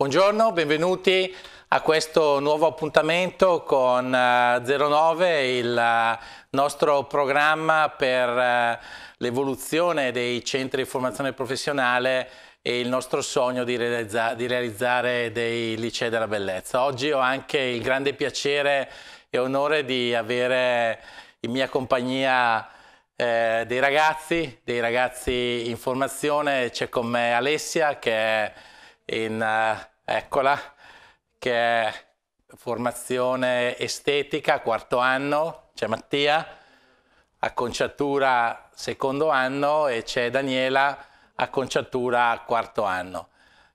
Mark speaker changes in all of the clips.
Speaker 1: Buongiorno, benvenuti a questo nuovo appuntamento con uh, eh, 09, il uh, nostro programma per uh, l'evoluzione dei centri di formazione professionale e il nostro sogno di, realizza di realizzare dei licei della bellezza. Oggi ho anche il grande piacere e onore di avere in mia compagnia eh, dei ragazzi, dei ragazzi in formazione, c'è con me Alessia che è in eccola, che è formazione estetica, quarto anno, c'è Mattia, acconciatura secondo anno e c'è Daniela, acconciatura quarto anno.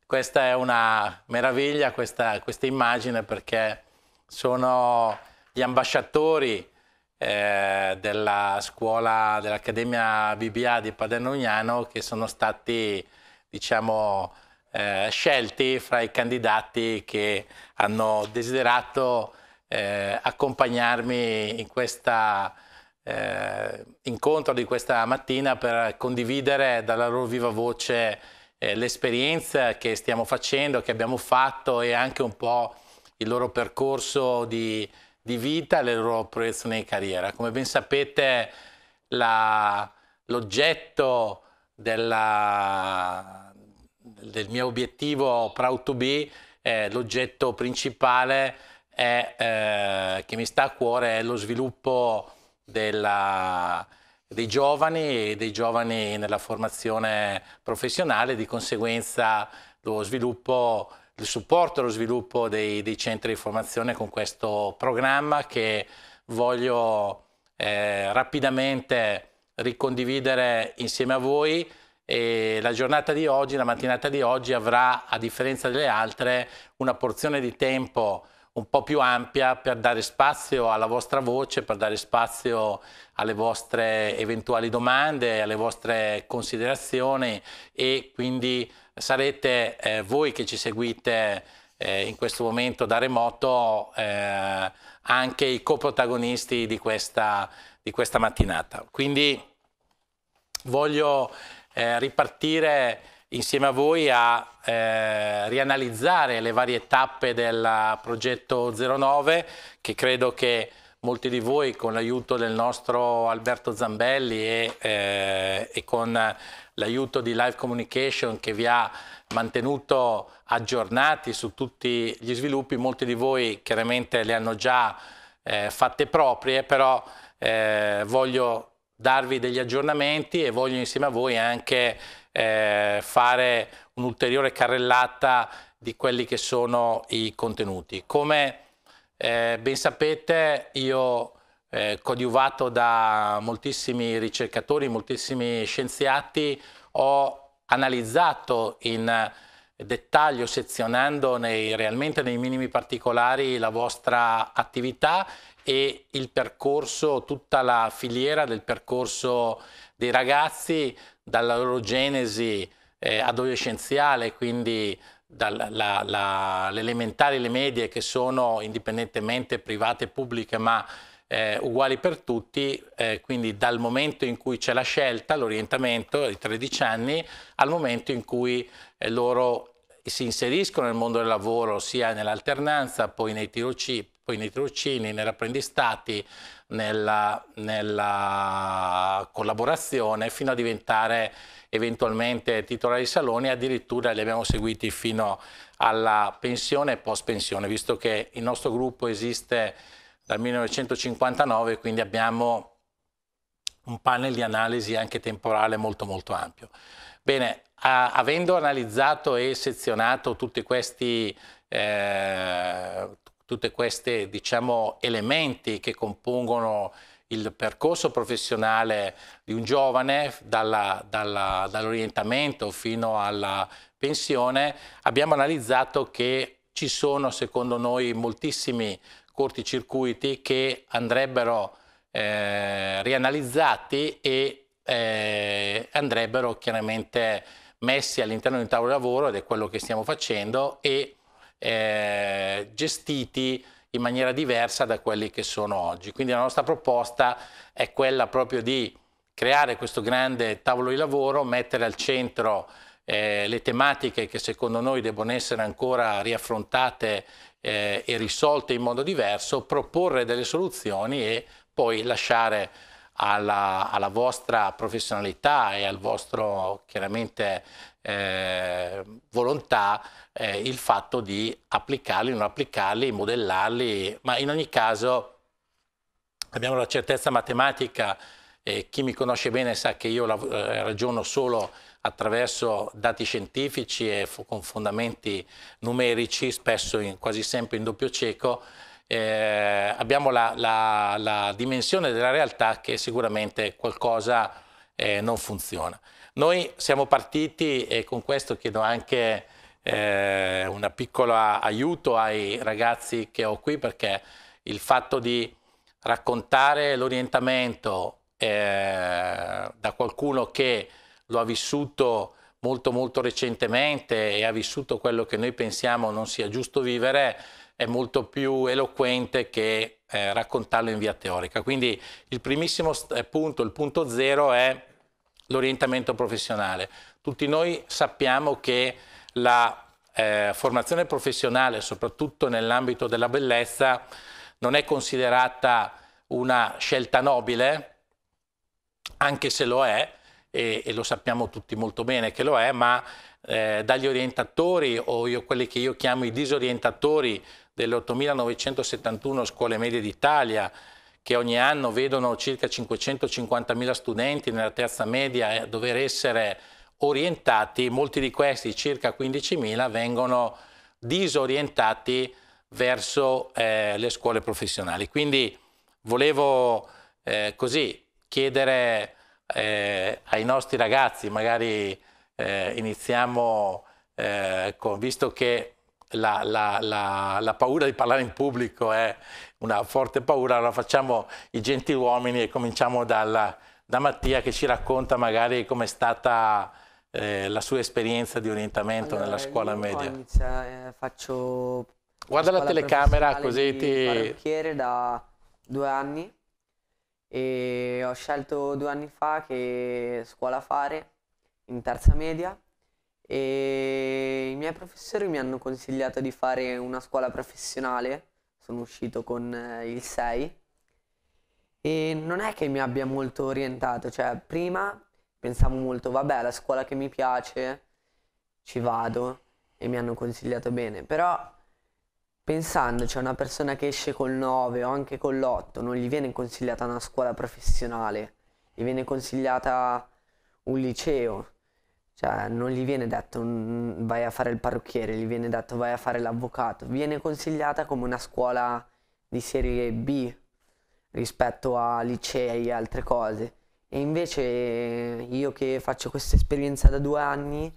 Speaker 1: Questa è una meraviglia, questa, questa immagine, perché sono gli ambasciatori eh, della scuola dell'Accademia BBA di Padernognano che sono stati, diciamo, eh, scelti fra i candidati che hanno desiderato eh, accompagnarmi in questo eh, incontro di questa mattina per condividere dalla loro viva voce eh, l'esperienza che stiamo facendo, che abbiamo fatto e anche un po' il loro percorso di, di vita, le loro proiezioni di carriera. Come ben sapete l'oggetto della, del mio obiettivo Proud to Be, eh, l'oggetto principale è, eh, che mi sta a cuore è lo sviluppo della, dei giovani e dei giovani nella formazione professionale, di conseguenza lo sviluppo, il supporto allo sviluppo dei, dei centri di formazione con questo programma che voglio eh, rapidamente ricondividere insieme a voi e la giornata di oggi, la mattinata di oggi avrà, a differenza delle altre, una porzione di tempo un po' più ampia per dare spazio alla vostra voce, per dare spazio alle vostre eventuali domande, alle vostre considerazioni e quindi sarete eh, voi che ci seguite eh, in questo momento da remoto eh, anche i coprotagonisti di questa, di questa mattinata. Quindi voglio eh, ripartire insieme a voi a eh, rianalizzare le varie tappe del progetto 09 che credo che molti di voi con l'aiuto del nostro Alberto Zambelli e, eh, e con l'aiuto di Live Communication che vi ha mantenuto aggiornati su tutti gli sviluppi, molti di voi chiaramente le hanno già eh, fatte proprie, però eh, voglio darvi degli aggiornamenti e voglio insieme a voi anche eh, fare un'ulteriore carrellata di quelli che sono i contenuti. Come eh, ben sapete io eh, coadiuvato da moltissimi ricercatori, moltissimi scienziati, ho analizzato in dettaglio, sezionando nei, realmente nei minimi particolari la vostra attività e il percorso, tutta la filiera del percorso dei ragazzi dalla loro genesi eh, adolescenziale, quindi le elementari e le medie che sono indipendentemente private e pubbliche ma eh, uguali per tutti, eh, quindi dal momento in cui c'è la scelta, l'orientamento i 13 anni, al momento in cui eh, loro si inseriscono nel mondo del lavoro, sia nell'alternanza, poi nei tirocinio, poi nei tirocini, negli apprendistati, nella, nella, collaborazione fino a diventare eventualmente titolare di salone addirittura li abbiamo seguiti fino alla pensione e post pensione, visto che il nostro gruppo esiste dal 1959, quindi abbiamo un panel di analisi anche temporale molto molto ampio. Bene, a, avendo analizzato e sezionato tutti questi eh, tutti questi diciamo, elementi che compongono il percorso professionale di un giovane, dall'orientamento fino alla pensione, abbiamo analizzato che ci sono, secondo noi, moltissimi corticircuiti che andrebbero eh, rianalizzati e eh, andrebbero chiaramente messi all'interno di un tavolo di lavoro, ed è quello che stiamo facendo, e eh, gestiti in maniera diversa da quelli che sono oggi. Quindi la nostra proposta è quella proprio di creare questo grande tavolo di lavoro, mettere al centro eh, le tematiche che secondo noi debbono essere ancora riaffrontate eh, e risolte in modo diverso, proporre delle soluzioni e poi lasciare alla, alla vostra professionalità e al vostro chiaramente eh, volontà eh, il fatto di applicarli, non applicarli, modellarli, ma in ogni caso abbiamo la certezza matematica eh, chi mi conosce bene sa che io eh, ragiono solo attraverso dati scientifici e con fondamenti numerici, spesso in, quasi sempre in doppio cieco, eh, abbiamo la, la, la, dimensione della realtà che sicuramente qualcosa eh, non funziona. Noi siamo partiti, e con questo chiedo anche eh, un piccolo aiuto ai ragazzi che ho qui perché il fatto di raccontare l'orientamento eh, da qualcuno che lo ha vissuto molto molto recentemente e ha vissuto quello che noi pensiamo non sia giusto vivere è molto più eloquente che eh, raccontarlo in via teorica. Quindi il primissimo eh, punto, il punto zero, è l'orientamento professionale. Tutti noi sappiamo che la eh, formazione professionale, soprattutto nell'ambito della bellezza, non è considerata una scelta nobile, anche se lo è, e, e lo sappiamo tutti molto bene che lo è, ma eh, dagli orientatori o io, quelli che io chiamo i disorientatori delle 8.971 scuole medie d'Italia, che ogni anno vedono circa 550.000 studenti nella terza media eh, dover essere orientati, molti di questi, circa 15.000, vengono disorientati verso eh, le scuole professionali. Quindi volevo eh, così chiedere eh, ai nostri ragazzi, magari eh, iniziamo eh, con, visto che la, la, la, la, paura di parlare in pubblico è una forte paura, allora facciamo i gentiluomini e cominciamo dalla, da Mattia che ci racconta magari com'è stata eh, la sua esperienza di orientamento allora, nella scuola media?
Speaker 2: Inizia, eh, faccio Guarda la telecamera così ti... parrucchiere da due anni e ho scelto due anni fa che scuola fare in terza media e i miei professori mi hanno consigliato di fare una scuola professionale, sono uscito con eh, il 6 e non è che mi abbia molto orientato, cioè prima pensavo molto, vabbè, la scuola che mi piace, ci vado e mi hanno consigliato bene, però pensando, c'è una persona che esce col 9 o anche con l'8, non gli viene consigliata una scuola professionale, gli viene consigliata un liceo, cioè non gli viene detto vai a fare il parrucchiere, gli viene detto vai a fare l'avvocato, viene consigliata come una scuola di serie B rispetto a licei e altre cose. E invece io che faccio questa esperienza da due anni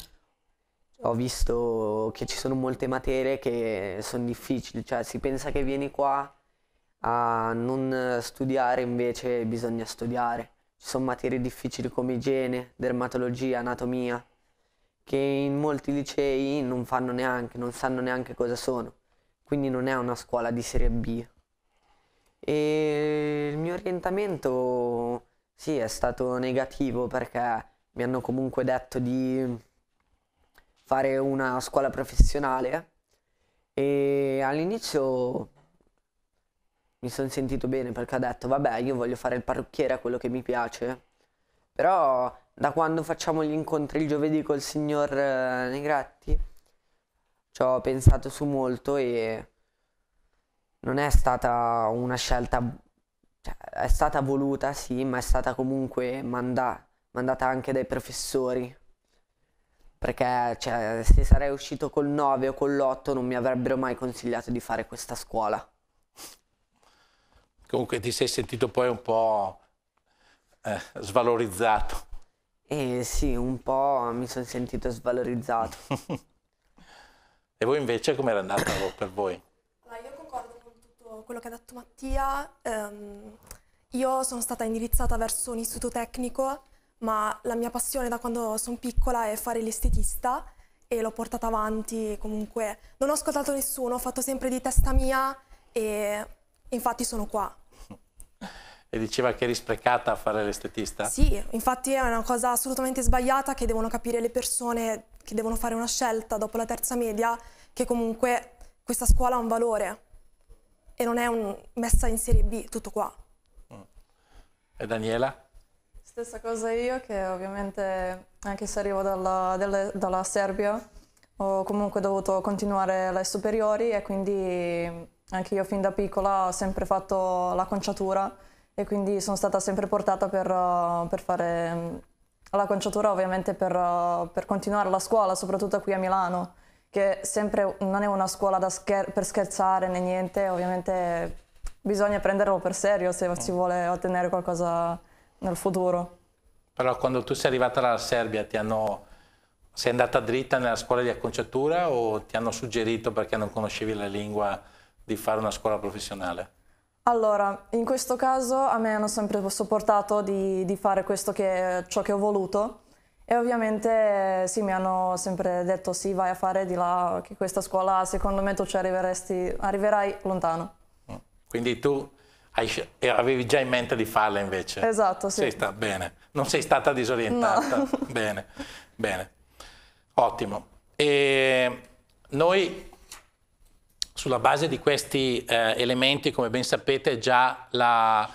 Speaker 2: ho visto che ci sono molte materie che sono difficili, cioè si pensa che vieni qua a non studiare, invece bisogna studiare. Ci sono materie difficili come igiene, dermatologia, anatomia, che in molti licei non fanno neanche, non sanno neanche cosa sono. Quindi non è una scuola di serie B. E il mio orientamento sì, è stato negativo perché mi hanno comunque detto di fare una scuola professionale e all'inizio mi sono sentito bene perché ho detto vabbè io voglio fare il parrucchiere a quello che mi piace però da quando facciamo gli incontri il giovedì col signor eh, Negretti ci ho pensato su molto e non è stata una scelta cioè, è stata voluta, sì, ma è stata comunque manda- mandata anche dai professori. Perché cioè, se sarei uscito col 9 o con l'8 non mi avrebbero mai consigliato di fare questa scuola.
Speaker 1: Comunque ti sei sentito poi un po' eh, svalorizzato. Eh
Speaker 2: sì, un po' mi sono sentito svalorizzato.
Speaker 1: e voi invece com'era andata per voi?
Speaker 3: quello che ha detto Mattia, ehm, io sono stata indirizzata verso un istituto tecnico, ma la mia passione da quando sono piccola è fare l'estetista e l'ho portata avanti comunque. Non ho ascoltato nessuno, ho fatto sempre di testa mia e infatti sono qua.
Speaker 1: E diceva che eri sprecata a fare l'estetista? Sì,
Speaker 3: infatti è una cosa assolutamente sbagliata che devono capire le persone che devono fare una scelta dopo la terza media, che comunque questa scuola ha un valore e non è un, messa in Serie B, tutto qua.
Speaker 1: E Daniela?
Speaker 4: Stessa cosa io, che ovviamente anche se arrivo dalla, delle, dalla Serbia ho comunque dovuto continuare le superiori e quindi anche io fin da piccola ho sempre fatto la conciatura e quindi sono stata sempre portata per, per fare la conciatura ovviamente per, per continuare la scuola, soprattutto qui a Milano che sempre non è una scuola scher- per scherzare né niente, ovviamente bisogna prenderlo per serio se si vuole ottenere qualcosa nel futuro.
Speaker 1: Però quando tu sei arrivata dalla Serbia ti hanno... sei andata dritta nella scuola di acconciatura o ti hanno suggerito perché non conoscevi la lingua di fare una scuola professionale?
Speaker 4: Allora, in questo caso a me hanno sempre sopportato di, di fare che, ciò che ho voluto e ovviamente sì, mi hanno sempre detto sì, vai a fare di là, che questa scuola secondo me tu ci arriverai lontano.
Speaker 1: Quindi tu hai, avevi già in mente di farla invece? Esatto, sì. Sei sta, bene, non sei stata disorientata. No. bene, bene, ottimo. E noi sulla base di questi eh, elementi, come ben sapete, già la,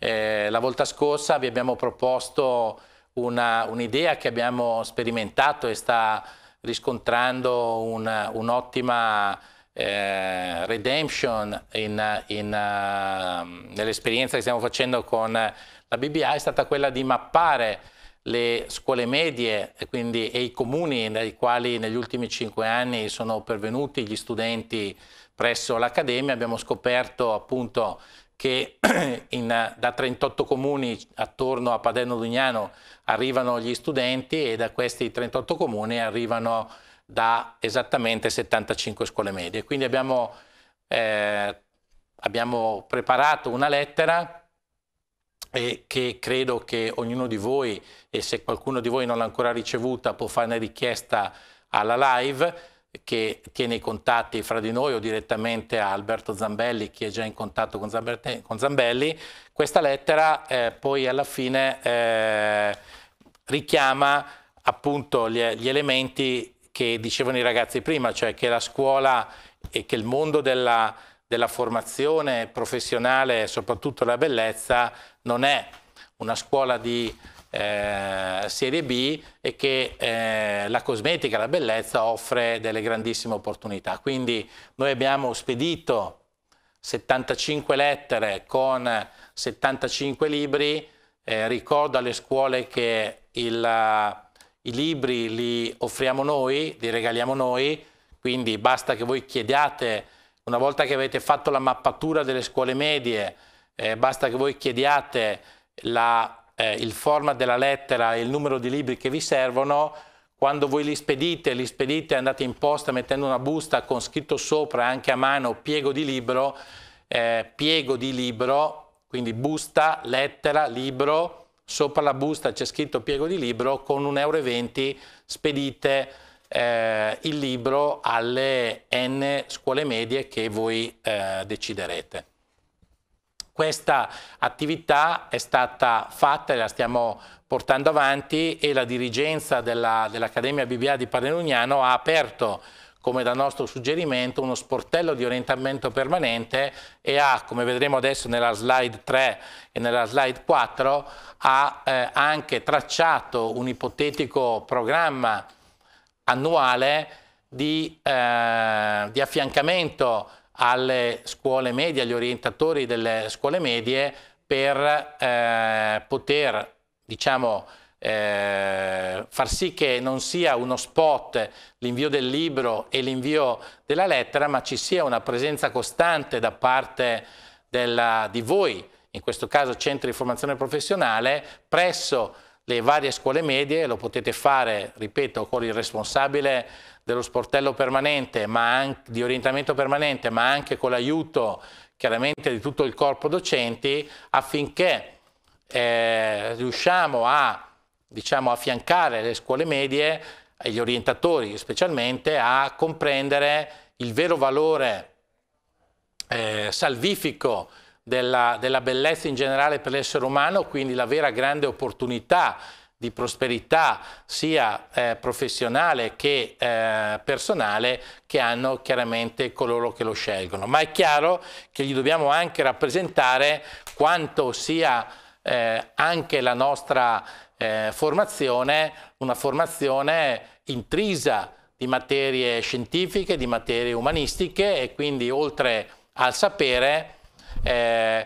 Speaker 1: eh, la volta scorsa vi abbiamo proposto un'idea un che abbiamo sperimentato e sta riscontrando un'ottima un eh, redemption in, in, uh, nell'esperienza che stiamo facendo con la BBA è stata quella di mappare le scuole medie e, quindi, e i comuni nei quali negli ultimi cinque anni sono pervenuti gli studenti presso l'Accademia. Abbiamo scoperto appunto che in, da 38 comuni attorno a Paderno Dugnano arrivano gli studenti e da questi 38 comuni arrivano da esattamente 75 scuole medie. Quindi abbiamo, eh, abbiamo preparato una lettera e eh, che credo che ognuno di voi, e se qualcuno di voi non l'ha ancora ricevuta, può fare una richiesta alla live che tiene i contatti fra di noi o direttamente a Alberto Zambelli, chi è già in contatto con, Zambert con Zambelli, questa lettera eh, poi alla fine eh, richiama appunto gli, gli elementi che dicevano i ragazzi prima, cioè che la scuola e che il mondo della, della formazione professionale, soprattutto la bellezza, non è una scuola di eh, Serie B e che eh, la cosmetica, la bellezza offre delle grandissime opportunità. Quindi noi abbiamo spedito 75 lettere con 75 libri, eh, ricordo alle scuole che il, eh, i libri li offriamo noi, li regaliamo noi, quindi basta che voi chiediate, una volta che avete fatto la mappatura delle scuole medie, eh, basta che voi chiediate la eh, il format della lettera e il numero di libri che vi servono, quando voi li spedite, li spedite, e andate in posta mettendo una busta con scritto sopra anche a mano piego di libro, eh, piego di libro, quindi busta, lettera, libro, sopra la busta c'è scritto piego di libro, con 1,20 euro spedite eh, il libro alle n scuole medie che voi eh, deciderete. Questa attività è stata fatta e la stiamo portando avanti e la dirigenza dell'Accademia dell BBA di Panelugnano ha aperto come da nostro suggerimento, uno sportello di orientamento permanente e ha, come vedremo adesso nella slide 3 e nella slide 4, ha eh, anche tracciato un ipotetico programma annuale di, eh, di affiancamento alle scuole medie, agli orientatori delle scuole medie per eh, poter diciamo, eh, far sì che non sia uno spot l'invio del libro e l'invio della lettera, ma ci sia una presenza costante da parte della, di voi, in questo caso Centro di formazione professionale, presso le varie scuole medie, lo potete fare, ripeto, con il responsabile dello sportello permanente, anche, di orientamento permanente, ma anche con l'aiuto chiaramente di tutto il corpo docenti affinché eh, riusciamo a diciamo, affiancare le scuole medie e gli orientatori specialmente a comprendere il vero valore eh, salvifico della, della bellezza in generale per l'essere umano, quindi la vera grande opportunità di prosperità sia eh, professionale che eh, personale che hanno chiaramente coloro che lo scelgono. Ma è chiaro che gli dobbiamo anche rappresentare quanto sia eh, anche la nostra eh, formazione una formazione intrisa di materie scientifiche, di materie umanistiche e quindi oltre al sapere eh,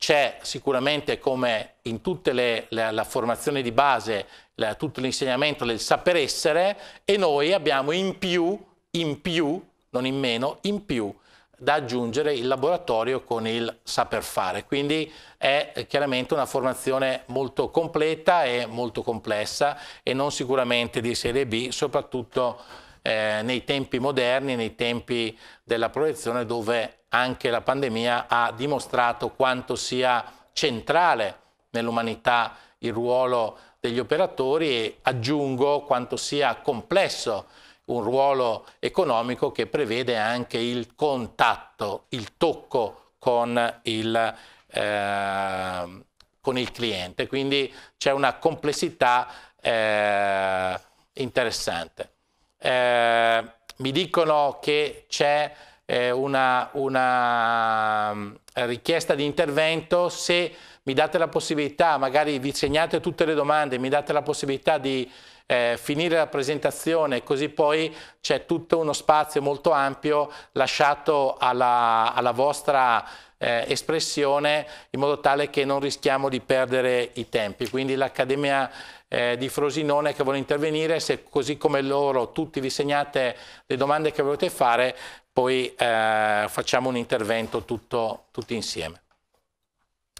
Speaker 1: c'è sicuramente come in tutte le, le, la formazione di base, la, tutto l'insegnamento del saper essere e noi abbiamo in più, in più, non in meno, in più da aggiungere il laboratorio con il saper fare. Quindi è chiaramente una formazione molto completa e molto complessa e non sicuramente di serie B, soprattutto eh, nei tempi moderni, nei tempi della proiezione dove anche la pandemia ha dimostrato quanto sia centrale nell'umanità il ruolo degli operatori e aggiungo quanto sia complesso un ruolo economico che prevede anche il contatto, il tocco con il, eh, con il cliente. Quindi c'è una complessità eh, interessante eh, mi dicono che c'è eh, una, una, mm, richiesta di intervento, se mi date la possibilità, magari vi segnate tutte le domande, mi date la possibilità di eh, finire la presentazione, così poi c'è tutto uno spazio molto ampio lasciato alla, alla vostra eh, espressione in modo tale che non rischiamo di perdere i tempi. Quindi l'Accademia eh, di Frosinone che vuole intervenire, se così come loro tutti vi segnate le domande che volete fare, poi eh, facciamo un intervento tutto, tutti insieme.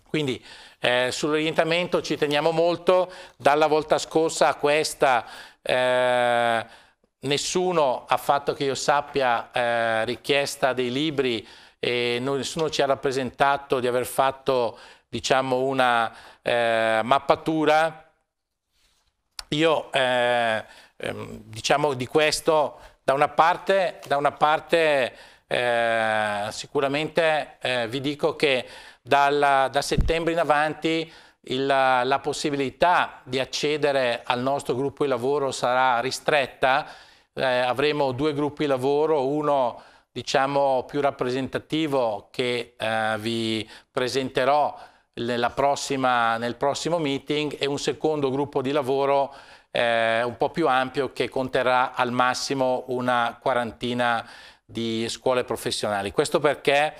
Speaker 1: Quindi eh, sull'orientamento ci teniamo molto, dalla volta scorsa a questa eh, nessuno ha fatto che io sappia eh, richiesta dei libri e nessuno ci ha rappresentato di aver fatto diciamo, una eh, mappatura, io eh, ehm, diciamo di questo da una parte, da una parte eh, sicuramente eh, vi dico che dal, da settembre in avanti il, la possibilità di accedere al nostro gruppo di lavoro sarà ristretta, eh, avremo due gruppi di lavoro, uno diciamo, più rappresentativo che eh, vi presenterò prossima, nel prossimo meeting e un secondo gruppo di lavoro eh, un po' più ampio che conterrà al massimo una quarantina di scuole professionali. Questo perché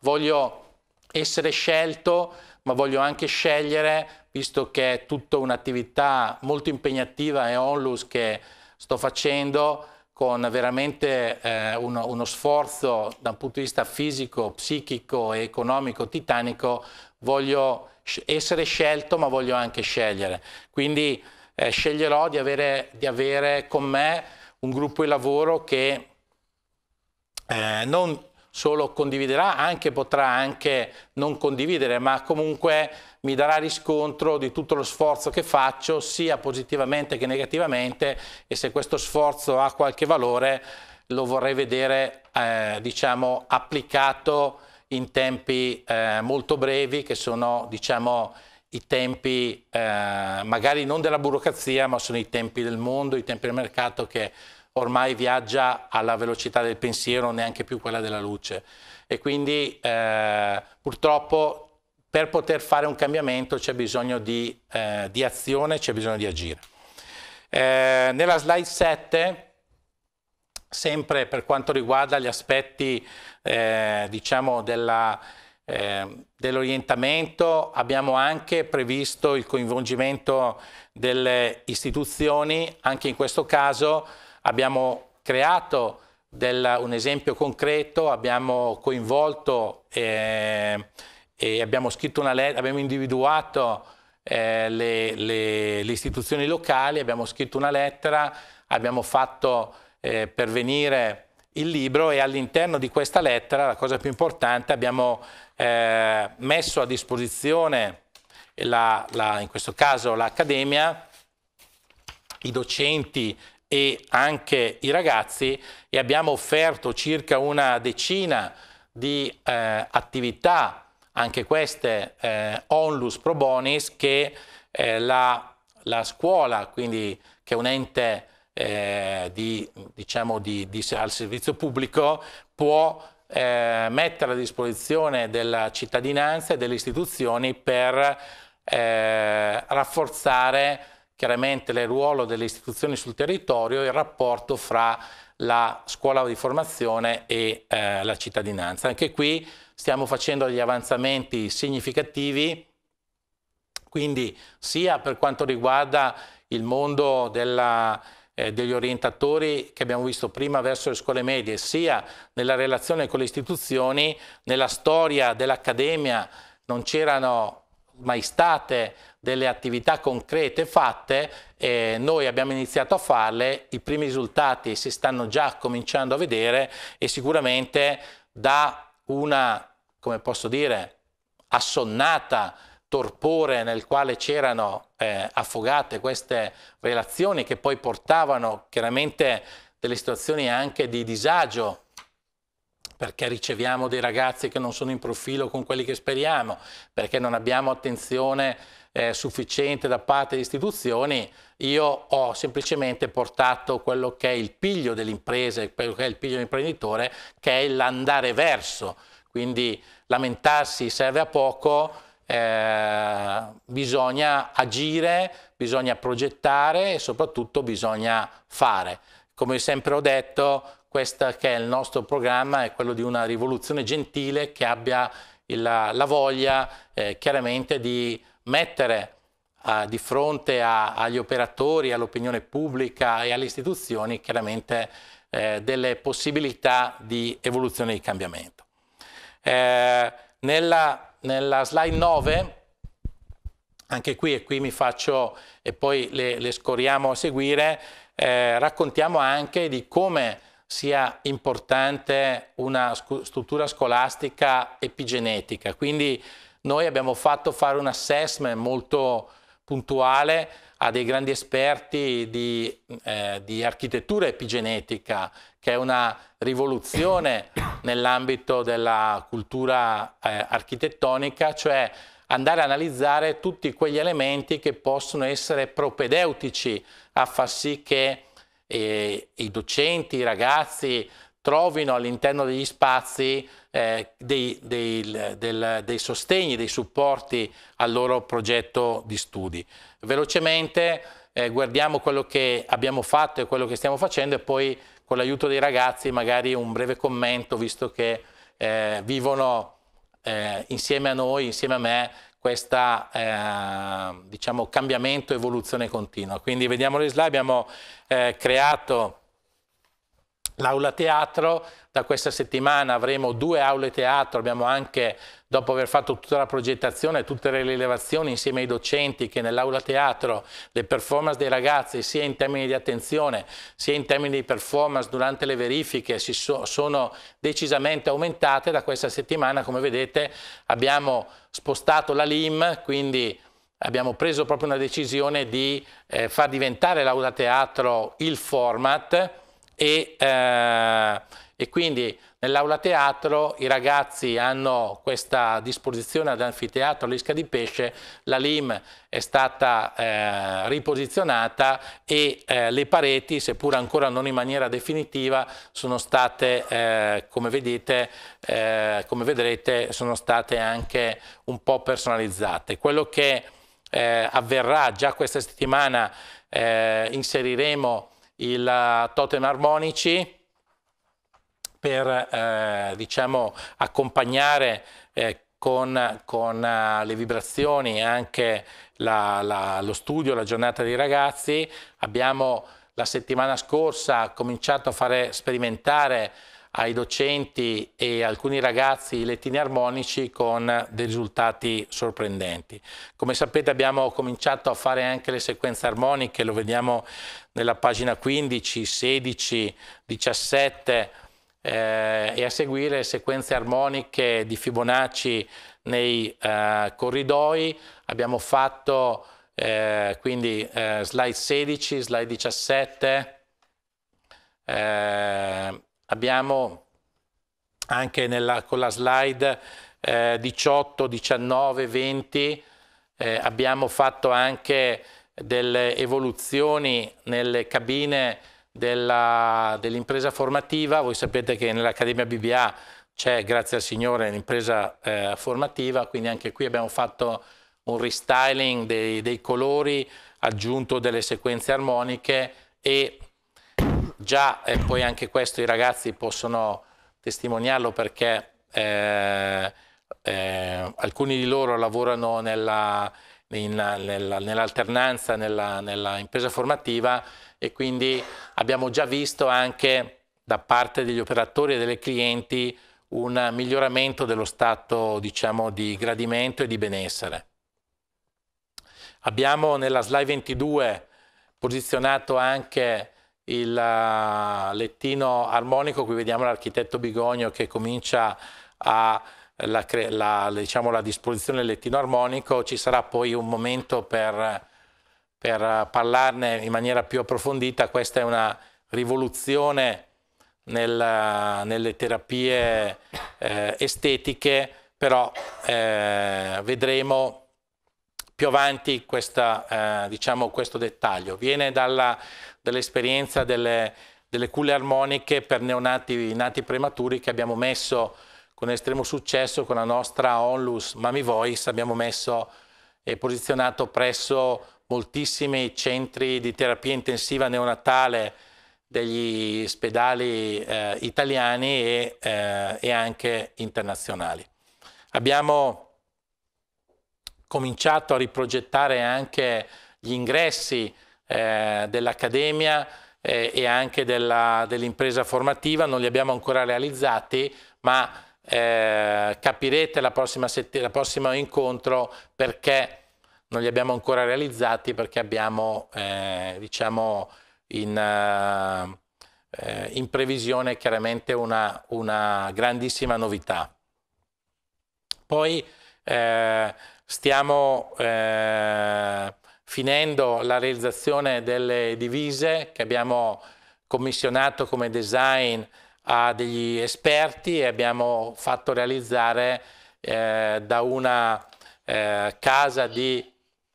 Speaker 1: voglio essere scelto, ma voglio anche scegliere, visto che è tutta un'attività molto impegnativa e onlus che sto facendo, con veramente eh, uno, uno, sforzo da un punto di vista fisico, psichico e economico titanico, voglio essere scelto ma voglio anche scegliere. Quindi eh, sceglierò di avere, di avere, con me un gruppo di lavoro che eh, non solo condividerà, anche potrà anche non condividere, ma comunque mi darà riscontro di tutto lo sforzo che faccio, sia positivamente che negativamente, e se questo sforzo ha qualche valore lo vorrei vedere eh, diciamo, applicato in tempi eh, molto brevi, che sono diciamo, i tempi eh, magari non della burocrazia, ma sono i tempi del mondo, i tempi del mercato che ormai viaggia alla velocità del pensiero, neanche più quella della luce. E quindi eh, purtroppo per poter fare un cambiamento c'è bisogno di, eh, di azione, c'è bisogno di agire. Eh, nella slide 7, sempre per quanto riguarda gli aspetti eh, diciamo eh, dell'orientamento, dell abbiamo anche previsto il coinvolgimento delle istituzioni, anche in questo caso abbiamo creato del, un esempio concreto, abbiamo coinvolto eh, e abbiamo scritto una lettera, abbiamo individuato eh, le, le, le, istituzioni locali, abbiamo scritto una lettera, abbiamo fatto eh, pervenire il libro e all'interno di questa lettera, la cosa più importante, abbiamo eh, messo a disposizione, la, la, in questo caso l'Accademia, i docenti e anche i ragazzi e abbiamo offerto circa una decina di eh, attività anche queste eh, onlus pro bonis che eh, la, la, scuola, quindi che è un ente eh, di, diciamo di, di, al servizio pubblico, può eh, mettere a disposizione della cittadinanza e delle istituzioni per eh, rafforzare chiaramente il ruolo delle istituzioni sul territorio e il rapporto fra la scuola di formazione e eh, la cittadinanza. Anche qui stiamo facendo degli avanzamenti significativi, quindi sia per quanto riguarda il mondo della, eh, degli orientatori che abbiamo visto prima verso le scuole medie, sia nella relazione con le istituzioni, nella storia dell'Accademia non c'erano mai state delle attività concrete fatte, eh, noi abbiamo iniziato a farle, i primi risultati si stanno già cominciando a vedere e sicuramente da una come posso dire, assonnata, torpore nel quale c'erano eh, affogate queste relazioni che poi portavano chiaramente delle situazioni anche di disagio perché riceviamo dei ragazzi che non sono in profilo con quelli che speriamo, perché non abbiamo attenzione eh, sufficiente da parte di istituzioni, io ho semplicemente portato quello che è il piglio dell'impresa, quello che è il piglio dell'imprenditore, che è l'andare verso, quindi lamentarsi serve a poco, eh, bisogna agire, bisogna progettare e soprattutto bisogna fare. Come sempre ho detto, questo che è il nostro programma è quello di una rivoluzione gentile che abbia la, la voglia eh, chiaramente di mettere eh, di fronte a, agli operatori, all'opinione pubblica e alle istituzioni chiaramente eh, delle possibilità di evoluzione e di cambiamento. Eh, nella, nella, slide 9, anche qui e qui mi faccio e poi le, le scoriamo a seguire, eh, raccontiamo anche di come sia importante una struttura scolastica epigenetica. Quindi noi abbiamo fatto fare un assessment molto puntuale a dei grandi esperti di, eh, di architettura epigenetica, che è una rivoluzione nell'ambito della cultura eh, architettonica, cioè andare a analizzare tutti quegli elementi che possono essere propedeutici a far sì che eh, i docenti, i ragazzi trovino all'interno degli spazi eh, dei, dei, del, dei, sostegni, dei supporti al loro progetto di studi. Velocemente eh, guardiamo quello che abbiamo fatto e quello che stiamo facendo e poi con l'aiuto dei ragazzi magari un breve commento, visto che eh, vivono eh, insieme a noi, insieme a me, questo eh, diciamo, cambiamento, evoluzione continua. Quindi vediamo le slide, abbiamo eh, creato L'aula teatro, da questa settimana avremo due aule teatro, abbiamo anche, dopo aver fatto tutta la progettazione, tutte le rilevazioni insieme ai docenti, che nell'aula teatro le performance dei ragazzi, sia in termini di attenzione, sia in termini di performance durante le verifiche, si so, sono decisamente aumentate. Da questa settimana, come vedete, abbiamo spostato la LIM, quindi abbiamo preso proprio una decisione di eh, far diventare l'aula teatro il format, e, eh, e quindi nell'aula teatro i ragazzi hanno questa disposizione ad anfiteatro all'isca di pesce, la LIM è stata eh, riposizionata e eh, le pareti, seppur ancora non in maniera definitiva, sono state, eh, come, vedete, eh, come vedrete, sono state anche un po' personalizzate. Quello che eh, avverrà già questa settimana eh, inseriremo il eh, totem armonici per eh, diciamo, accompagnare eh, con, con uh, le vibrazioni anche la, la, lo studio, la giornata dei ragazzi. Abbiamo la settimana scorsa cominciato a fare sperimentare ai docenti e alcuni ragazzi i lettini armonici con dei risultati sorprendenti. Come sapete abbiamo cominciato a fare anche le sequenze armoniche, lo vediamo nella pagina 15, 16, 17 eh, e a seguire sequenze armoniche di Fibonacci nei eh, corridoi. Abbiamo fatto eh, quindi eh, slide 16, slide 17. Eh, abbiamo anche nella, con la slide 18, 19, 20 abbiamo fatto anche delle evoluzioni nelle cabine dell'impresa dell formativa, voi sapete che nell'Accademia BBA c'è, grazie al Signore, l'impresa eh, formativa, quindi anche qui abbiamo fatto un restyling dei, dei colori, aggiunto delle sequenze armoniche e già, e eh, poi anche questo i ragazzi possono testimoniarlo perché eh, eh, alcuni di loro lavorano nella, nell'alternanza nella, nella impresa formativa e quindi abbiamo già visto anche da parte degli operatori e delle clienti un miglioramento dello stato diciamo, di gradimento e di benessere. Abbiamo nella slide 22 posizionato anche il lettino armonico, qui vediamo l'architetto Bigogno che comincia a la, la, diciamo, la disposizione del lettino armonico, ci sarà poi un momento per, per parlarne in maniera più approfondita. Questa è una rivoluzione nella, nelle terapie eh, estetiche, però eh, vedremo più avanti questa, eh, diciamo, questo dettaglio. Viene dall'esperienza delle, delle culle armoniche per neonati nati prematuri che abbiamo messo con estremo successo con la nostra onlus Mami Voice abbiamo messo e posizionato presso moltissimi centri di terapia intensiva neonatale degli ospedali eh, italiani e, eh, e, anche internazionali. Abbiamo cominciato a riprogettare anche gli ingressi eh, dell'Accademia eh, e anche dell'impresa dell formativa, non li abbiamo ancora realizzati, ma eh, capirete la prossima, settimana, il prossimo incontro perché non li abbiamo ancora realizzati perché abbiamo eh, diciamo in, eh, in, previsione chiaramente una, una grandissima novità. Poi eh, stiamo eh, finendo la realizzazione delle divise che abbiamo commissionato come design a degli esperti e abbiamo fatto realizzare eh, da una eh, casa di,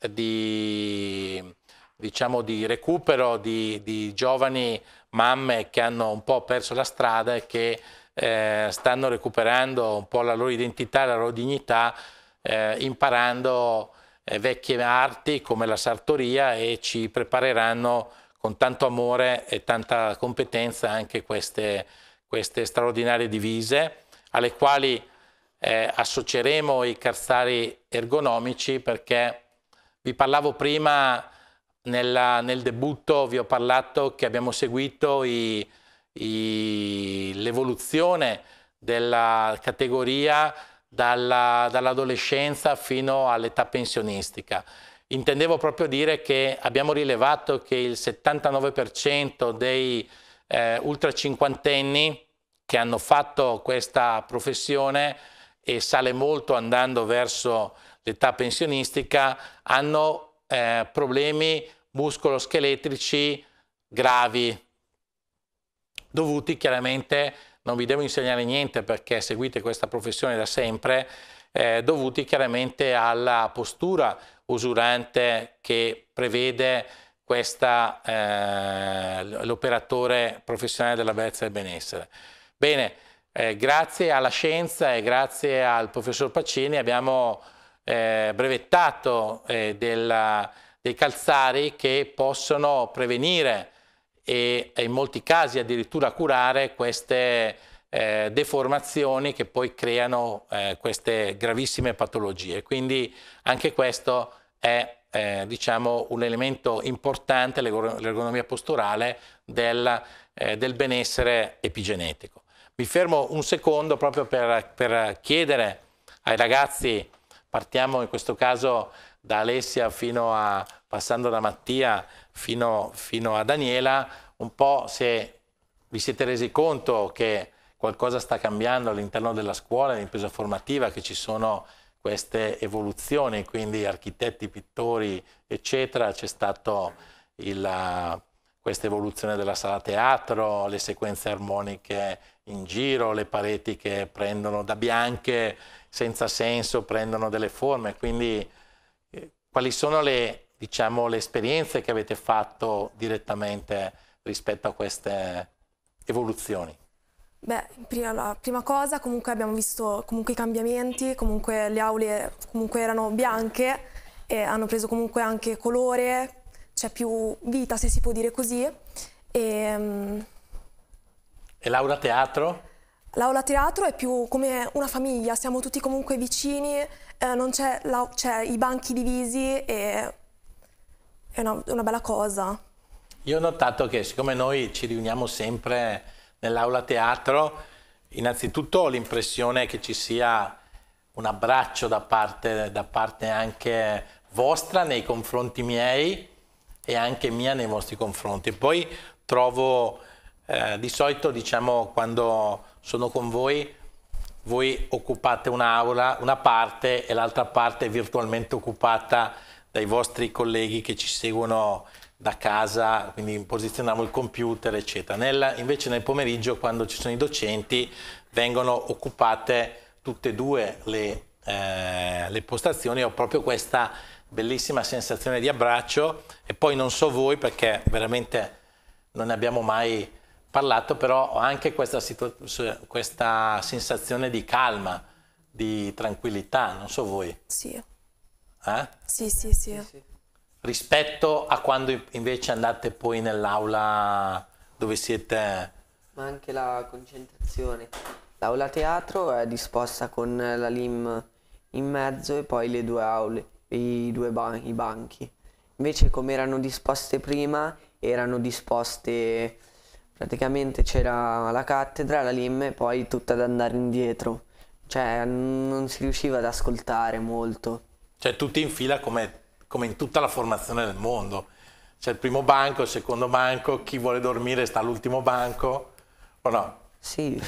Speaker 1: di, diciamo di recupero di, di, giovani mamme che hanno un po' perso la strada e che eh, stanno recuperando un po' la loro identità, la loro dignità, eh, imparando eh, vecchie arti come la sartoria e ci prepareranno con tanto amore e tanta competenza anche queste queste straordinarie divise, alle quali eh, associeremo i calzari ergonomici perché vi parlavo prima nella, nel debutto, vi ho parlato che abbiamo seguito l'evoluzione della categoria dall'adolescenza dall fino all'età pensionistica. Intendevo proprio dire che abbiamo rilevato che il 79% dei eh, cinquantenni che hanno fatto questa professione e sale molto andando verso l'età pensionistica, hanno eh, problemi muscoloscheletrici gravi, dovuti chiaramente, non vi devo insegnare niente perché seguite questa professione da sempre, eh, dovuti chiaramente alla postura usurante che prevede eh, l'operatore professionale della bellezza e del benessere. Bene, eh, grazie alla scienza e grazie al professor Pacini abbiamo eh, brevettato eh, della, dei calzari che possono prevenire e, e, in molti casi addirittura curare queste eh, deformazioni che poi creano eh, queste gravissime patologie. Quindi anche questo è eh, diciamo, un elemento importante, l'ergonomia posturale, del, eh, del benessere epigenetico. Mi fermo un secondo proprio per, per chiedere ai ragazzi, partiamo in questo caso da Alessia fino a, passando da Mattia fino, fino a Daniela, un po' se vi siete resi conto che qualcosa sta cambiando all'interno della scuola, dell'impresa formativa, che ci sono queste evoluzioni, quindi architetti, pittori, eccetera, c'è stata questa evoluzione della sala teatro, le sequenze armoniche in giro le pareti che prendono da bianche senza senso, prendono delle forme, quindi eh, quali sono le, diciamo, le esperienze che avete fatto direttamente rispetto a queste evoluzioni?
Speaker 3: Beh, prima, la prima cosa comunque abbiamo visto comunque i cambiamenti, comunque le aule comunque erano bianche e hanno preso comunque anche colore, c'è più vita se si può dire così e mm,
Speaker 1: e l'aula teatro?
Speaker 3: L'aula teatro è più come una famiglia, siamo tutti comunque vicini, eh, c'è, c'è i banchi divisi e è una, una bella cosa.
Speaker 1: Io ho notato che siccome noi ci riuniamo sempre nell'aula teatro, innanzitutto ho l'impressione che ci sia un abbraccio da parte, da parte, anche vostra nei confronti miei e anche mia nei vostri confronti. Poi trovo eh, di solito diciamo quando sono con voi, voi occupate un'aula, una parte e l'altra parte è virtualmente occupata dai vostri colleghi che ci seguono da casa, quindi posizioniamo il computer, eccetera. Nel, invece nel pomeriggio, quando ci sono i docenti, vengono occupate tutte e due le, eh, le postazioni. Ho proprio questa bellissima sensazione di abbraccio e poi non so voi perché veramente non ne abbiamo mai parlato, però ho anche questa, questa sensazione di calma, di tranquillità, non so voi. Sì. Eh?
Speaker 3: Sì, sì, sì,
Speaker 1: Rispetto a quando invece andate poi nell'aula dove siete...
Speaker 2: Ma anche la concentrazione. L'aula teatro è disposta con la LIM in mezzo e poi le due aule, i due ban i banchi. Invece come erano disposte prima, erano disposte praticamente c'era la cattedra, la lim e poi tutta ad andare indietro, cioè non si riusciva ad ascoltare molto.
Speaker 1: Cioè tutti in fila come, come in tutta la formazione del mondo, c'è il primo banco, il secondo banco, chi vuole dormire sta all'ultimo banco, o no? Sì.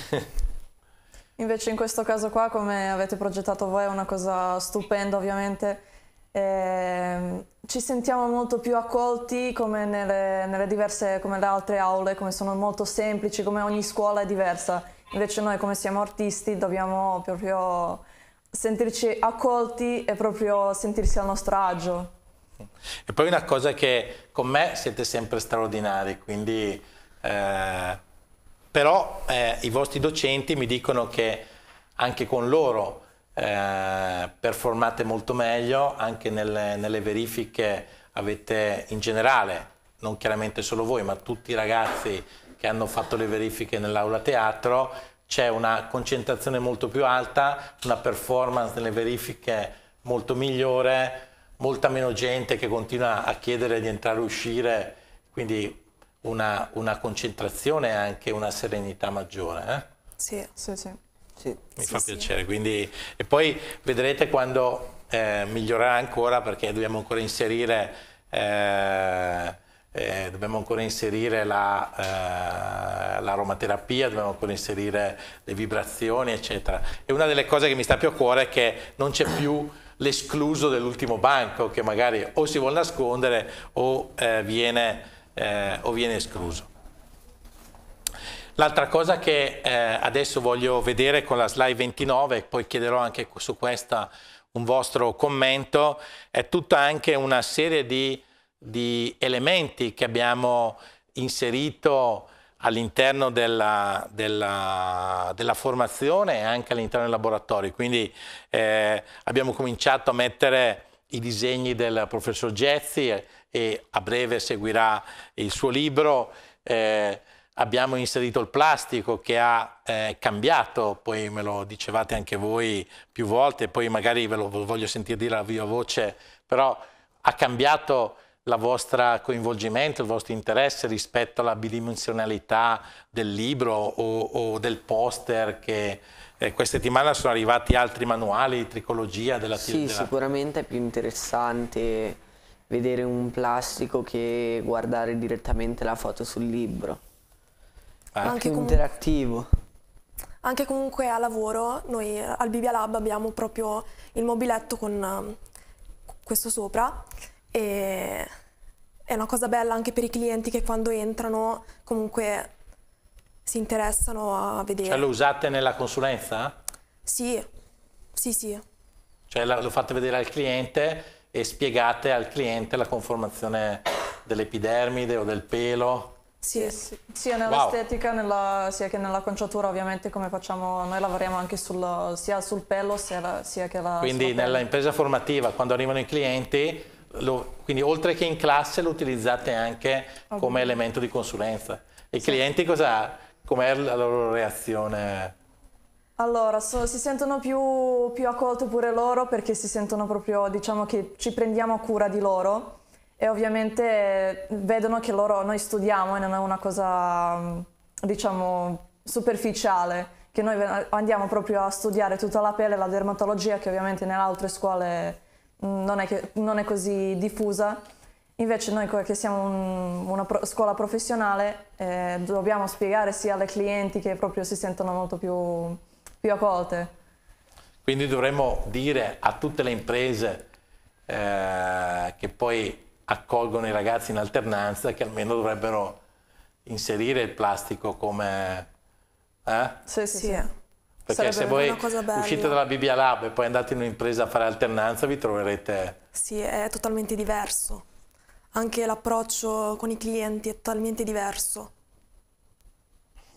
Speaker 4: Invece in questo caso qua, come avete progettato voi, è una cosa stupenda ovviamente eh, ci sentiamo molto più accolti come nelle, nelle, diverse, come le altre aule, come sono molto semplici, come ogni scuola è diversa. Invece noi come siamo artisti dobbiamo proprio sentirci accolti e proprio sentirsi al nostro agio.
Speaker 1: E poi una cosa che con me siete sempre straordinari, quindi eh, però eh, i vostri docenti mi dicono che anche con loro eh, performate molto meglio anche nelle, nelle verifiche avete in generale non chiaramente solo voi ma tutti i ragazzi che hanno fatto le verifiche nell'aula teatro c'è una concentrazione molto più alta una performance nelle verifiche molto migliore molta meno gente che continua a chiedere di entrare e uscire quindi una, una concentrazione e anche una serenità maggiore eh?
Speaker 4: sì sì sì
Speaker 1: sì. Mi sì, fa sì. piacere, quindi... E poi vedrete quando eh, migliorerà ancora perché dobbiamo ancora inserire... Eh, eh, dobbiamo ancora inserire la, eh, l'aromaterapia, dobbiamo ancora inserire le vibrazioni, eccetera. E una delle cose che mi sta più a cuore è che non c'è più l'escluso dell'ultimo banco che magari o si vuole nascondere o, eh, viene, eh, o viene escluso. L'altra cosa che eh, adesso voglio vedere con la slide 29, poi chiederò anche su questa un vostro commento, è tutta anche una serie di, di elementi che abbiamo inserito all'interno della, della, della, formazione e anche all'interno del laboratorio. Quindi eh, abbiamo cominciato a mettere i disegni del professor Gezzi e, e a breve seguirà il suo libro. Eh, Abbiamo inserito il plastico che ha eh, cambiato, poi me lo dicevate anche voi più volte, poi magari ve lo voglio sentire dire a viva voce, però ha cambiato il vostro coinvolgimento, il vostro interesse rispetto alla bidimensionalità del libro o, o del poster che eh, questa settimana sono arrivati altri manuali di tricologia della Sì, della...
Speaker 2: sicuramente è più interessante vedere un plastico che guardare direttamente la foto sul libro. Ah, anche più interattivo.
Speaker 3: Anche comunque a lavoro, noi eh, al Bibia Lab abbiamo proprio il mobiletto con ehm, questo sopra e è una cosa bella anche per i clienti che quando entrano comunque si interessano a vedere. Cioè lo
Speaker 1: usate nella consulenza?
Speaker 3: Sì, sì, sì.
Speaker 1: Cioè lo fate vedere al cliente e spiegate al cliente la conformazione dell'epidermide o del pelo?
Speaker 4: Sì, sì, sia nell'estetica wow. nella, sia che nell'acconciatura ovviamente come facciamo, noi lavoriamo anche sul, sia sul pelo sia, la, sia che la... Quindi
Speaker 1: nell'impresa formativa quando arrivano i clienti, lo, quindi oltre che in classe lo utilizzate anche okay. come elemento di consulenza. I sì. clienti cosa, com'è la loro reazione?
Speaker 4: Allora, so, si sentono più, più accolti pure loro perché si sentono proprio, diciamo che ci prendiamo cura di loro e ovviamente vedono che loro, noi studiamo e non è una cosa, mm, diciamo, superficiale, che noi andiamo proprio a studiare tutta la pelle, la dermatologia, che ovviamente nelle altre scuole mm, non è, che, non è così diffusa. Invece noi che siamo un, una pro, scuola professionale eh, dobbiamo spiegare sia alle clienti che proprio si sentono molto più, più accolte.
Speaker 1: Quindi dovremmo dire a tutte le imprese eh, che poi accolgono i ragazzi in alternanza che almeno dovrebbero inserire il plastico come... Eh? Sì, sì. sì. Perché Sarebbe se voi uscite dalla Bibbia Lab e poi andate in un'impresa a fare alternanza vi troverete... Sì,
Speaker 3: è totalmente diverso. Anche l'approccio con i clienti è totalmente diverso.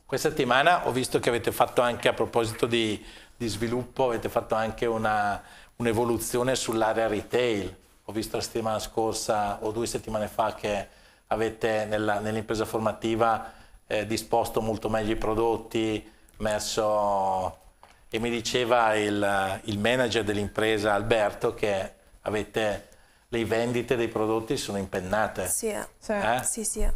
Speaker 1: Questa settimana ho visto che avete fatto anche, a proposito di, di sviluppo, avete fatto anche un'evoluzione un sull'area retail. Ho visto la settimana scorsa o due settimane fa che avete nell'impresa nell formativa eh, disposto molto meglio i prodotti, messo... E mi diceva il, il manager dell'impresa Alberto che avete le vendite dei prodotti sono impennate. Sì,
Speaker 4: eh. sì, eh? sì, sì, eh.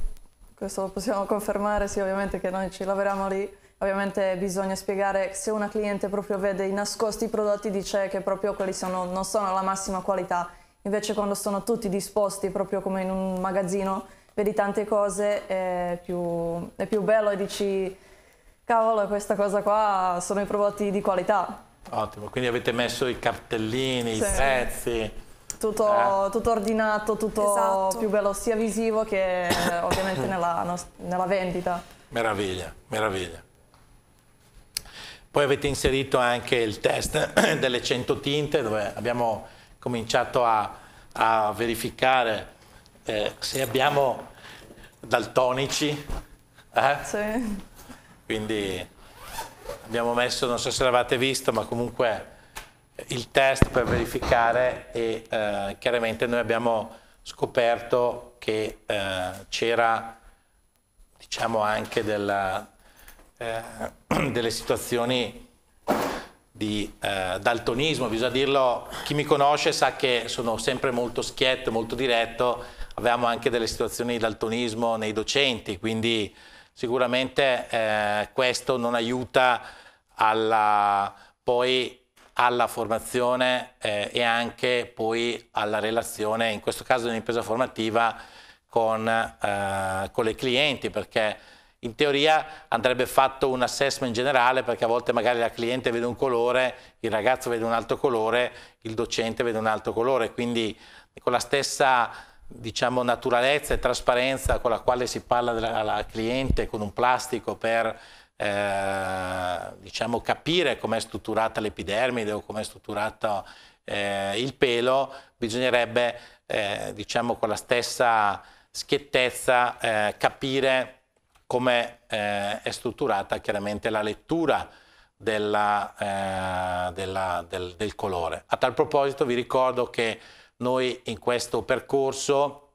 Speaker 4: Questo lo possiamo confermare, sì, ovviamente che noi ci lavoriamo lì. Ovviamente bisogna spiegare se una cliente proprio vede i nascosti prodotti dice che proprio quelli sono, non sono la massima qualità Invece quando sono tutti disposti, proprio come in un magazzino, vedi tante cose, è più, è più bello e dici, cavolo, questa cosa qua sono i prodotti di qualità.
Speaker 1: Ottimo, quindi avete messo i cartellini, sì. i prezzi.
Speaker 4: Tutto, eh. tutto, ordinato, tutto esatto. più bello sia visivo che ovviamente nella, nella vendita.
Speaker 1: Meraviglia, meraviglia. Poi avete inserito anche il test delle 100 tinte dove abbiamo cominciato a, a verificare eh, se abbiamo daltonici. Eh? Sì. Quindi abbiamo messo, non so se l'avete visto, ma comunque il test per verificare e eh, chiaramente noi abbiamo scoperto che eh, c'era diciamo anche della, eh, delle situazioni di eh, daltonismo, bisogna dirlo, chi mi conosce sa che sono sempre molto schietto, molto diretto, avevamo anche delle situazioni di daltonismo nei docenti, quindi sicuramente eh, questo non aiuta alla, poi alla formazione eh, e anche poi alla relazione, in questo caso dell'impresa formativa, con, eh, con le clienti, perché in teoria andrebbe fatto un assessment generale perché a volte magari la cliente vede un colore, il ragazzo vede un altro colore, il docente vede un altro colore, quindi con la stessa diciamo, naturalezza e trasparenza con la quale si parla della, alla cliente con un plastico per eh, diciamo, capire com'è strutturata l'epidermide o com'è strutturato eh, il pelo, bisognerebbe eh, diciamo, con la stessa schiettezza eh, capire come eh, è strutturata chiaramente la lettura della, eh, della, del, del, colore. A tal proposito vi ricordo che noi in questo percorso,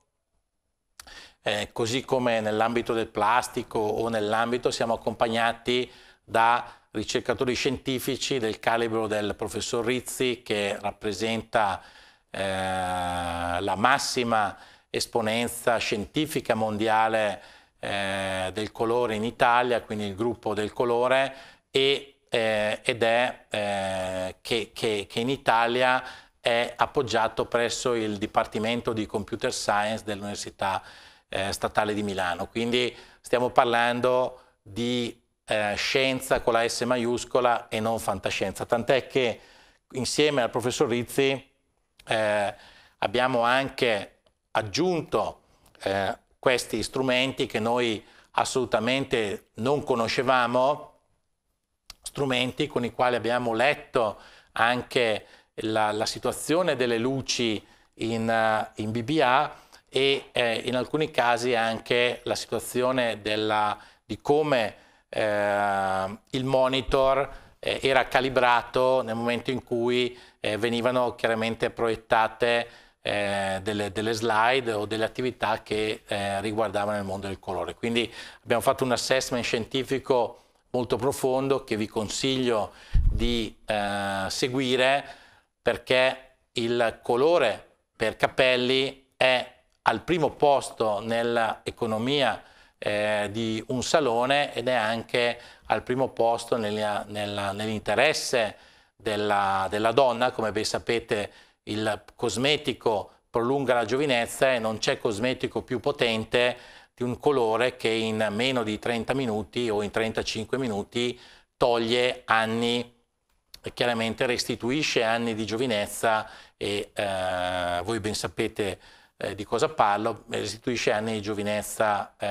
Speaker 1: eh, così come nell'ambito del plastico o nell'ambito, siamo accompagnati da ricercatori scientifici del calibro del professor Rizzi che rappresenta eh, la massima esponenza scientifica mondiale eh, del colore in Italia, quindi il gruppo del colore, e, eh, ed è eh, che, che, che in Italia è appoggiato presso il Dipartimento di Computer Science dell'Università eh, Statale di Milano. Quindi stiamo parlando di eh, scienza con la S maiuscola e non fantascienza, tant'è che insieme al professor Rizzi eh, abbiamo anche aggiunto eh, questi strumenti che noi assolutamente non conoscevamo, strumenti con i quali abbiamo letto anche la, la situazione delle luci in, eh, in BBA e eh, in alcuni casi anche la situazione della, di come eh, il monitor eh, era calibrato nel momento in cui eh, venivano chiaramente proiettate eh, delle, delle, slide o delle attività che eh, riguardavano il mondo del colore. Quindi abbiamo fatto un assessment scientifico molto profondo che vi consiglio di eh, seguire perché il colore per capelli è al primo posto nell'economia eh, di un salone ed è anche al primo posto nell'interesse della, della, donna, come ben sapete il cosmetico prolunga la giovinezza e non c'è cosmetico più potente di un colore che in meno di 30 minuti o in 35 minuti toglie anni e chiaramente restituisce anni di giovinezza e eh, voi ben sapete eh, di cosa parlo, restituisce anni di giovinezza eh,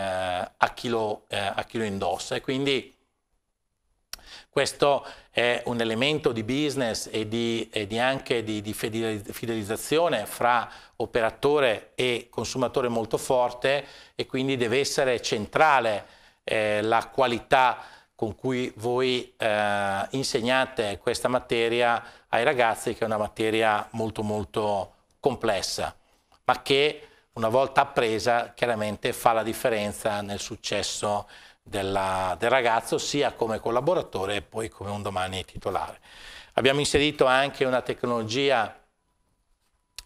Speaker 1: a, chi lo, eh, a chi lo indossa e quindi questo è un elemento di business e, di, e di anche di, di, fidelizzazione fra operatore e consumatore molto forte e quindi deve essere centrale eh, la qualità con cui voi eh, insegnate questa materia ai ragazzi, che è una materia molto molto complessa, ma che una volta appresa chiaramente fa la differenza nel successo della, del ragazzo sia come collaboratore e poi come un domani titolare. Abbiamo inserito anche una tecnologia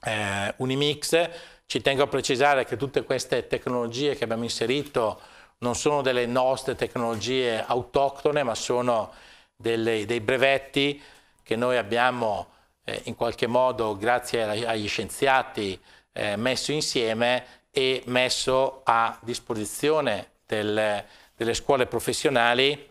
Speaker 1: eh, Unimix, ci tengo a precisare che tutte queste tecnologie che abbiamo inserito non sono delle nostre tecnologie autoctone, ma sono delle, dei brevetti che noi abbiamo eh, in qualche modo, grazie agli scienziati, eh, messo insieme e messo a disposizione del, delle scuole professionali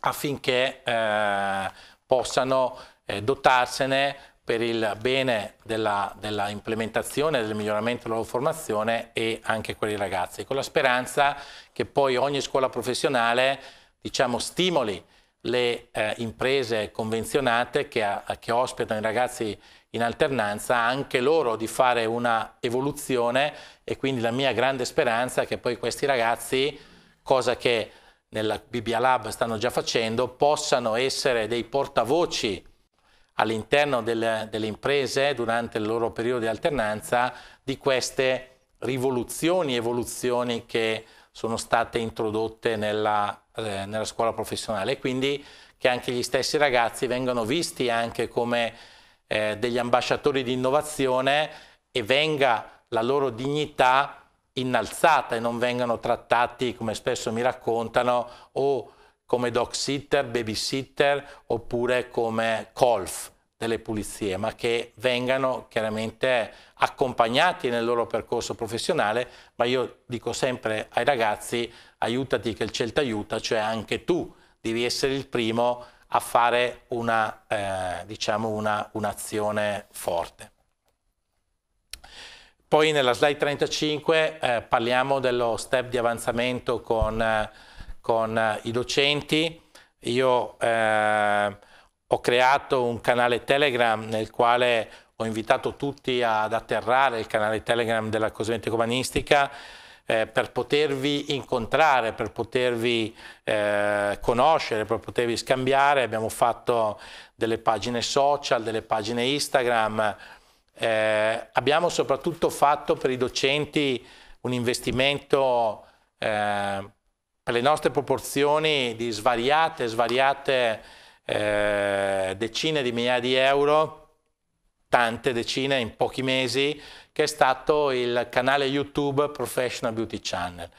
Speaker 1: affinché eh, possano eh, dotarsene per il bene della, della, implementazione, del miglioramento della loro formazione e anche quelli ragazzi, con la speranza che poi ogni scuola professionale diciamo, stimoli le eh, imprese convenzionate che, eh, che ospitano i ragazzi in alternanza anche loro di fare una evoluzione e quindi la mia grande speranza è che poi questi ragazzi, cosa che nella BBA Lab stanno già facendo, possano essere dei portavoci all'interno delle, delle imprese durante il loro periodo di alternanza di queste rivoluzioni, evoluzioni che sono state introdotte nella, eh, nella scuola professionale e quindi che anche gli stessi ragazzi vengano visti anche come eh, degli ambasciatori di innovazione e venga la loro dignità innalzata e non vengano trattati, come spesso mi raccontano, o come dog sitter, babysitter oppure come colf delle pulizie, ma che vengano chiaramente accompagnati nel loro percorso professionale, ma io dico sempre ai ragazzi aiutati che il Celta aiuta, cioè anche tu devi essere il primo a fare una, eh, diciamo una, un'azione forte. Poi nella slide 35 eh, parliamo dello step di avanzamento con, eh, con eh, i docenti. Io eh, ho creato un canale Telegram nel quale ho invitato tutti ad atterrare il canale Telegram della Cosmetico Umanistica eh, per potervi incontrare, per potervi eh, conoscere, per potervi scambiare. Abbiamo fatto delle pagine social, delle pagine Instagram. Eh, abbiamo soprattutto fatto per i docenti un investimento eh, per le nostre proporzioni di svariate, svariate eh, decine di migliaia di euro, tante decine in pochi mesi, che è stato il canale YouTube Professional Beauty Channel.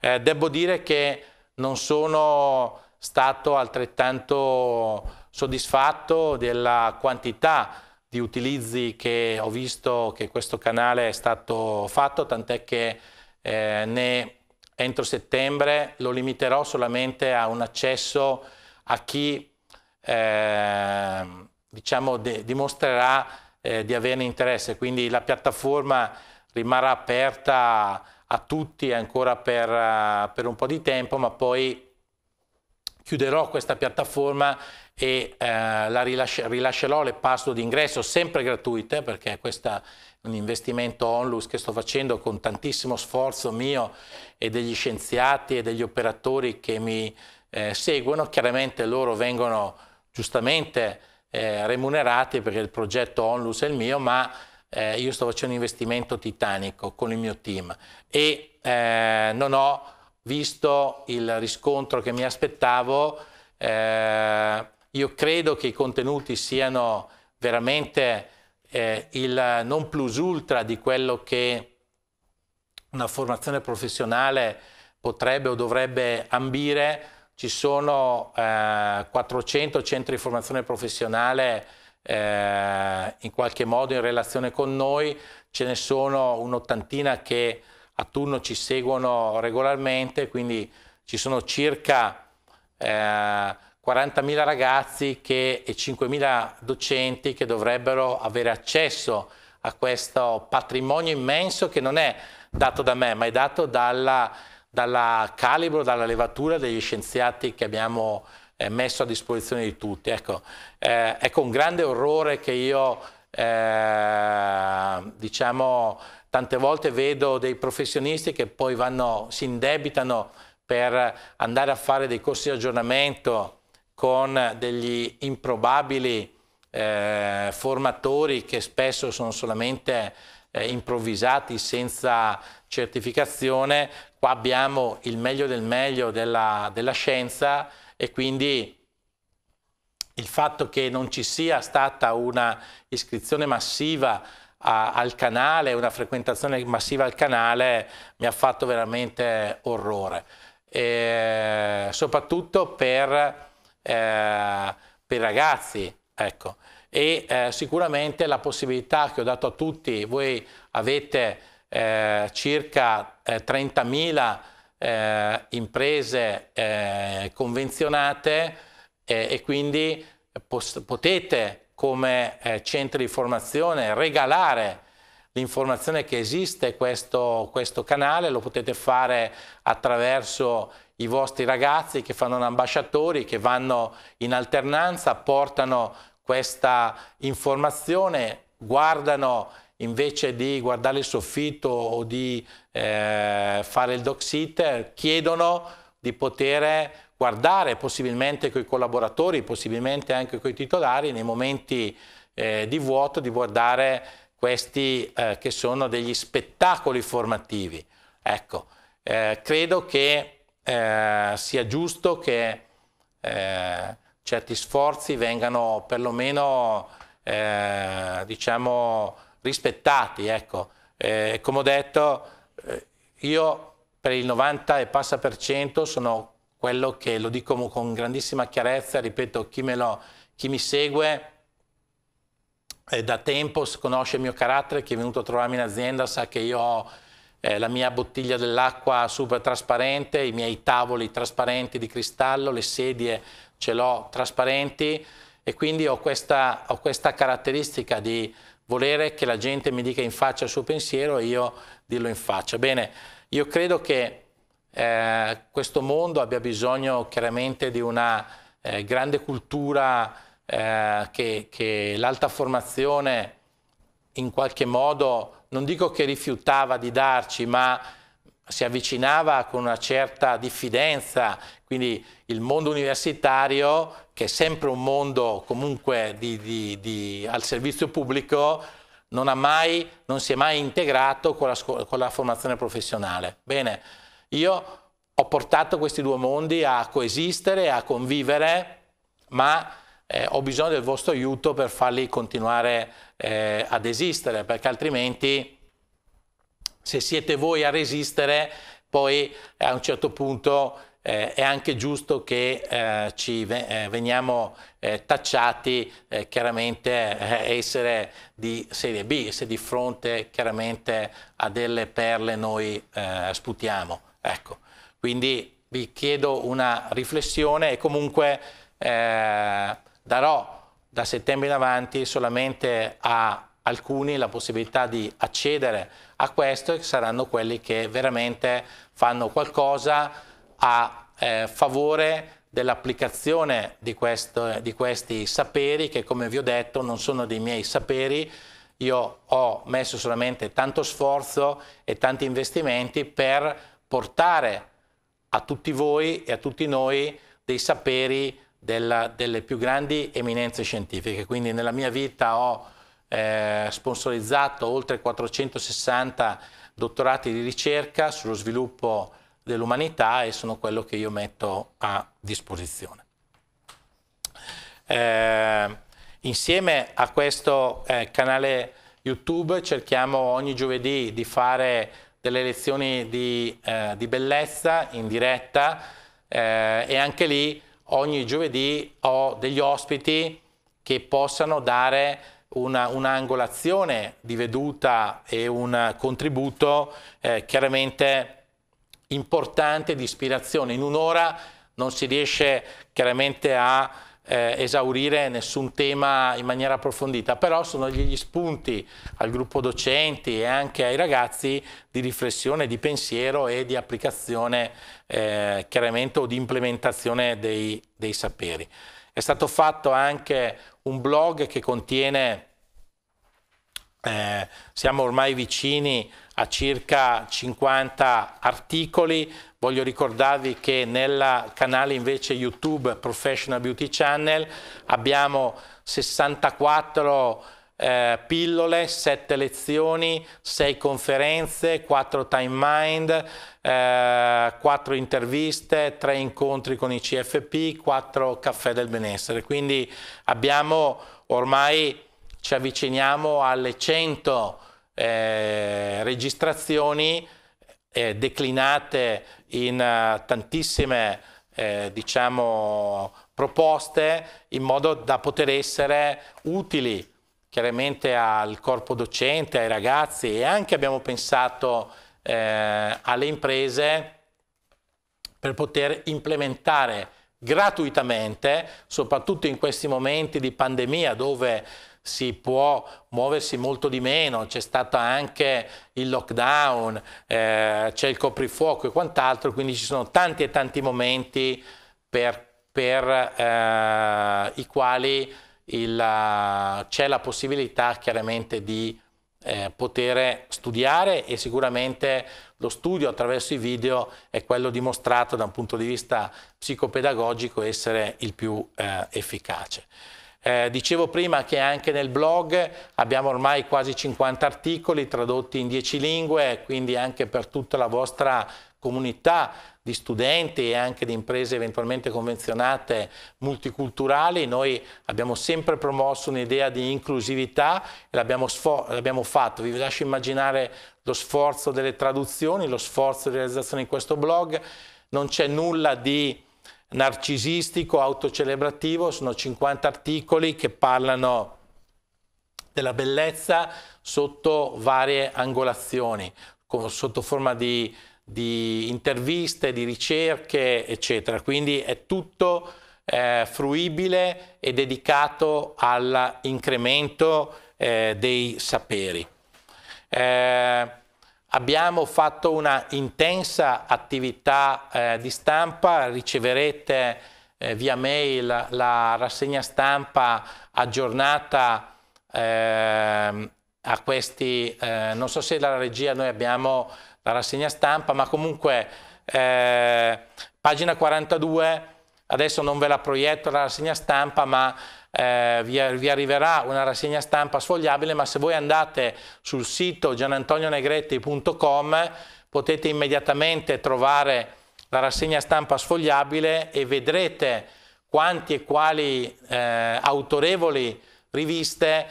Speaker 1: Eh, devo dire che non sono stato altrettanto soddisfatto della quantità di utilizzi che ho visto che questo canale è stato fatto, tant'è che eh, ne entro settembre lo limiterò solamente a un accesso a chi eh, diciamo, de- dimostrerà eh, di averne interesse, quindi la piattaforma rimarrà aperta a tutti ancora per, eh, per un po' di tempo, ma poi chiuderò questa piattaforma e eh, rilasce, rilascerò le password d'ingresso sempre gratuite perché questo è un investimento onlus che sto facendo con tantissimo sforzo mio e degli scienziati e degli operatori che mi eh, seguono. Chiaramente loro vengono giustamente eh, remunerati perché il progetto Onlus è il mio, ma eh, io sto facendo un investimento titanico con il mio team e eh, non ho visto il riscontro che mi aspettavo. Eh, io credo che i contenuti siano veramente eh, il non plus ultra di quello che una formazione professionale potrebbe o dovrebbe ambire ci sono eh, 400 centri di formazione professionale eh, in qualche modo in relazione con noi, ce ne sono un'ottantina che a turno ci seguono regolarmente, quindi ci sono circa eh, 40.000 ragazzi che, e 5.000 docenti che dovrebbero avere accesso a questo patrimonio immenso che non è dato da me, ma è dato dalla dal calibro, dalla levatura degli scienziati che abbiamo eh, messo a disposizione di tutti. Ecco, eh, è con ecco grande orrore che io, eh, diciamo, tante volte vedo dei professionisti che poi vanno, si indebitano per andare a fare dei corsi di aggiornamento con degli improbabili eh, formatori che spesso sono solamente eh, improvvisati senza certificazione, qua abbiamo il meglio del meglio della, della scienza e quindi il fatto che non ci sia stata una iscrizione massiva a, al canale, una frequentazione massiva al canale mi ha fatto veramente orrore, e soprattutto per, eh, per ragazzi. Ecco e eh, sicuramente la possibilità che ho dato a tutti, voi avete eh, circa 30.000 eh, eh, imprese eh, convenzionate e quindi potete come centri di formazione regalare l'informazione che esiste questo, questo, canale, lo potete fare attraverso i vostri ragazzi che fanno ambasciatori, che vanno in alternanza, portano questa informazione, guardano invece di guardare il soffitto o di eh, fare il dog sitter, chiedono di poter guardare possibilmente con i collaboratori, possibilmente anche con i titolari nei momenti eh, di vuoto, di guardare questi eh, che sono degli spettacoli formativi. Ecco, eh, credo che eh, sia giusto che eh, certi sforzi vengano perlomeno eh, diciamo, rispettati. Ecco. Eh, come ho detto, eh, io per il 90 e passa per cento sono quello che lo dico con grandissima chiarezza, ripeto, chi, lo, chi mi segue eh, da tempo conosce il mio carattere, chi è venuto a trovarmi in azienda sa che io ho eh, la mia bottiglia dell'acqua super trasparente, i miei tavoli trasparenti di cristallo, le sedie ce l'ho trasparenti e quindi ho questa, ho questa caratteristica di volere che la gente mi dica in faccia il suo pensiero e io dirlo in faccia. Bene, io credo che eh, questo mondo abbia bisogno chiaramente di una eh, grande cultura eh, che, che l'alta formazione in qualche modo, non dico che rifiutava di darci, ma si avvicinava con una certa diffidenza, quindi il mondo universitario, che è sempre un mondo comunque di, di, di, al servizio pubblico, non, mai, non, si è mai integrato con la, con la formazione professionale. Bene, io ho portato questi due mondi a coesistere, a convivere, ma eh, ho bisogno del vostro aiuto per farli continuare eh, ad esistere, perché altrimenti se siete voi a resistere, poi eh, a un certo punto eh, è anche giusto che eh, ci ve eh, veniamo eh, tacciati chiaramente essere di serie B, se di fronte chiaramente a delle perle noi sputiamo. Ecco, quindi vi chiedo una riflessione e comunque darò da settembre in avanti solamente a alcuni la possibilità di accedere a questo e saranno quelli che veramente fanno qualcosa a eh, favore dell'applicazione di, di, questi saperi che come vi ho detto non sono dei miei saperi, io ho messo solamente tanto sforzo e tanti investimenti per portare a tutti voi e a tutti noi dei saperi della, delle più grandi eminenze scientifiche. Quindi nella mia vita ho eh, sponsorizzato oltre 460 dottorati di ricerca sullo sviluppo dell'umanità e sono quello che io metto a disposizione. Eh, insieme a questo eh, canale YouTube cerchiamo ogni giovedì di fare delle lezioni di, eh, di bellezza in diretta eh, e anche lì ogni giovedì ho degli ospiti che possano dare un'angolazione una di veduta e un contributo eh, chiaramente importante di ispirazione. In un'ora non si riesce chiaramente a eh, esaurire nessun tema in maniera approfondita, però sono gli spunti al gruppo docenti e anche ai ragazzi di riflessione, di pensiero e di applicazione eh, chiaramente o di implementazione dei, dei saperi. È stato fatto anche un blog che contiene eh, siamo ormai vicini a circa 50 articoli, voglio ricordarvi che nel canale invece YouTube Professional Beauty Channel abbiamo 64 eh, pillole, 7 lezioni, 6 conferenze, 4 time mind, eh, 4 interviste, 3 incontri con i CFP, 4 caffè del benessere. Quindi abbiamo ormai ci avviciniamo alle 100 eh, registrazioni eh, declinate in uh, tantissime eh, diciamo, proposte in modo da poter essere utili chiaramente al corpo docente, ai ragazzi e anche abbiamo pensato eh, alle imprese per poter implementare gratuitamente, soprattutto in questi momenti di pandemia dove si può muoversi molto di meno, c'è stato anche il lockdown, eh, c'è il coprifuoco e quant'altro, quindi ci sono tanti e tanti momenti per, per eh, i quali eh, c'è la possibilità chiaramente di eh, poter studiare e sicuramente lo studio attraverso i video è quello dimostrato da un punto di vista psicopedagogico essere il più eh, efficace. Eh, dicevo prima che anche nel blog abbiamo ormai quasi 50 articoli tradotti in 10 lingue, quindi anche per tutta la vostra comunità di studenti e anche di imprese eventualmente convenzionate multiculturali, noi abbiamo sempre promosso un'idea di inclusività e l'abbiamo, fatto. Vi lascio immaginare lo sforzo delle traduzioni, lo sforzo di realizzazione di questo blog. Non c'è nulla di narcisistico, autocelebrativo, sono 50 articoli che parlano della bellezza sotto varie angolazioni, sotto forma di, di interviste, di ricerche, eccetera. Quindi è tutto eh, fruibile e dedicato all'incremento eh, dei saperi. Eh, Abbiamo fatto una intensa attività eh, di stampa, riceverete eh, via mail la rassegna stampa aggiornata eh, a questi, eh, non so se la regia noi abbiamo la rassegna stampa, ma comunque eh, pagina 42, adesso non ve la proietto la rassegna stampa, ma eh, vi, vi, arriverà una rassegna stampa sfogliabile, ma se voi andate sul sito gianantonionegretti.com potete immediatamente trovare la rassegna stampa sfogliabile e vedrete quanti e quali eh, autorevoli riviste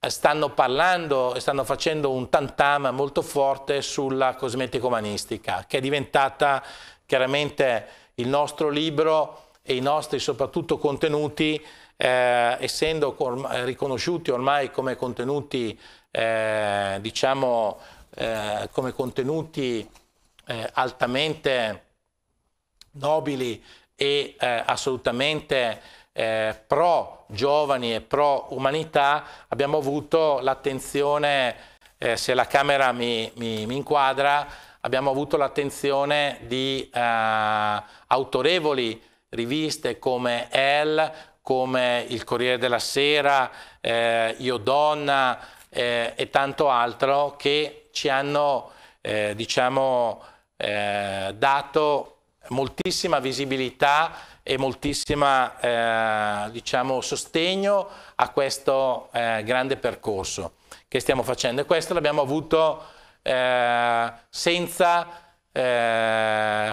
Speaker 1: eh, stanno parlando e stanno facendo un tantam molto forte sulla umanistica che è diventata chiaramente il nostro libro e i nostri soprattutto contenuti eh, essendo ormai, riconosciuti ormai come contenuti, eh, diciamo, eh, come contenuti eh, altamente nobili e eh, assolutamente eh, pro giovani e pro umanità, abbiamo avuto l'attenzione, se la Camera mi, mi, mi inquadra, abbiamo avuto l'attenzione di eh, autorevoli riviste come Elle, come il Corriere della Sera, eh, Io Donna eh, e tanto altro che ci hanno eh, diciamo, eh, dato moltissima visibilità e moltissimo eh, diciamo, sostegno a questo eh, grande percorso che stiamo facendo. E questo l'abbiamo avuto senza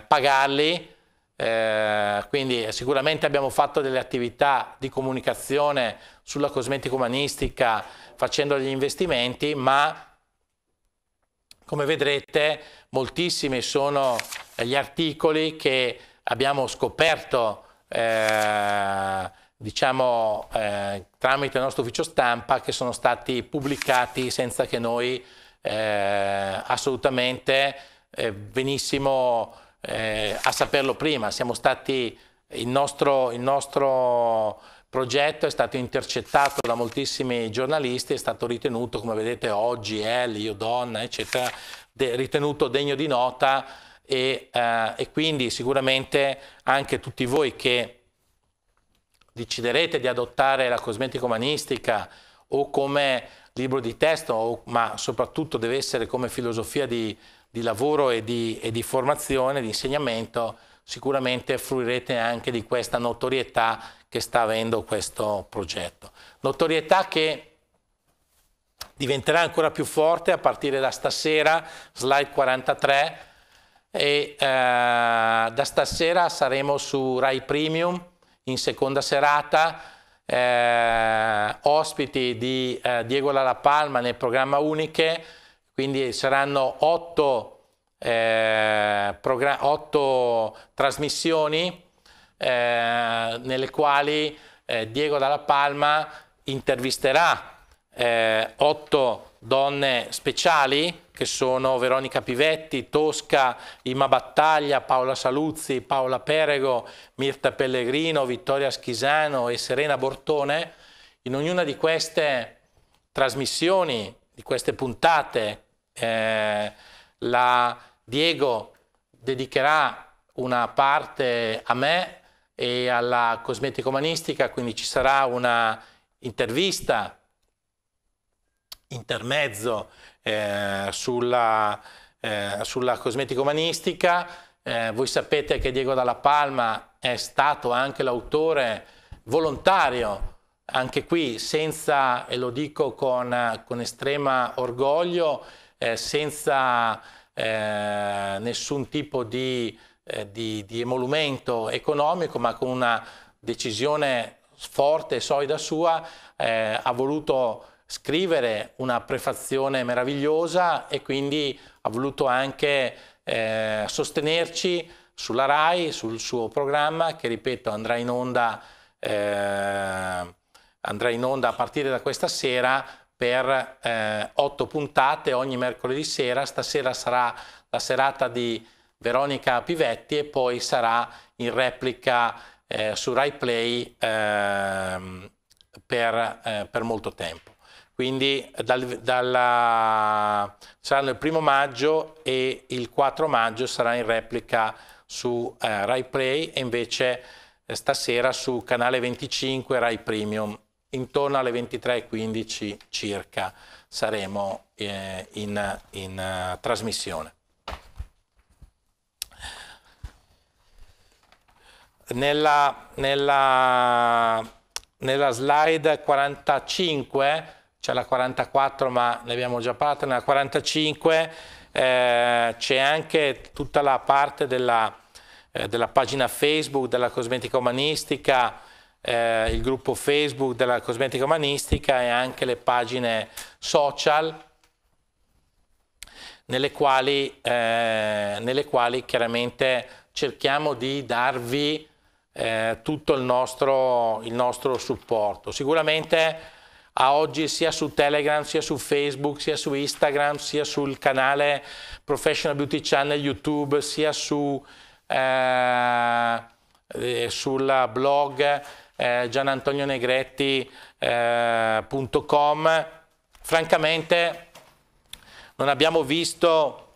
Speaker 1: pagarli, eh, quindi sicuramente abbiamo fatto delle attività di comunicazione sulla cosmetica umanistica facendo degli investimenti, ma come vedrete moltissimi sono gli articoli che abbiamo scoperto eh, diciamo, eh, tramite il nostro ufficio stampa che sono stati pubblicati senza che noi eh, assolutamente eh, venissimo eh, a saperlo prima, siamo stati, il nostro, il nostro progetto è stato intercettato da moltissimi giornalisti, è stato ritenuto, come vedete oggi, El, Io Donna, eccetera, de, ritenuto degno di nota e, eh, e quindi sicuramente anche tutti voi che deciderete di adottare la cosmetica umanistica o come libro di testo, ma soprattutto deve essere come filosofia di, di lavoro e di, e di formazione, di insegnamento, sicuramente fruirete anche di questa notorietà che sta avendo questo progetto. Notorietà che diventerà ancora più forte a partire da stasera, slide 43, e eh, da stasera saremo su Rai Premium in seconda serata, eh, ospiti di eh, Diego Lalla Palma nel programma Uniche, quindi saranno otto, eh, otto trasmissioni eh, nelle quali eh, Diego Dalla Palma intervisterà eh, otto donne speciali che sono Veronica Pivetti, Tosca, Imma Battaglia, Paola Saluzzi, Paola Perego, Mirta Pellegrino, Vittoria Schisano e Serena Bortone. In ognuna di queste trasmissioni, di queste puntate, eh, la Diego dedicherà una parte a me e alla cosmetica umanistica quindi ci sarà una intervista intermezzo eh, sulla, eh, sulla cosmetico-umanistica. Eh, voi sapete che Diego Dalla Palma è stato anche l'autore volontario, anche qui senza, e lo dico con, con estrema orgoglio, eh, senza eh, nessun tipo di, eh, di, di emolumento economico, ma con una decisione forte e solida sua, eh, ha voluto scrivere una prefazione meravigliosa e quindi ha voluto anche eh, sostenerci sulla RAI, sul suo programma che, ripeto, andrà in onda, eh, andrà in onda a partire da questa sera per eh, otto puntate ogni mercoledì sera. Stasera sarà la serata di Veronica Pivetti e poi sarà in replica eh, su Rai Play ehm, eh, per, per, molto tempo. Quindi dal, dalla, saranno il primo maggio e il 4 maggio sarà in replica su eh, Rai Play e invece eh, stasera su canale 25 Rai Premium intorno alle 23.15 circa saremo eh, in, in uh, trasmissione. Nella, nella, nella slide 45, c'è la 44 ma ne abbiamo già parlato, nella 45 eh, c'è anche tutta la parte della, eh, della pagina Facebook della cosmetica umanistica eh, il gruppo Facebook della cosmetica umanistica e anche le pagine social nelle quali, eh, nelle quali chiaramente cerchiamo di darvi eh, tutto il nostro, il nostro supporto. Sicuramente a oggi sia su Telegram, sia su Facebook, sia su Instagram, sia sul canale Professional Beauty Channel YouTube, sia su, eh, eh sul blog eh, gianantonionegretti.com. Eh, Francamente non abbiamo visto,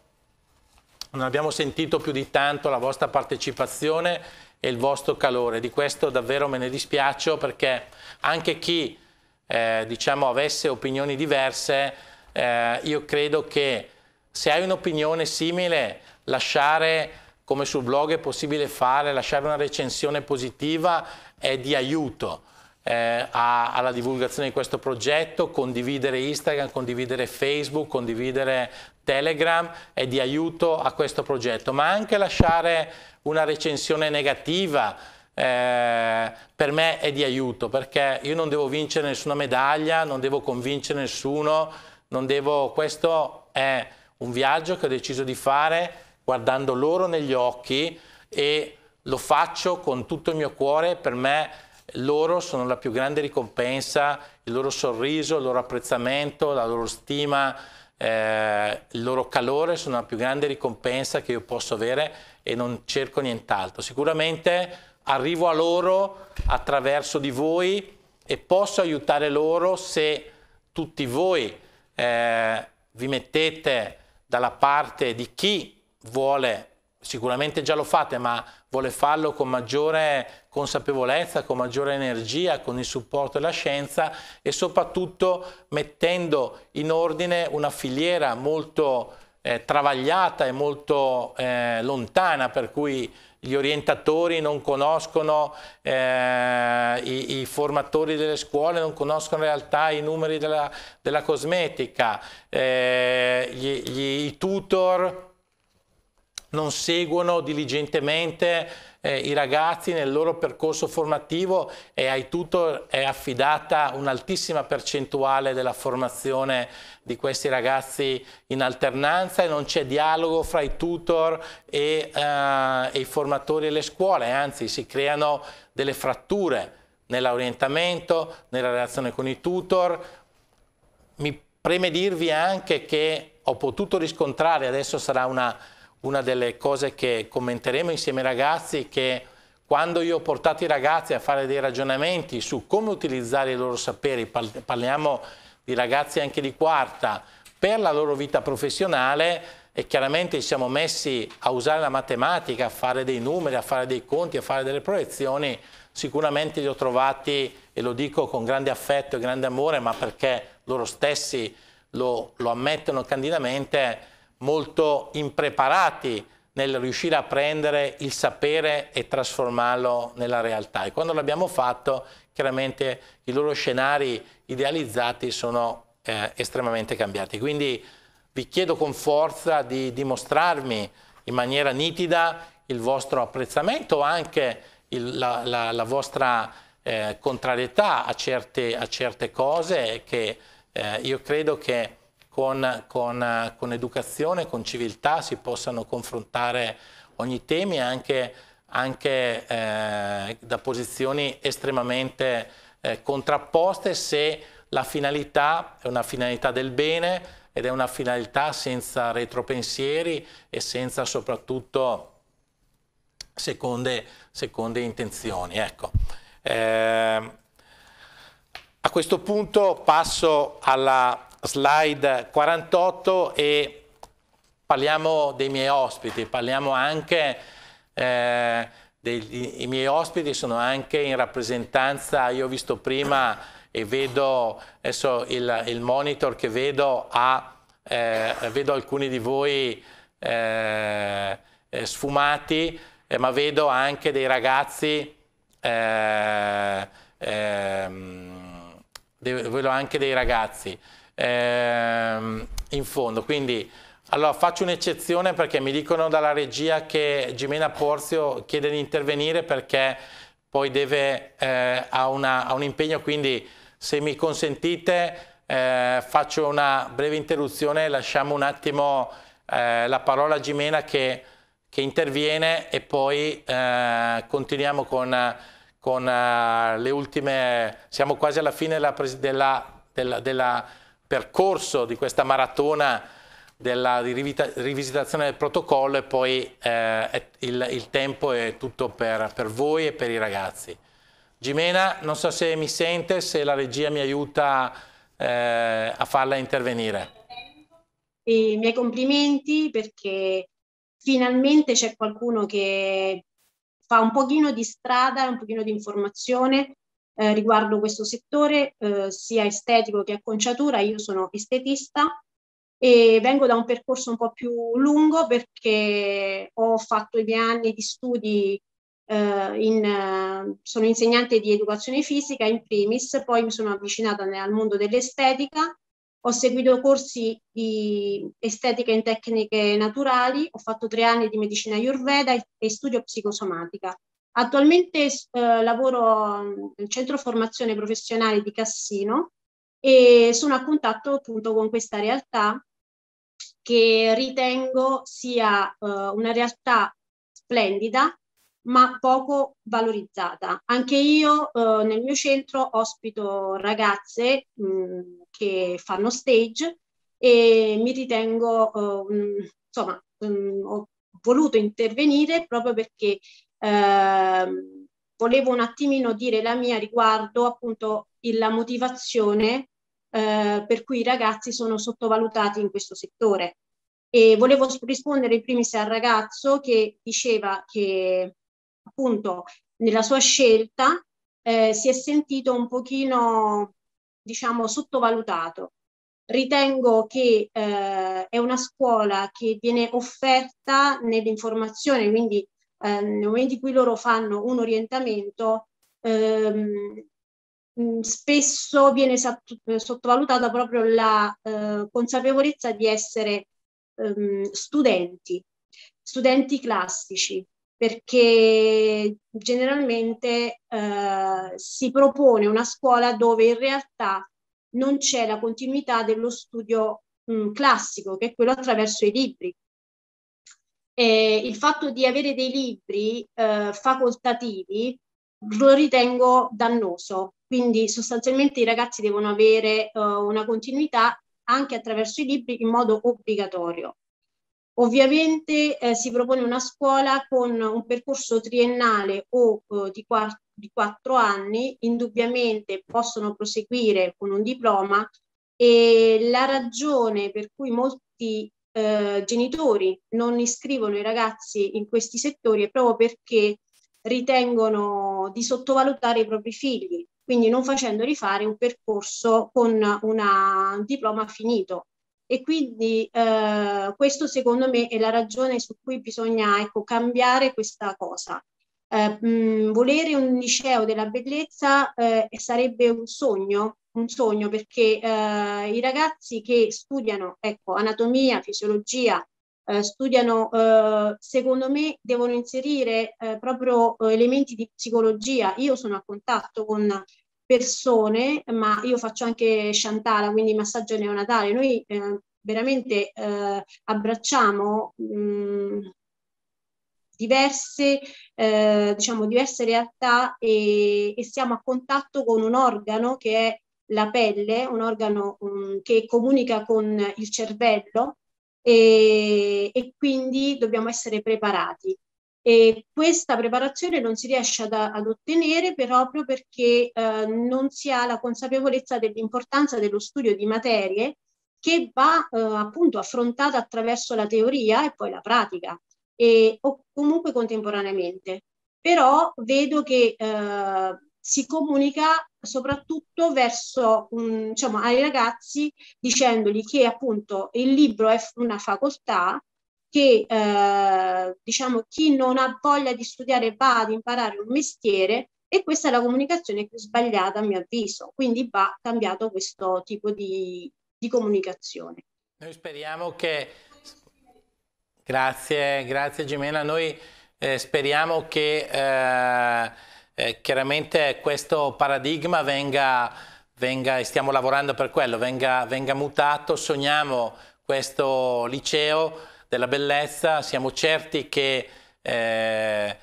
Speaker 1: non abbiamo sentito più di tanto la vostra partecipazione e il vostro calore. Di questo davvero me ne dispiaccio perché anche chi eh, diciamo, avesse opinioni diverse, eh, io credo che se hai un'opinione simile, lasciare come sul blog è possibile fare, lasciare una recensione positiva è di aiuto eh, a, alla divulgazione di questo progetto, condividere Instagram, condividere Facebook, condividere Telegram è di aiuto a questo progetto, ma anche lasciare una recensione negativa eh, per me è di aiuto perché io non devo vincere nessuna medaglia, non devo convincere nessuno, non devo, questo è un viaggio che ho deciso di fare guardando loro negli occhi e lo faccio con tutto il mio cuore, per me loro sono la più grande ricompensa, il loro sorriso, il loro apprezzamento, la loro stima, eh, il loro calore sono la più grande ricompensa che io posso avere e non cerco nient'altro. Sicuramente arrivo a loro attraverso di voi e posso aiutare loro se tutti voi eh, vi mettete dalla parte di chi vuole, sicuramente già lo fate, ma vuole farlo con maggiore consapevolezza, con maggiore energia, con il supporto della scienza e soprattutto mettendo in ordine una filiera molto eh, travagliata e molto eh, lontana per cui gli orientatori non conoscono eh, i, i, formatori delle scuole, non conoscono in realtà i numeri della, della cosmetica, eh, gli, gli, i tutor non seguono diligentemente eh, i ragazzi nel loro percorso formativo e ai tutor è affidata un'altissima percentuale della formazione di questi ragazzi in alternanza e non c'è dialogo fra i tutor e, eh, e i formatori e le scuole, anzi si creano delle fratture nell'orientamento, nella relazione con i tutor. Mi preme dirvi anche che ho potuto riscontrare, adesso sarà una una delle cose che commenteremo insieme ai ragazzi che quando io ho portato i ragazzi a fare dei ragionamenti su come utilizzare i loro saperi, parliamo di ragazzi anche di quarta, per la loro vita professionale e chiaramente ci siamo messi a usare la matematica, a fare dei numeri, a fare dei conti, a fare delle proiezioni, sicuramente li ho trovati, e lo dico con grande affetto e grande amore, ma perché loro stessi lo, lo ammettono candidamente, molto impreparati nel riuscire a prendere il sapere e trasformarlo nella realtà. E quando l'abbiamo fatto, chiaramente i loro scenari idealizzati sono eh, estremamente cambiati. Quindi vi chiedo con forza di dimostrarmi in maniera nitida il vostro apprezzamento, anche il, la, la, la, vostra eh, contrarietà a certe, a certe, cose che eh, io credo che con, con, eh, con educazione, con civiltà, si possano confrontare ogni tema anche, anche eh, da posizioni estremamente eh, contrapposte se la finalità è una finalità del bene ed è una finalità senza retropensieri e senza soprattutto seconde, seconde intenzioni. Ecco. Eh, a questo punto passo alla slide 48 e parliamo dei miei ospiti, parliamo anche, eh, dei, i miei ospiti sono anche in rappresentanza, io ho visto prima e vedo adesso il, il monitor che vedo ha, eh, vedo alcuni di voi eh, eh sfumati, eh, ma vedo anche dei ragazzi eh, ehm, vedo anche dei ragazzi ehm, in fondo. Quindi, allora faccio un'eccezione perché mi dicono dalla regia che Gimena Porzio chiede di intervenire perché poi deve, eh, ha, una, ha, un impegno, quindi se mi consentite eh, faccio una breve interruzione, lasciamo un attimo eh, la parola a Gimena che, che interviene e poi eh, continuiamo con, con eh, le ultime, siamo quasi alla fine della, della, della percorso di questa maratona della rivisitazione del protocollo e poi eh, il, il, tempo è tutto per, per, voi e per i ragazzi. Gimena, non so se mi sente, se la regia mi aiuta eh, a farla intervenire.
Speaker 5: I miei complimenti perché finalmente c'è qualcuno che fa un pochino di strada, un pochino di informazione eh, riguardo questo settore, eh, sia estetico che acconciatura. Io sono estetista e vengo da un percorso un po' più lungo perché ho fatto i miei anni di studi Uh, in, uh, sono insegnante di educazione fisica in primis, poi mi sono avvicinata al mondo dell'estetica, ho seguito corsi di estetica in tecniche naturali, ho fatto tre anni di medicina ayurveda e, e studio psicosomatica. Attualmente eh, lavoro nel centro formazione professionale di Cassino e sono a contatto appunto con questa realtà che ritengo sia eh, una realtà splendida ma poco valorizzata. Anche io eh, nel mio centro ospito ragazze mh, mm, che fanno stage e mi ritengo, eh, insomma, mh, mm, ho voluto intervenire proprio perché eh, volevo un attimino dire la mia riguardo appunto la motivazione eh, per cui i ragazzi sono sottovalutati in questo settore. E volevo rispondere in primis al ragazzo che diceva che appunto nella sua scelta eh, si è sentito un pochino diciamo sottovalutato. Ritengo che eh, è una scuola che viene offerta nell'informazione, quindi eh, nel momento in cui loro fanno un orientamento, ehm, mm, spesso viene sottovalutata proprio la eh, consapevolezza di essere ehm, studenti, studenti classici, perché generalmente eh, si propone una scuola dove in realtà non c'è la continuità dello studio mh, mm, classico, che è quello attraverso i libri. E il fatto di avere dei libri eh, facoltativi lo ritengo dannoso, quindi sostanzialmente i ragazzi devono avere eh, una continuità anche attraverso i libri in modo obbligatorio. Ovviamente eh, si propone una scuola con un percorso triennale o eh, di, quattro, di, quattro anni, indubbiamente possono proseguire con un diploma e la ragione per cui molti eh, genitori non iscrivono i ragazzi in questi settori è proprio perché ritengono di sottovalutare i propri figli, quindi non facendoli fare un percorso con una, un diploma finito. E quindi eh, questo secondo me è la ragione su cui bisogna ecco, cambiare questa cosa. Eh, mh, volere un liceo della bellezza eh, sarebbe un sogno un sogno perché eh, i ragazzi che studiano ecco, anatomia, fisiologia, eh, studiano, eh, secondo me, devono inserire eh, proprio eh, elementi di psicologia. Io sono a contatto con persone, ma io faccio anche Shantala, quindi massaggio neonatale. Noi eh, veramente abbracciamo mh, mm, diverse, eh, diciamo, diverse realtà e, e, siamo a contatto con un organo che è la pelle, un organo um, che comunica con il cervello e, e quindi dobbiamo essere preparati. E questa preparazione non si riesce ad, ad ottenere proprio perché eh, non si ha la consapevolezza dell'importanza dello studio di materie che va eh, appunto affrontata attraverso la teoria e poi la pratica, e, o comunque contemporaneamente. Però vedo che eh, si comunica soprattutto verso, um, diciamo, ai ragazzi dicendogli che appunto il libro è una facoltà, che eh, diciamo chi non ha voglia di studiare va ad imparare un mestiere e questa è la comunicazione più sbagliata a mio avviso, quindi va cambiato questo tipo di, di comunicazione.
Speaker 1: Noi speriamo che, grazie, grazie Gemena, noi eh, speriamo che eh eh, chiaramente questo paradigma venga, venga, e stiamo lavorando per quello, venga, venga mutato, sogniamo questo liceo della bellezza, siamo certi che eh,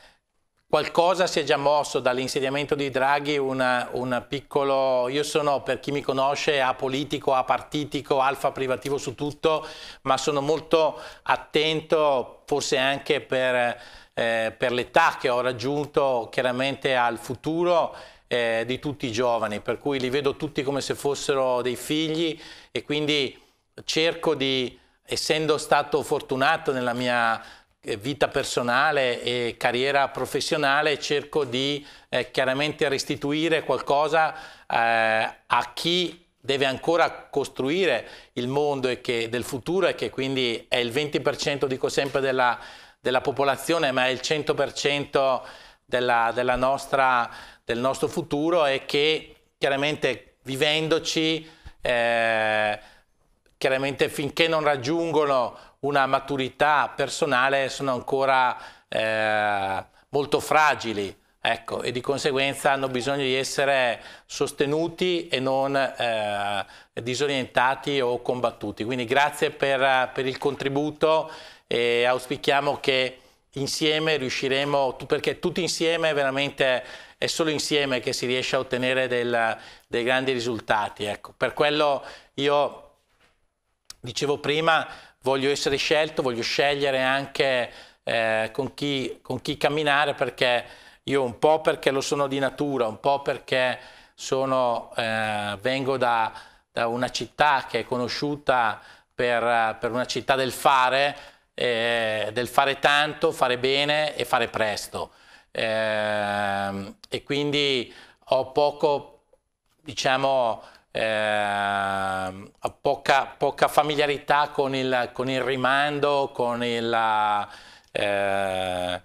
Speaker 1: qualcosa si è già mosso dall'insediamento di Draghi, un piccolo, io sono per chi mi conosce apolitico, apartitico, alfa privativo su tutto, ma sono molto attento forse anche per eh, per l'età che ho raggiunto chiaramente al futuro eh, di tutti i giovani, per cui li vedo tutti come se fossero dei figli e quindi cerco di, essendo stato fortunato nella mia eh, vita personale e carriera professionale, cerco di eh, chiaramente restituire qualcosa eh, a chi deve ancora costruire il mondo che, del futuro e che quindi è il 20% dico sempre della della popolazione, ma è il 100% della, della nostra, del nostro futuro e che chiaramente vivendoci, eh, chiaramente finché non raggiungono una maturità personale sono ancora eh, molto fragili. Ecco, e di conseguenza hanno bisogno di essere sostenuti e non eh, disorientati o combattuti. Quindi grazie per, per, il contributo e auspichiamo che insieme riusciremo, perché tutti insieme veramente è solo insieme che si riesce a ottenere del, dei grandi risultati. Ecco, per quello io dicevo prima, voglio essere scelto, voglio scegliere anche eh, con, chi, con chi camminare perché io un po' perché lo sono di natura, un po' perché sono, eh, vengo da, da, una città che è conosciuta per, per una città del fare, eh, del fare tanto, fare bene e fare presto. Eh, e quindi ho poco, diciamo, eh, poca, poca, familiarità con il, con il rimando, con il... Eh,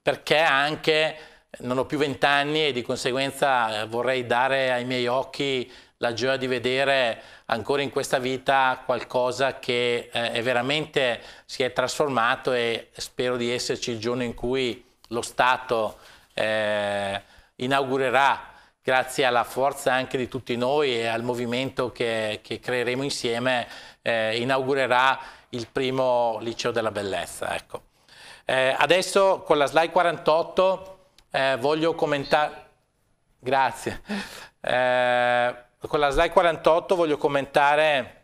Speaker 1: perché anche non ho più vent'anni e di conseguenza eh, vorrei dare ai miei occhi la gioia di vedere ancora in questa vita qualcosa che eh, veramente si è trasformato e spero di esserci il giorno in cui lo Stato eh, inaugurerà, grazie alla forza anche di tutti noi e al movimento che, che creeremo insieme, eh, inaugurerà il primo liceo della bellezza. Ecco. Eh, adesso con la slide 48 eh, voglio commentare... Grazie. Eh, con la slide 48 voglio commentare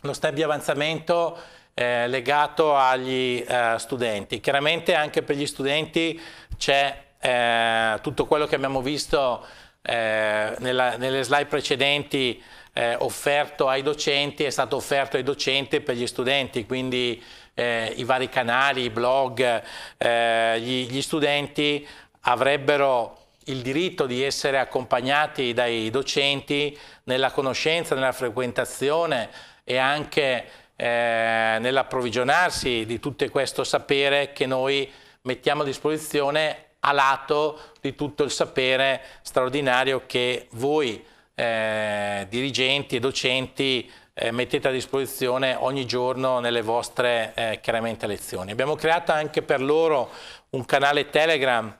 Speaker 1: lo step di avanzamento eh, legato agli eh, studenti. Chiaramente anche per gli studenti c'è eh, tutto quello che abbiamo visto eh, nella, nelle slide precedenti eh, offerto ai docenti, è stato offerto ai docenti per gli studenti, quindi eh, i vari canali, i blog, eh, gli, gli studenti avrebbero il diritto di essere accompagnati dai docenti nella conoscenza, nella frequentazione e anche eh, nell'approvvigionarsi di tutto questo sapere che noi mettiamo a disposizione a lato di tutto il sapere straordinario che voi eh, dirigenti e docenti eh, mettete a disposizione ogni giorno nelle vostre eh, chiaramente lezioni. Abbiamo creato anche per loro un canale Telegram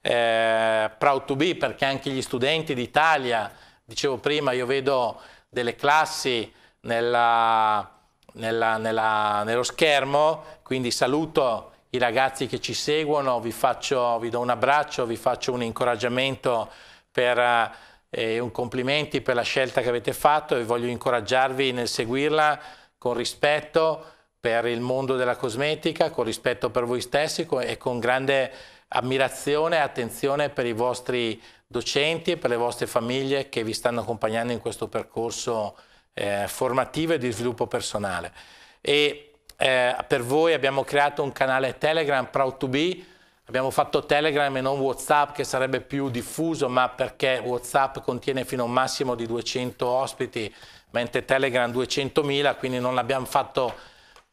Speaker 1: eh, Proud to be perché anche gli studenti d'Italia, dicevo prima, io vedo delle classi nella, nella, nella, nello schermo, quindi saluto i ragazzi che ci seguono, vi, faccio, vi do un abbraccio, vi faccio un incoraggiamento per eh, e un complimenti per la scelta che avete fatto e voglio incoraggiarvi nel seguirla con rispetto per il mondo della cosmetica, con rispetto per voi stessi e con grande ammirazione e attenzione per i vostri docenti e per le vostre famiglie che vi stanno accompagnando in questo percorso eh, formativo e di sviluppo personale. E eh, per voi abbiamo creato un canale Telegram Proud2B Abbiamo fatto Telegram e non WhatsApp che sarebbe più diffuso, ma perché WhatsApp contiene fino a un massimo di 200 ospiti, mentre Telegram 200.000, quindi non l'abbiamo fatto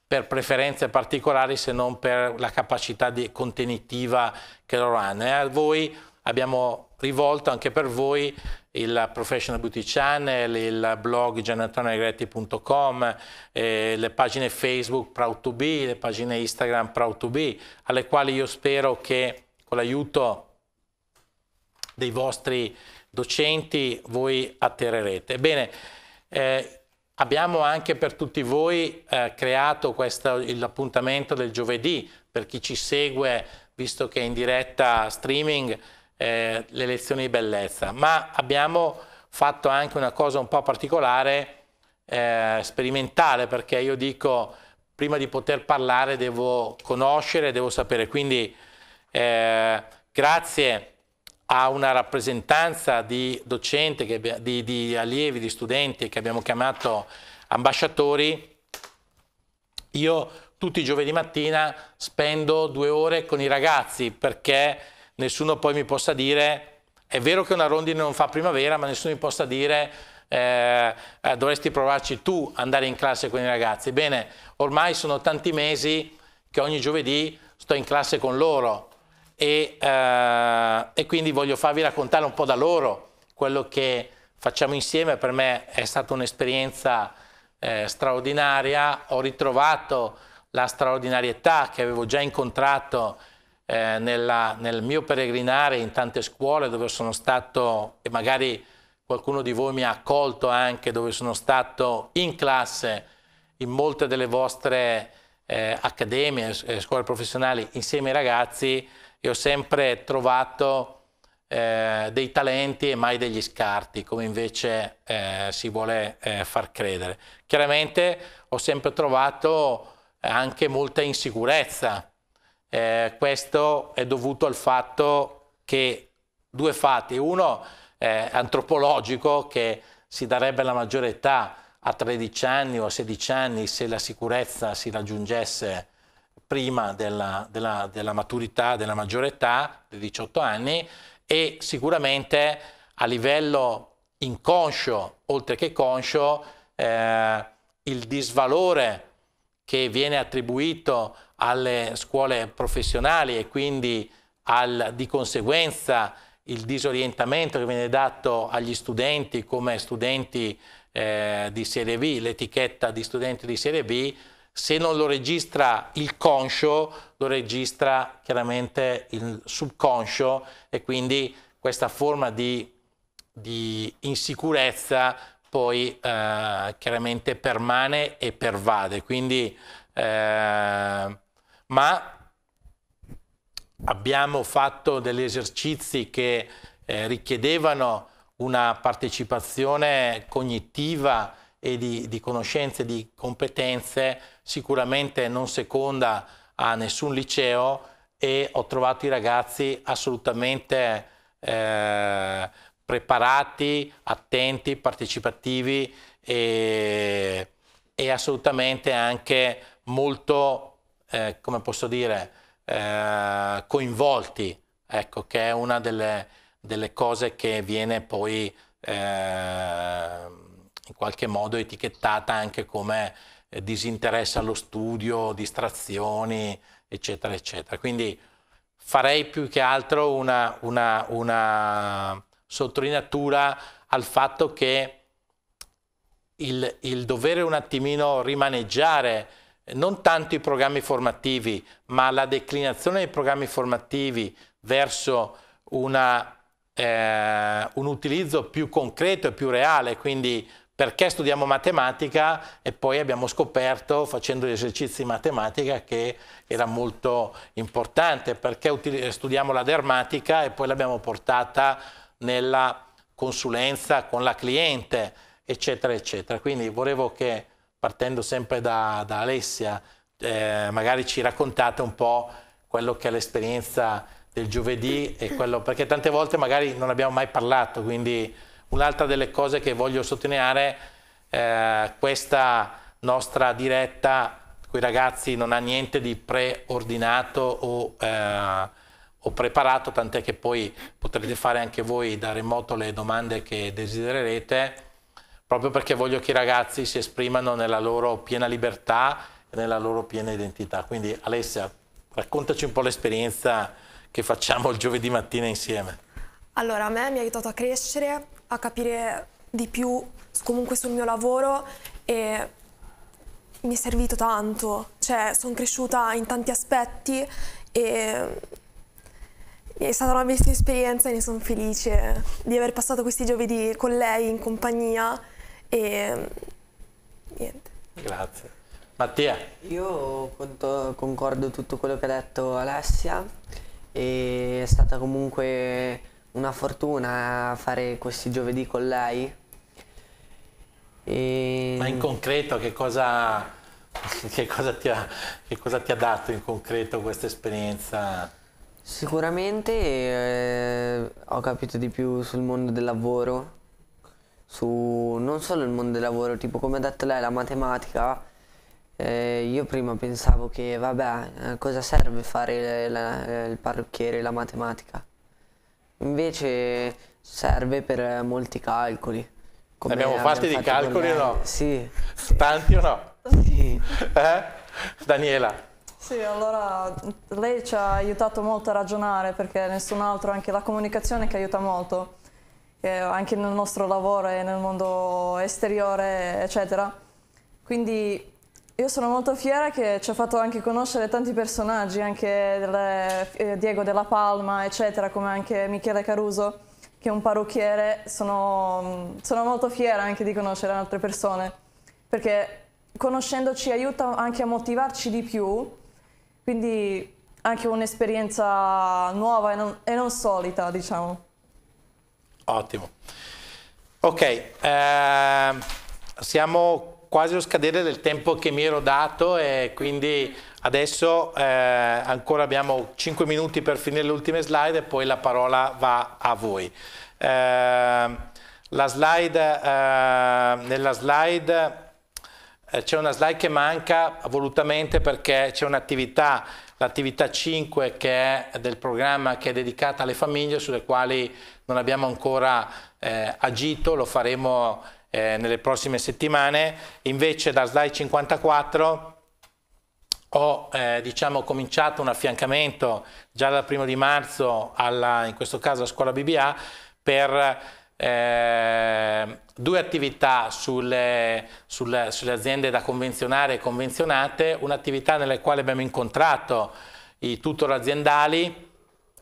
Speaker 1: per preferenze particolari se non per la capacità contenitiva che loro hanno. E a voi abbiamo rivolto anche per voi il Professional Beauty Channel, il blog giannantonegretti.com, eh, le pagine Facebook Proud 2 b le pagine Instagram Proud 2 b alle quali io spero che con l'aiuto dei vostri docenti voi atterrerete. Bene, eh, abbiamo anche per tutti voi eh, creato l'appuntamento del giovedì, per chi ci segue, visto che è in diretta streaming, eh, le lezioni di bellezza, ma abbiamo fatto anche una cosa un po' particolare, eh, sperimentale, perché io dico prima di poter parlare devo conoscere, devo sapere. Quindi eh, grazie a una rappresentanza di docenti, di, di allievi, di studenti che abbiamo chiamato ambasciatori, io tutti i giovedì mattina spendo due ore con i ragazzi perché nessuno poi mi possa dire, è vero che una rondine non fa primavera, ma nessuno mi possa dire eh, eh, dovresti provarci tu andare in classe con i ragazzi. Bene, ormai sono tanti mesi che ogni giovedì sto in classe con loro e, eh, e quindi voglio farvi raccontare un po' da loro quello che facciamo insieme. Per me è stata un'esperienza eh, straordinaria, ho ritrovato la straordinarietà che avevo già incontrato eh, nella, nel mio peregrinare in tante scuole dove sono stato, e magari qualcuno di voi mi ha accolto anche, dove sono stato in classe in molte delle vostre eh, accademie, eh, scuole professionali insieme ai ragazzi e ho sempre trovato eh, dei talenti e mai degli scarti, come invece eh, si vuole eh, far credere. Chiaramente ho sempre trovato anche molta insicurezza eh, questo è dovuto al fatto che due fatti, uno eh, antropologico che si darebbe la maggiore età a 13 anni o a 16 anni se la sicurezza si raggiungesse prima della, della, della maturità, della maggiore età, di 18 anni, e sicuramente a livello inconscio, oltre che conscio, eh, il disvalore che viene attribuito alle scuole professionali e quindi al, di conseguenza il disorientamento che viene dato agli studenti come studenti eh, di serie B, l'etichetta di studenti di serie B, se non lo registra il conscio, lo registra chiaramente il subconscio e quindi questa forma di, di insicurezza poi eh, chiaramente permane e pervade. Quindi eh, ma abbiamo fatto degli esercizi che eh, richiedevano una partecipazione cognitiva e di, di conoscenze, di competenze, sicuramente non seconda a nessun liceo e ho trovato i ragazzi assolutamente eh, preparati, attenti, partecipativi e, e assolutamente anche molto eh, come posso dire, eh, coinvolti, ecco, che è una delle, delle cose che viene poi eh, in qualche modo etichettata anche come eh, disinteresse allo studio, distrazioni, eccetera, eccetera. Quindi farei più che altro una, una, una sottolineatura al fatto che il, il dovere un attimino rimaneggiare non tanto i programmi formativi, ma la declinazione dei programmi formativi verso una, eh, un utilizzo più concreto e più reale, quindi perché studiamo matematica e poi abbiamo scoperto facendo gli esercizi di matematica che era molto importante, perché studiamo la dermatica e poi l'abbiamo portata nella consulenza con la cliente, eccetera, eccetera. Quindi volevo che partendo sempre da, da Alessia, eh, magari ci raccontate un po' quello che è l'esperienza del giovedì e quello, perché tante volte magari non abbiamo mai parlato, quindi un'altra delle cose che voglio sottolineare, eh, questa nostra diretta con i ragazzi non ha niente di preordinato o, eh, o preparato, tant'è che poi potrete fare anche voi da remoto le domande che desidererete proprio perché voglio che i ragazzi si esprimano nella loro piena libertà e nella loro piena identità. Quindi Alessia, raccontaci un po' l'esperienza che facciamo il giovedì mattina insieme.
Speaker 3: Allora, a me mi ha aiutato a crescere, a capire di più comunque sul mio lavoro e mi è servito tanto, cioè sono cresciuta in tanti aspetti e è stata una bellissima esperienza e ne sono felice di aver passato questi giovedì con lei in compagnia
Speaker 2: e niente.
Speaker 1: Grazie. Mattia.
Speaker 2: Io concordo tutto quello che ha detto Alessia e è stata comunque una fortuna fare questi giovedì con lei.
Speaker 1: E... Ehm, Ma in concreto che cosa, che, cosa ti ha, che cosa ti ha dato in concreto questa esperienza?
Speaker 2: Sicuramente eh, ho capito di più sul mondo del lavoro su non solo il mondo del lavoro, tipo come ha detto lei la matematica, eh, io prima pensavo che vabbè eh, cosa serve fare la, la, il parrucchiere, la matematica, invece serve per molti calcoli. Come abbiamo fatti di calcoli o no?
Speaker 1: Sì. Tanti o no? Sì. Eh? Daniela?
Speaker 4: Sì, allora lei ci ha aiutato molto a ragionare perché nessun altro, anche la comunicazione che aiuta molto eh, anche nel nostro lavoro e nel mondo esteriore, eccetera. Quindi io sono molto fiera che ci ha fatto anche conoscere tanti personaggi, anche delle, eh, Diego della Palma, eccetera, come anche Michele Caruso, che è un parrucchiere. Sono, mm, sono molto fiera anche di conoscere altre persone, perché conoscendoci aiuta anche a motivarci di più, quindi anche un'esperienza nuova e non, e non solita, diciamo.
Speaker 1: Ottimo. Ok, eh, siamo quasi allo scadere del tempo che mi ero dato e quindi adesso eh, ancora abbiamo 5 minuti per finire le ultime slide e poi la parola va a voi. Eh, la slide, ehm, nella slide eh, c'è una slide che manca volutamente perché c'è un'attività, l'attività 5 che è del programma che è dedicata alle famiglie sulle quali non abbiamo ancora eh, agito, lo faremo eh, nelle prossime settimane. Invece da slide 54 ho eh, diciamo, cominciato un affiancamento già dal primo di marzo alla, in questo caso a scuola BBA per eh, due attività sulle, sulle, sulle, aziende da convenzionare e convenzionate, un'attività nella quale abbiamo incontrato i tutor aziendali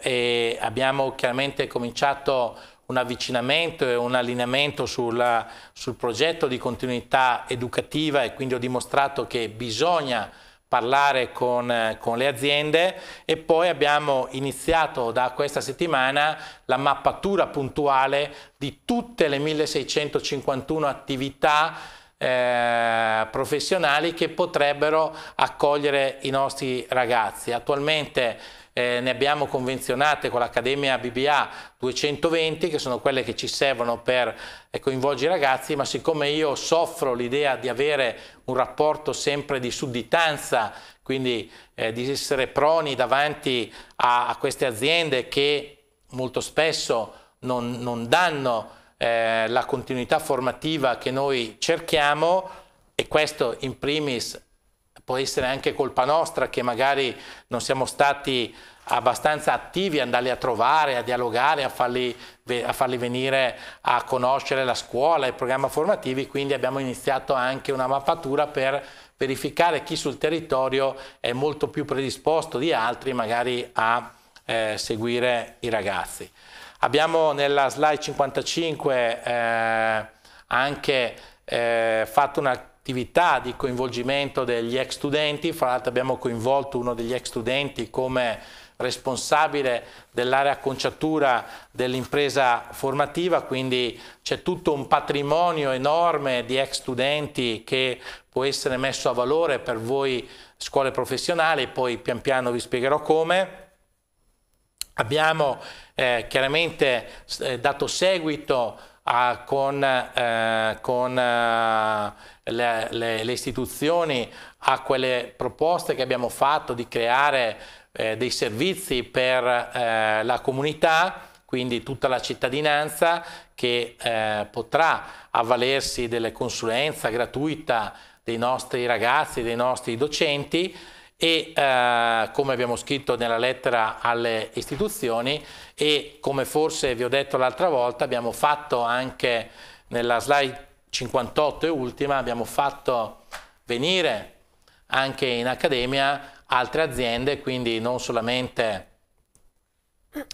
Speaker 1: e abbiamo chiaramente cominciato un avvicinamento e un allineamento sulla, sul progetto di continuità educativa e quindi ho dimostrato che bisogna parlare con, con, le aziende e poi abbiamo iniziato da questa settimana la mappatura puntuale di tutte le 1651 attività eh, professionali che potrebbero accogliere i nostri ragazzi. Attualmente eh, ne abbiamo convenzionate con l'Accademia BBA 220 che sono quelle che ci servono per eh, coinvolgere i ragazzi, ma siccome io soffro l'idea di avere un rapporto sempre di sudditanza, quindi eh, di essere proni davanti a, a, queste aziende che molto spesso non, non danno eh, la continuità formativa che noi cerchiamo, e questo in primis può essere anche colpa nostra che magari non siamo stati abbastanza attivi, a andarli a trovare, a dialogare, a farli, a farli, venire a conoscere la scuola, i programmi formativi, quindi abbiamo iniziato anche una mappatura per verificare chi sul territorio è molto più predisposto di altri magari a eh, seguire i ragazzi. Abbiamo nella slide 55 eh, anche eh, fatto una attività di coinvolgimento degli ex studenti, fra l'altro abbiamo coinvolto uno degli ex studenti come responsabile dell'area conciatura dell'impresa formativa, quindi c'è tutto un patrimonio enorme di ex studenti che può essere messo a valore per voi scuole professionali, poi pian piano vi spiegherò come. Abbiamo eh, chiaramente eh, dato seguito a, con, eh, con eh, le, le, le, istituzioni a quelle proposte che abbiamo fatto di creare eh, dei servizi per eh, la comunità, quindi tutta la cittadinanza che eh, potrà avvalersi delle consulenza gratuita dei nostri ragazzi, dei nostri docenti e eh, come abbiamo scritto nella lettera alle istituzioni e come forse vi ho detto l'altra volta abbiamo fatto anche nella slide 58 e ultima abbiamo fatto venire anche in accademia altre aziende, quindi non solamente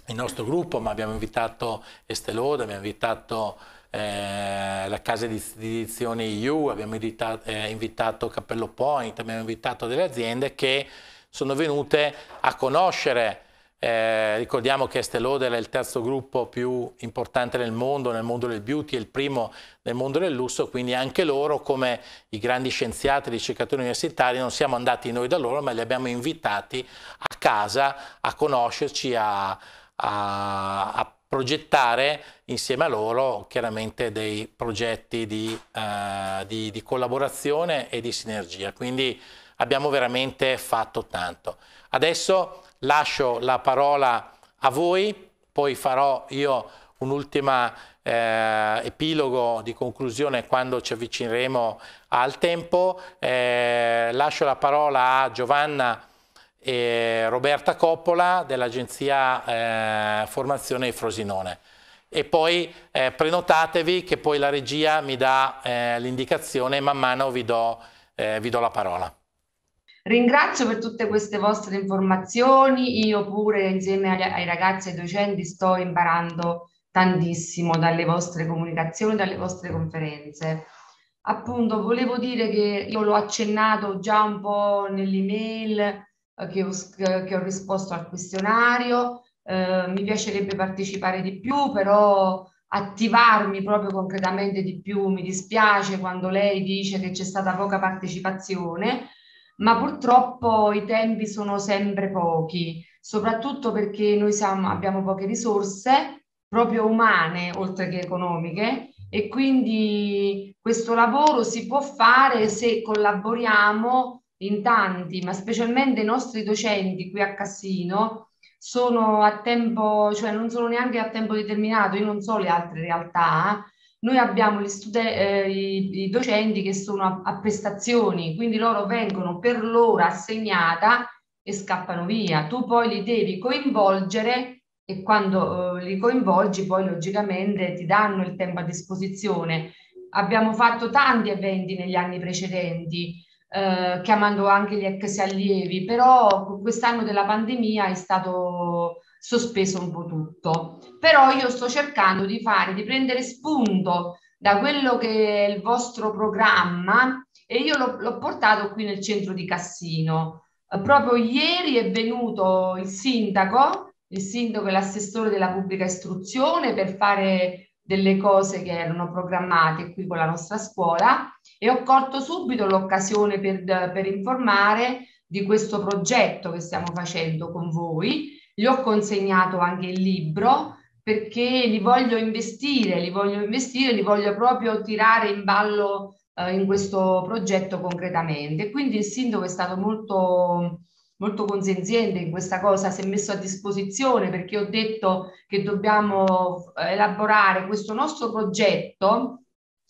Speaker 1: il nostro gruppo, ma abbiamo invitato Estelode, abbiamo invitato eh, la casa di edizioni EU, abbiamo invitato, eh, invitato Cappello Point, abbiamo invitato delle aziende che sono venute a conoscere eh, ricordiamo che Estelodel è il terzo gruppo più importante nel mondo, nel mondo del beauty, è il primo nel mondo del lusso, quindi anche loro, come i grandi scienziati, ricercatori universitari, non siamo andati noi da loro, ma li abbiamo invitati a casa a conoscerci, a, a, a progettare insieme a loro chiaramente dei progetti di, uh, di, di collaborazione e di sinergia. Quindi abbiamo veramente fatto tanto. Adesso lascio la parola a voi, poi farò io un ultimo eh, epilogo di conclusione quando ci avvicineremo al tempo. Eh, lascio la parola a Giovanna e Roberta Coppola dell'agenzia eh, Formazione Frosinone. E poi eh, prenotatevi che poi la regia mi dà eh, l'indicazione e man mano vi do, eh, vi do la parola.
Speaker 6: Ringrazio per tutte queste vostre informazioni, io pure insieme agli, ai ragazzi e ai docenti sto imparando tantissimo dalle vostre comunicazioni, dalle vostre conferenze. Appunto, volevo dire che io l'ho accennato già un po' nell'email eh, che ho, che ho risposto al questionario, eh, mi piacerebbe partecipare di più, però attivarmi proprio concretamente di più mi dispiace quando lei dice che c'è stata poca partecipazione, ma purtroppo i tempi sono sempre pochi, soprattutto perché noi siamo, abbiamo poche risorse, proprio umane oltre che economiche, e quindi questo lavoro si può fare se collaboriamo in tanti, ma specialmente i nostri docenti qui a Cassino sono a tempo, cioè non sono neanche a tempo determinato, io non so le altre realtà, noi abbiamo studen- eh, i, i, docenti che sono a, a prestazioni, quindi loro vengono per l'ora assegnata e scappano via. Tu poi li devi coinvolgere e quando eh, li coinvolgi poi logicamente ti danno il tempo a disposizione. Abbiamo fatto tanti eventi negli anni precedenti, eh, chiamando anche gli ex allievi, però quest'anno della pandemia è stato sospeso un po' tutto. Però io sto cercando di fare, di prendere spunto da quello che è il vostro programma e io l'ho, l'ho portato qui nel centro di Cassino. proprio ieri è venuto il sindaco, il sindaco e l'assessore della pubblica istruzione per fare delle cose che erano programmate qui con la nostra scuola e ho colto subito l'occasione per, per informare di questo progetto che stiamo facendo con voi gli ho consegnato anche il libro perché li voglio investire, li voglio investire, li voglio proprio tirare in ballo eh, in questo progetto concretamente. Quindi il sindaco è stato molto, molto consenziente in questa cosa, si è messo a disposizione perché ho detto che dobbiamo eh, elaborare questo nostro progetto.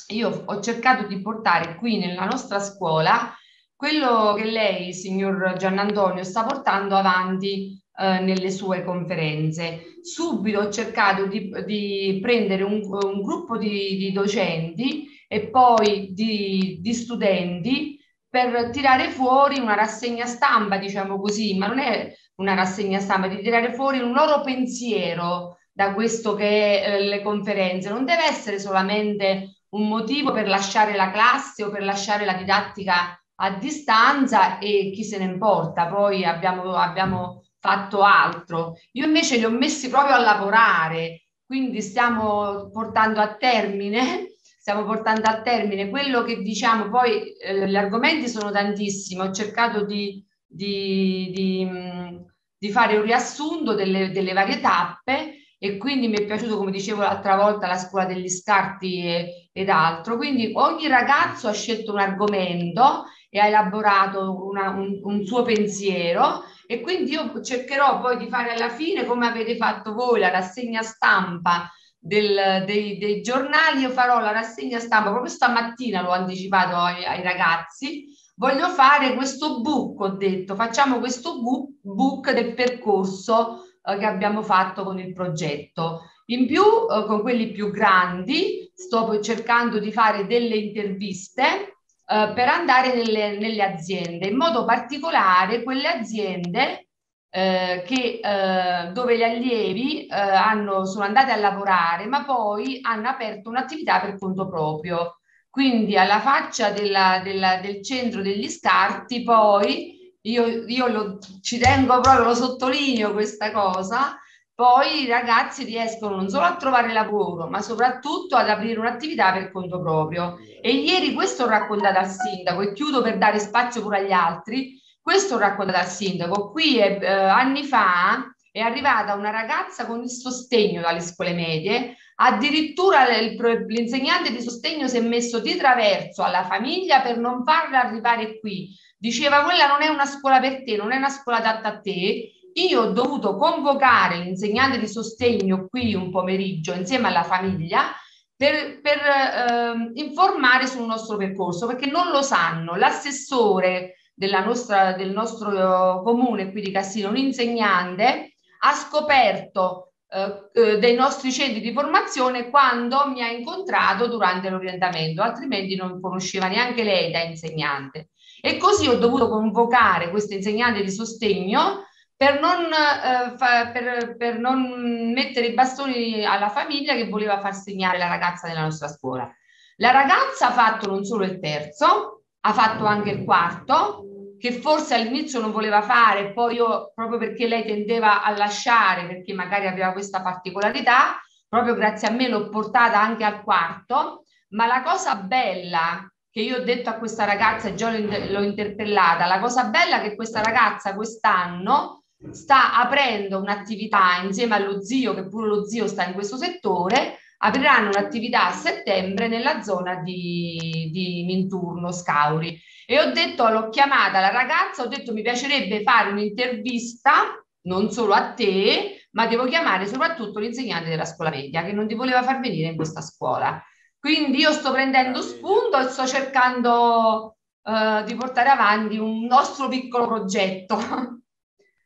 Speaker 6: Io ho cercato di portare qui nella nostra scuola quello che lei, signor Giannantonio, sta portando avanti eh, nelle sue conferenze. Subito ho cercato di, di prendere un, un gruppo di, di, docenti e poi di, di studenti per tirare fuori una rassegna stampa, diciamo così, ma non è una rassegna stampa, di tirare fuori un loro pensiero da questo che è eh, le conferenze. Non deve essere solamente un motivo per lasciare la classe o per lasciare la didattica a distanza e chi se ne importa. Poi abbiamo, abbiamo fatto altro. Io invece li ho messi proprio a lavorare, quindi stiamo portando a termine, stiamo portando a termine quello che diciamo, poi eh, gli argomenti sono tantissimi, ho cercato di, di, di, mm, di fare un riassunto delle, delle, varie tappe e quindi mi è piaciuto, come dicevo l'altra volta, la scuola degli scarti e, ed altro. Quindi ogni ragazzo ha scelto un argomento e ha elaborato una, un, un suo pensiero e quindi io cercherò poi di fare alla fine come avete fatto voi la rassegna stampa del, dei, dei, giornali, io farò la rassegna stampa, proprio stamattina l'ho anticipato ai, ai ragazzi, voglio fare questo book, ho detto, facciamo questo book, book del percorso eh, che abbiamo fatto con il progetto. In più, eh, con quelli più grandi, sto cercando di fare delle interviste eh, per andare nelle, nelle, aziende, in modo particolare quelle aziende eh, che, eh, dove gli allievi eh, hanno, sono andati a lavorare ma poi hanno aperto un'attività per conto proprio. Quindi alla faccia della, della, del centro degli scarti poi io, io lo, ci tengo proprio, lo sottolineo questa cosa, poi i ragazzi riescono non solo a trovare lavoro, ma soprattutto ad aprire un'attività per conto proprio. E ieri questo ho raccontato al sindaco e chiudo per dare spazio pure agli altri. Questo ho raccontato al sindaco. Qui eh, anni fa è arrivata una ragazza con il sostegno dalle scuole medie, addirittura l'insegnante di sostegno si è messo di traverso alla famiglia per non farla arrivare qui. Diceva quella non è una scuola per te, non è una scuola adatta a te io ho dovuto convocare l'insegnante di sostegno qui un pomeriggio insieme alla famiglia per, per eh, informare sul nostro percorso perché non lo sanno. L'assessore nostra, del nostro comune qui di Cassino, un insegnante, ha scoperto eh, eh, dei nostri centri di formazione quando mi ha incontrato durante l'orientamento, altrimenti non conosceva neanche lei da insegnante. E così ho dovuto convocare questo insegnante di sostegno per non, eh, fa, per, per non mettere i bastoni alla famiglia che voleva far segnare la ragazza della
Speaker 7: nostra scuola.
Speaker 6: La ragazza ha fatto non solo il terzo, ha fatto anche il quarto, che forse all'inizio non voleva fare, poi io, proprio perché lei tendeva a lasciare, perché magari aveva questa particolarità, proprio grazie a me l'ho portata anche al quarto, ma la cosa bella che io ho detto a questa ragazza, e già l'ho interpellata, la cosa bella è che questa ragazza quest'anno sta aprendo un'attività insieme allo zio, che pure lo zio sta in questo settore, apriranno un'attività a settembre nella zona di, di Minturno, Scauri. E ho detto, l'ho chiamata la ragazza, ho detto mi piacerebbe fare un'intervista, non solo a te, ma devo chiamare soprattutto l'insegnante della scuola media che non ti voleva far venire in questa scuola. Quindi io sto prendendo spunto e sto cercando eh, di portare avanti un nostro piccolo progetto.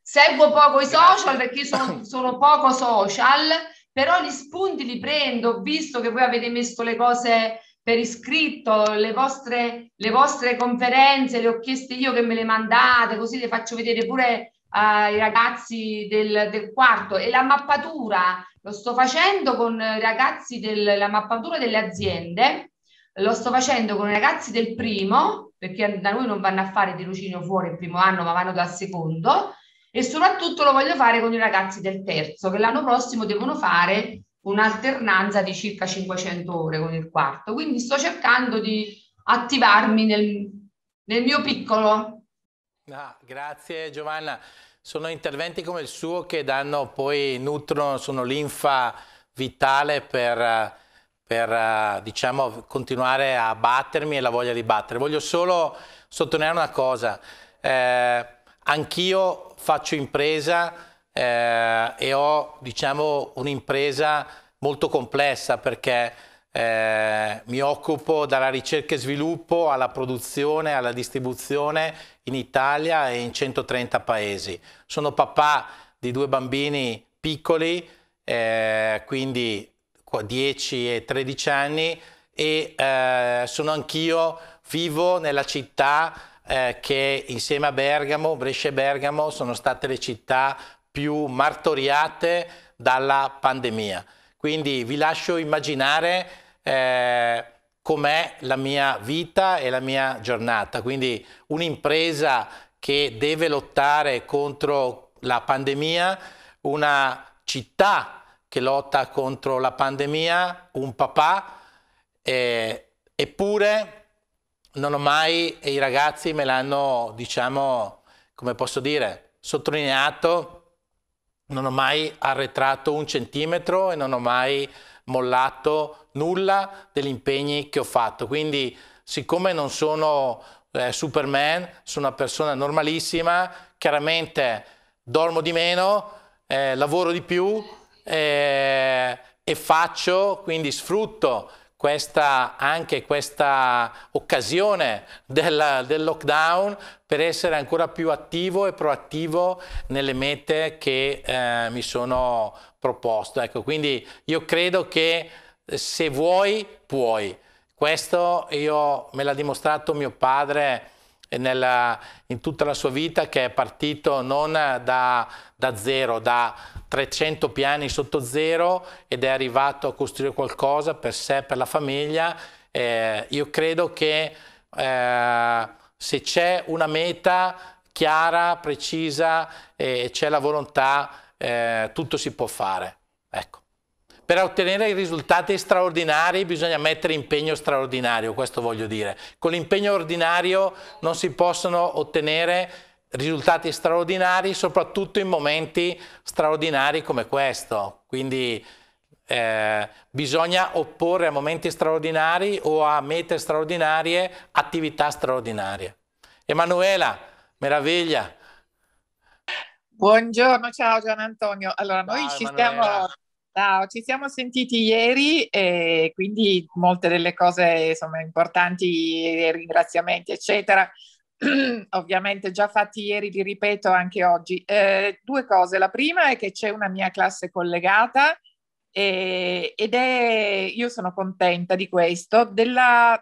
Speaker 6: Seguo poco i social perché sono, sono poco social, però gli spunti li prendo, visto che voi avete messo le cose per iscritto, le vostre, le vostre conferenze le ho chieste io che me le mandate, così le faccio vedere pure ai eh, ragazzi del, del, quarto e la mappatura lo sto facendo con i ragazzi della mappatura delle aziende, lo sto facendo con i ragazzi del primo, perché da noi non vanno a fare tirocinio fuori il primo anno, ma vanno dal secondo, e soprattutto lo voglio fare con i ragazzi del terzo che l'anno prossimo devono fare un'alternanza di circa 500 ore con il quarto. Quindi sto cercando di attivarmi nel, nel mio piccolo.
Speaker 1: Ah, grazie Giovanna. Sono interventi come il suo che danno poi, nutrono, sono linfa vitale per, per diciamo, continuare a battermi e la voglia di battere. Voglio solo sottolineare una cosa. Eh, Anch'io faccio impresa eh, e ho diciamo, un'impresa molto complessa perché eh, mi occupo dalla ricerca e sviluppo alla produzione, alla distribuzione in Italia e in 130 paesi. Sono papà di due bambini piccoli, eh, quindi 10 e 13 anni e eh, sono anch'io vivo nella città eh, che insieme a Bergamo, Brescia e Bergamo sono state le città più martoriate dalla pandemia. Quindi vi lascio immaginare eh, com'è la mia vita e la mia giornata. Quindi un'impresa che deve lottare contro la pandemia, una città che lotta contro la pandemia, un papà, eh, eppure non ho mai, e i ragazzi me l'hanno, diciamo, come posso dire, sottolineato, non ho mai arretrato un centimetro e non ho mai mollato nulla degli impegni che ho fatto. Quindi, siccome non sono eh, Superman, sono una persona normalissima, chiaramente dormo di meno, eh, lavoro di più eh, e faccio, quindi sfrutto questa, anche questa occasione del, del, lockdown per essere ancora più attivo e proattivo nelle mete che eh, mi sono proposto. Ecco, quindi io credo che eh, se vuoi, puoi. Questo io, me l'ha dimostrato mio padre nella, in tutta la sua vita che è partito non da, da zero, da 300 piani sotto zero ed è arrivato a costruire qualcosa per sé, per la famiglia. Eh, io credo che eh, se c'è una meta chiara, precisa e eh, c'è la volontà, eh, tutto si può fare. Ecco. Per ottenere risultati straordinari bisogna mettere impegno straordinario, questo voglio dire. Con l'impegno ordinario non si possono ottenere risultati straordinari, soprattutto in momenti straordinari come questo. Quindi eh, bisogna opporre a momenti straordinari o a mete straordinarie attività straordinarie. Emanuela, meraviglia.
Speaker 8: Buongiorno, ciao Gian Antonio. Allora, ciao, noi ci stiamo Ciao, ci siamo sentiti ieri e quindi molte delle cose insomma, importanti, ringraziamenti eccetera, ovviamente già fatti ieri, li ripeto anche oggi. Eh, due cose. La prima è che c'è una mia classe collegata eh, ed è, io sono contenta di questo, della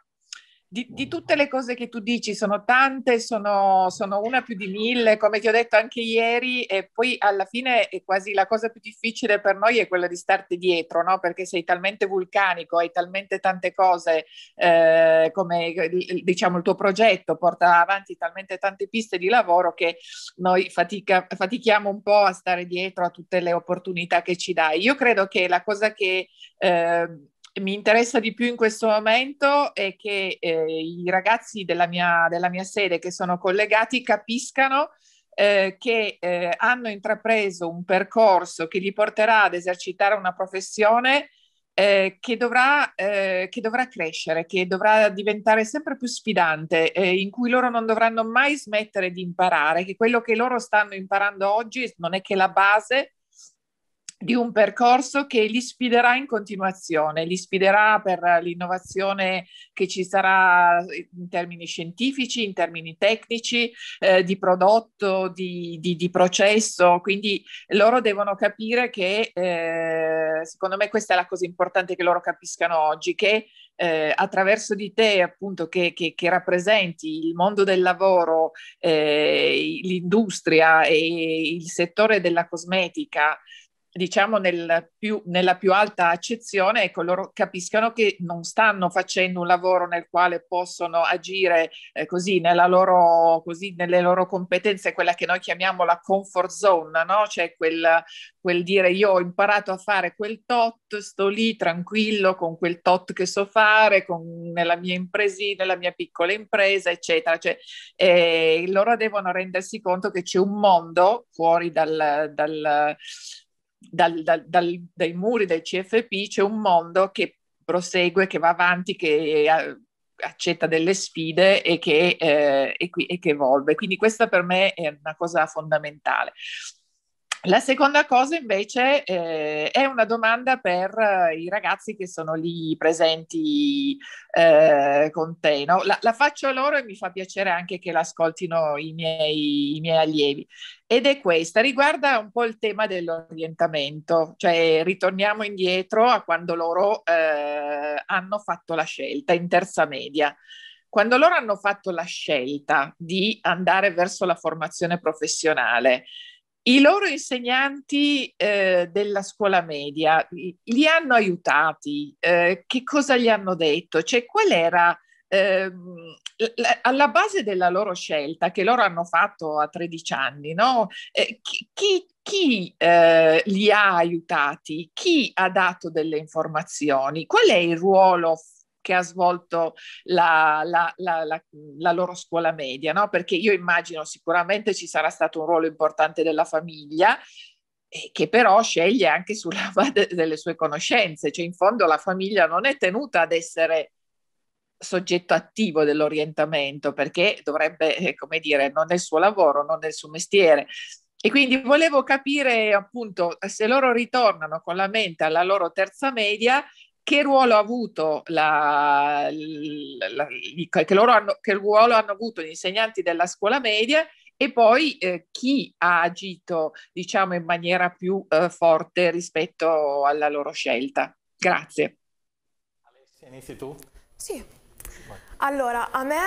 Speaker 8: di, di, tutte le cose che tu dici, sono tante, sono, sono, una più di mille, come ti ho detto anche ieri, e poi alla fine è quasi la cosa più difficile per noi è quella di starti dietro, no? perché sei talmente vulcanico, hai talmente tante cose, eh, come diciamo il tuo progetto porta avanti talmente tante piste di lavoro che noi fatica, fatichiamo un po' a stare dietro a tutte le opportunità che ci dai. Io credo che la cosa che... Eh, mi interessa di più in questo momento è che eh, i ragazzi della mia, della mia, sede che sono collegati capiscano eh, che eh, hanno intrapreso un percorso che li porterà ad esercitare una professione eh, che dovrà, eh, che, dovrà, crescere, che dovrà diventare sempre più sfidante, eh, in cui loro non dovranno mai smettere di imparare, che quello che loro stanno imparando oggi non è che la base, di un percorso che li sfiderà in continuazione, li sfiderà per l'innovazione che ci sarà in termini scientifici, in termini tecnici, eh, di prodotto, di, di, di, processo, quindi loro devono capire che, eh, secondo me questa è la cosa importante che loro capiscano oggi, che eh, attraverso di te, appunto, che, che, che rappresenti il mondo del lavoro, eh, l'industria e il settore della cosmetica diciamo nel più, nella più alta accezione, ecco, loro capiscono che non stanno facendo un lavoro nel quale possono agire eh, così, loro, così, nelle loro competenze, quella che noi chiamiamo la comfort zone, no? cioè quel, quel dire io ho imparato a fare quel tot, sto lì tranquillo con quel tot che so fare, con, nella mia impresa, nella mia piccola impresa, eccetera. Cioè, eh, loro devono rendersi conto che c'è un mondo fuori dal, dal dal, dal, dal, dai muri del CFP c'è un mondo che prosegue, che va avanti, che eh, accetta delle sfide e che, eh, e qui, e che evolve. Quindi questa per me è una cosa fondamentale. La seconda cosa invece eh, è una domanda per eh, i ragazzi che sono lì presenti eh, con te. No? La, la, faccio a loro e mi fa piacere anche che l'ascoltino i miei, i miei allievi. Ed è questa, riguarda un po' il tema dell'orientamento, cioè ritorniamo indietro a quando loro eh, hanno fatto la scelta in terza media quando loro hanno fatto la scelta di andare verso la formazione professionale, i loro insegnanti eh, della scuola media li hanno aiutati? Eh, che cosa gli hanno detto? Cioè, qual era eh, la, alla base della loro scelta che loro hanno fatto a 13 anni? No? Eh, chi, chi, chi eh, li ha aiutati? Chi ha dato delle informazioni? Qual è il ruolo che ha svolto la, la, la, la loro scuola media, no? perché io immagino sicuramente ci sarà stato un ruolo importante della famiglia, che però sceglie anche sulla base delle sue conoscenze, cioè in fondo la famiglia non è tenuta ad essere soggetto attivo dell'orientamento perché dovrebbe, eh, come dire, non è il suo lavoro, non è il suo mestiere. E quindi volevo capire appunto se loro ritornano con la mente alla loro terza media, che ruolo ha avuto la, la, la, che, hanno, che, ruolo hanno avuto gli insegnanti della scuola media e poi eh, chi ha agito diciamo in maniera più eh, forte rispetto alla loro scelta. Grazie.
Speaker 1: Alessia, inizi tu?
Speaker 3: Sì. Allora, a me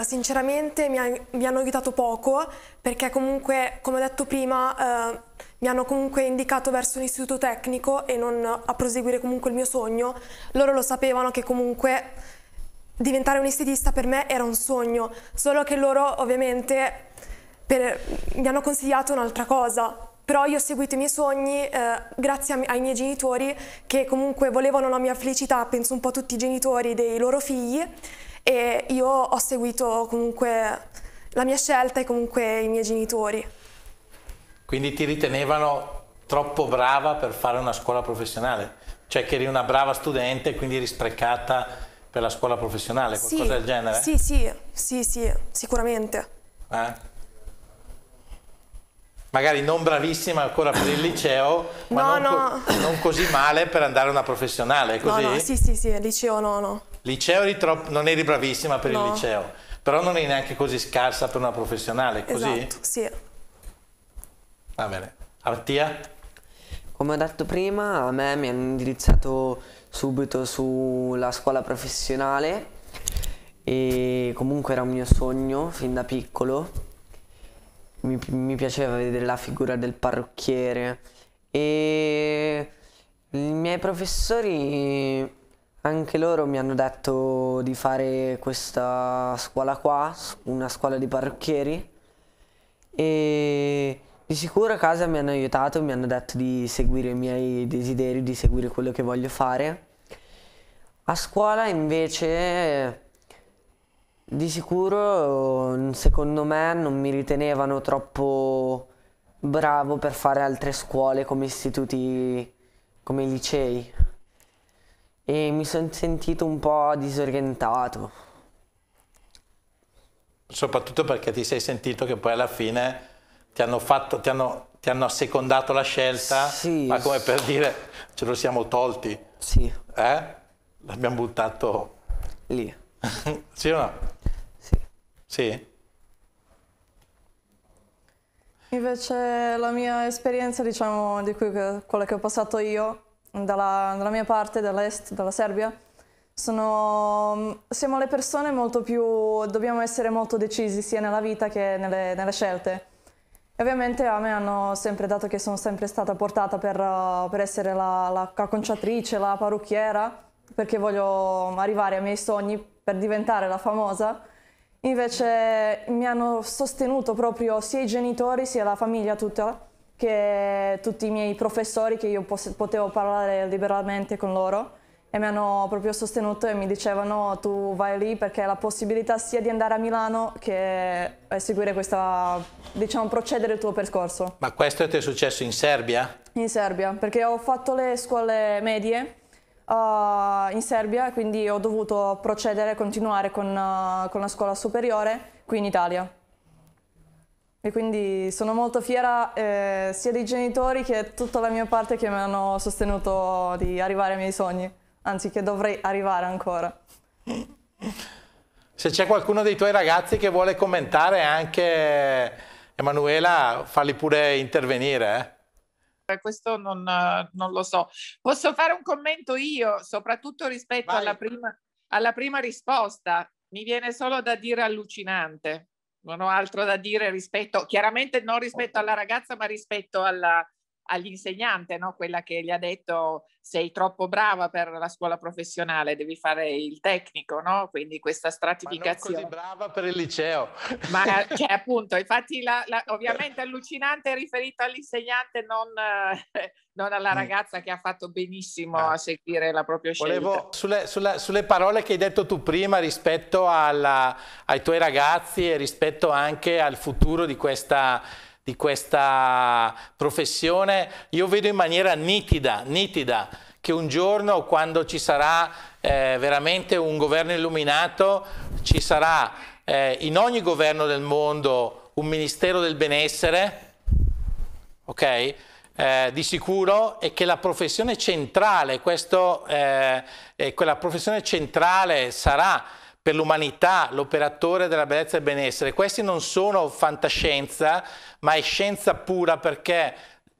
Speaker 3: eh, sinceramente mi, ha, mi, hanno aiutato poco perché comunque, come ho detto prima, eh, mi hanno comunque indicato verso un istituto tecnico e non a proseguire comunque il mio sogno. Loro lo sapevano che comunque diventare un estetista per me era un sogno, solo che loro ovviamente per, mi hanno consigliato un'altra cosa. Però io ho seguito i miei sogni eh, grazie ai miei genitori che comunque volevano la mia felicità, penso un po' tutti i genitori dei loro figli e io ho seguito comunque la mia scelta e comunque i miei genitori.
Speaker 1: Quindi ti ritenevano troppo brava per fare una scuola professionale, cioè che eri una brava studente e quindi eri per la scuola professionale, qualcosa sì, del genere? Sì,
Speaker 3: sì, sì, sì sicuramente.
Speaker 1: Eh? Magari non bravissima ancora per il liceo, no, ma non, no. Co non, così male per andare a una professionale, così? No, no, sì,
Speaker 3: sì, sì, liceo no, no
Speaker 1: liceo eri troppo, non eri bravissima per no. il liceo, però non eri neanche così scarsa per una professionale, così? Esatto, sì. Va bene. Artia?
Speaker 2: Come ho detto prima, a me mi hanno indirizzato subito sulla scuola professionale e comunque era un mio sogno fin da piccolo. Mi, mi piaceva vedere la figura del parrucchiere e i miei professori anche loro mi hanno detto di fare questa scuola qua, una scuola di parrucchieri e di sicuro a casa mi hanno aiutato, mi hanno detto di seguire i miei desideri, di seguire quello che voglio fare. A scuola invece di sicuro secondo me non mi ritenevano troppo bravo per fare altre scuole come istituti, come licei e mi sono sentito un po' disorientato.
Speaker 1: Soprattutto perché ti sei sentito che poi alla fine ti hanno, fatto, ti hanno, ti hanno assecondato la scelta, sì, ma come per dire ce lo siamo tolti. Sì. Eh? L'abbiamo buttato lì. sì o no? Sì. Sì.
Speaker 4: Invece la mia esperienza, diciamo, di cui, quella che ho passato io, dalla, dalla mia parte, dall'est, dalla Serbia, sono, siamo le persone molto più, dobbiamo essere molto decisi sia nella vita che nelle, nelle scelte. E ovviamente a me hanno sempre dato che sono sempre stata portata per, per essere la, la, conciatrice, la parrucchiera, perché voglio arrivare ai miei sogni per diventare la famosa. Invece mi hanno sostenuto proprio sia i genitori sia la famiglia tutta che tutti i miei professori, che io potevo parlare liberamente con loro e mi hanno proprio sostenuto e mi dicevano tu vai lì perché la possibilità sia di andare a Milano che eh, seguire questa, diciamo, procedere il tuo percorso.
Speaker 1: Ma questo ti è successo in Serbia?
Speaker 4: In Serbia, perché ho fatto le scuole medie uh, in Serbia, quindi ho dovuto procedere, continuare con, uh, con la scuola superiore qui in Italia. E quindi sono molto fiera eh, sia dei genitori che tutta la mia parte che mi hanno sostenuto di arrivare ai miei sogni, anzi che dovrei arrivare ancora.
Speaker 1: Se c'è qualcuno dei tuoi ragazzi che vuole commentare anche Emanuela, falli pure intervenire.
Speaker 8: Eh? eh questo non, non, lo so. Posso fare un commento io, soprattutto rispetto alla prima, alla prima risposta. Mi viene solo da dire allucinante non ho altro da dire rispetto, chiaramente non rispetto alla ragazza, ma rispetto alla, all'insegnante, no? quella che gli ha detto sei troppo brava per la scuola professionale, devi fare il tecnico, no? Quindi questa stratificazione. Ma non così brava per il liceo. Ma che cioè, appunto, infatti la, la, ovviamente allucinante è riferito all'insegnante, non, eh, non alla mm. ragazza che ha fatto benissimo ah. a seguire la propria scelta. Volevo,
Speaker 1: sulle, sulle, sulle, parole che hai detto tu prima rispetto alla, ai tuoi ragazzi e rispetto anche al futuro di questa di questa professione, io vedo in maniera nitida, nitida che un giorno quando ci sarà eh, veramente un governo illuminato, ci sarà eh, in ogni governo del mondo un ministero del benessere, ok? Eh, di sicuro e che la professione centrale, questo, eh, quella professione centrale sarà per l'umanità, l'operatore della bellezza e del benessere. Questi non sono fantascienza, ma è scienza pura perché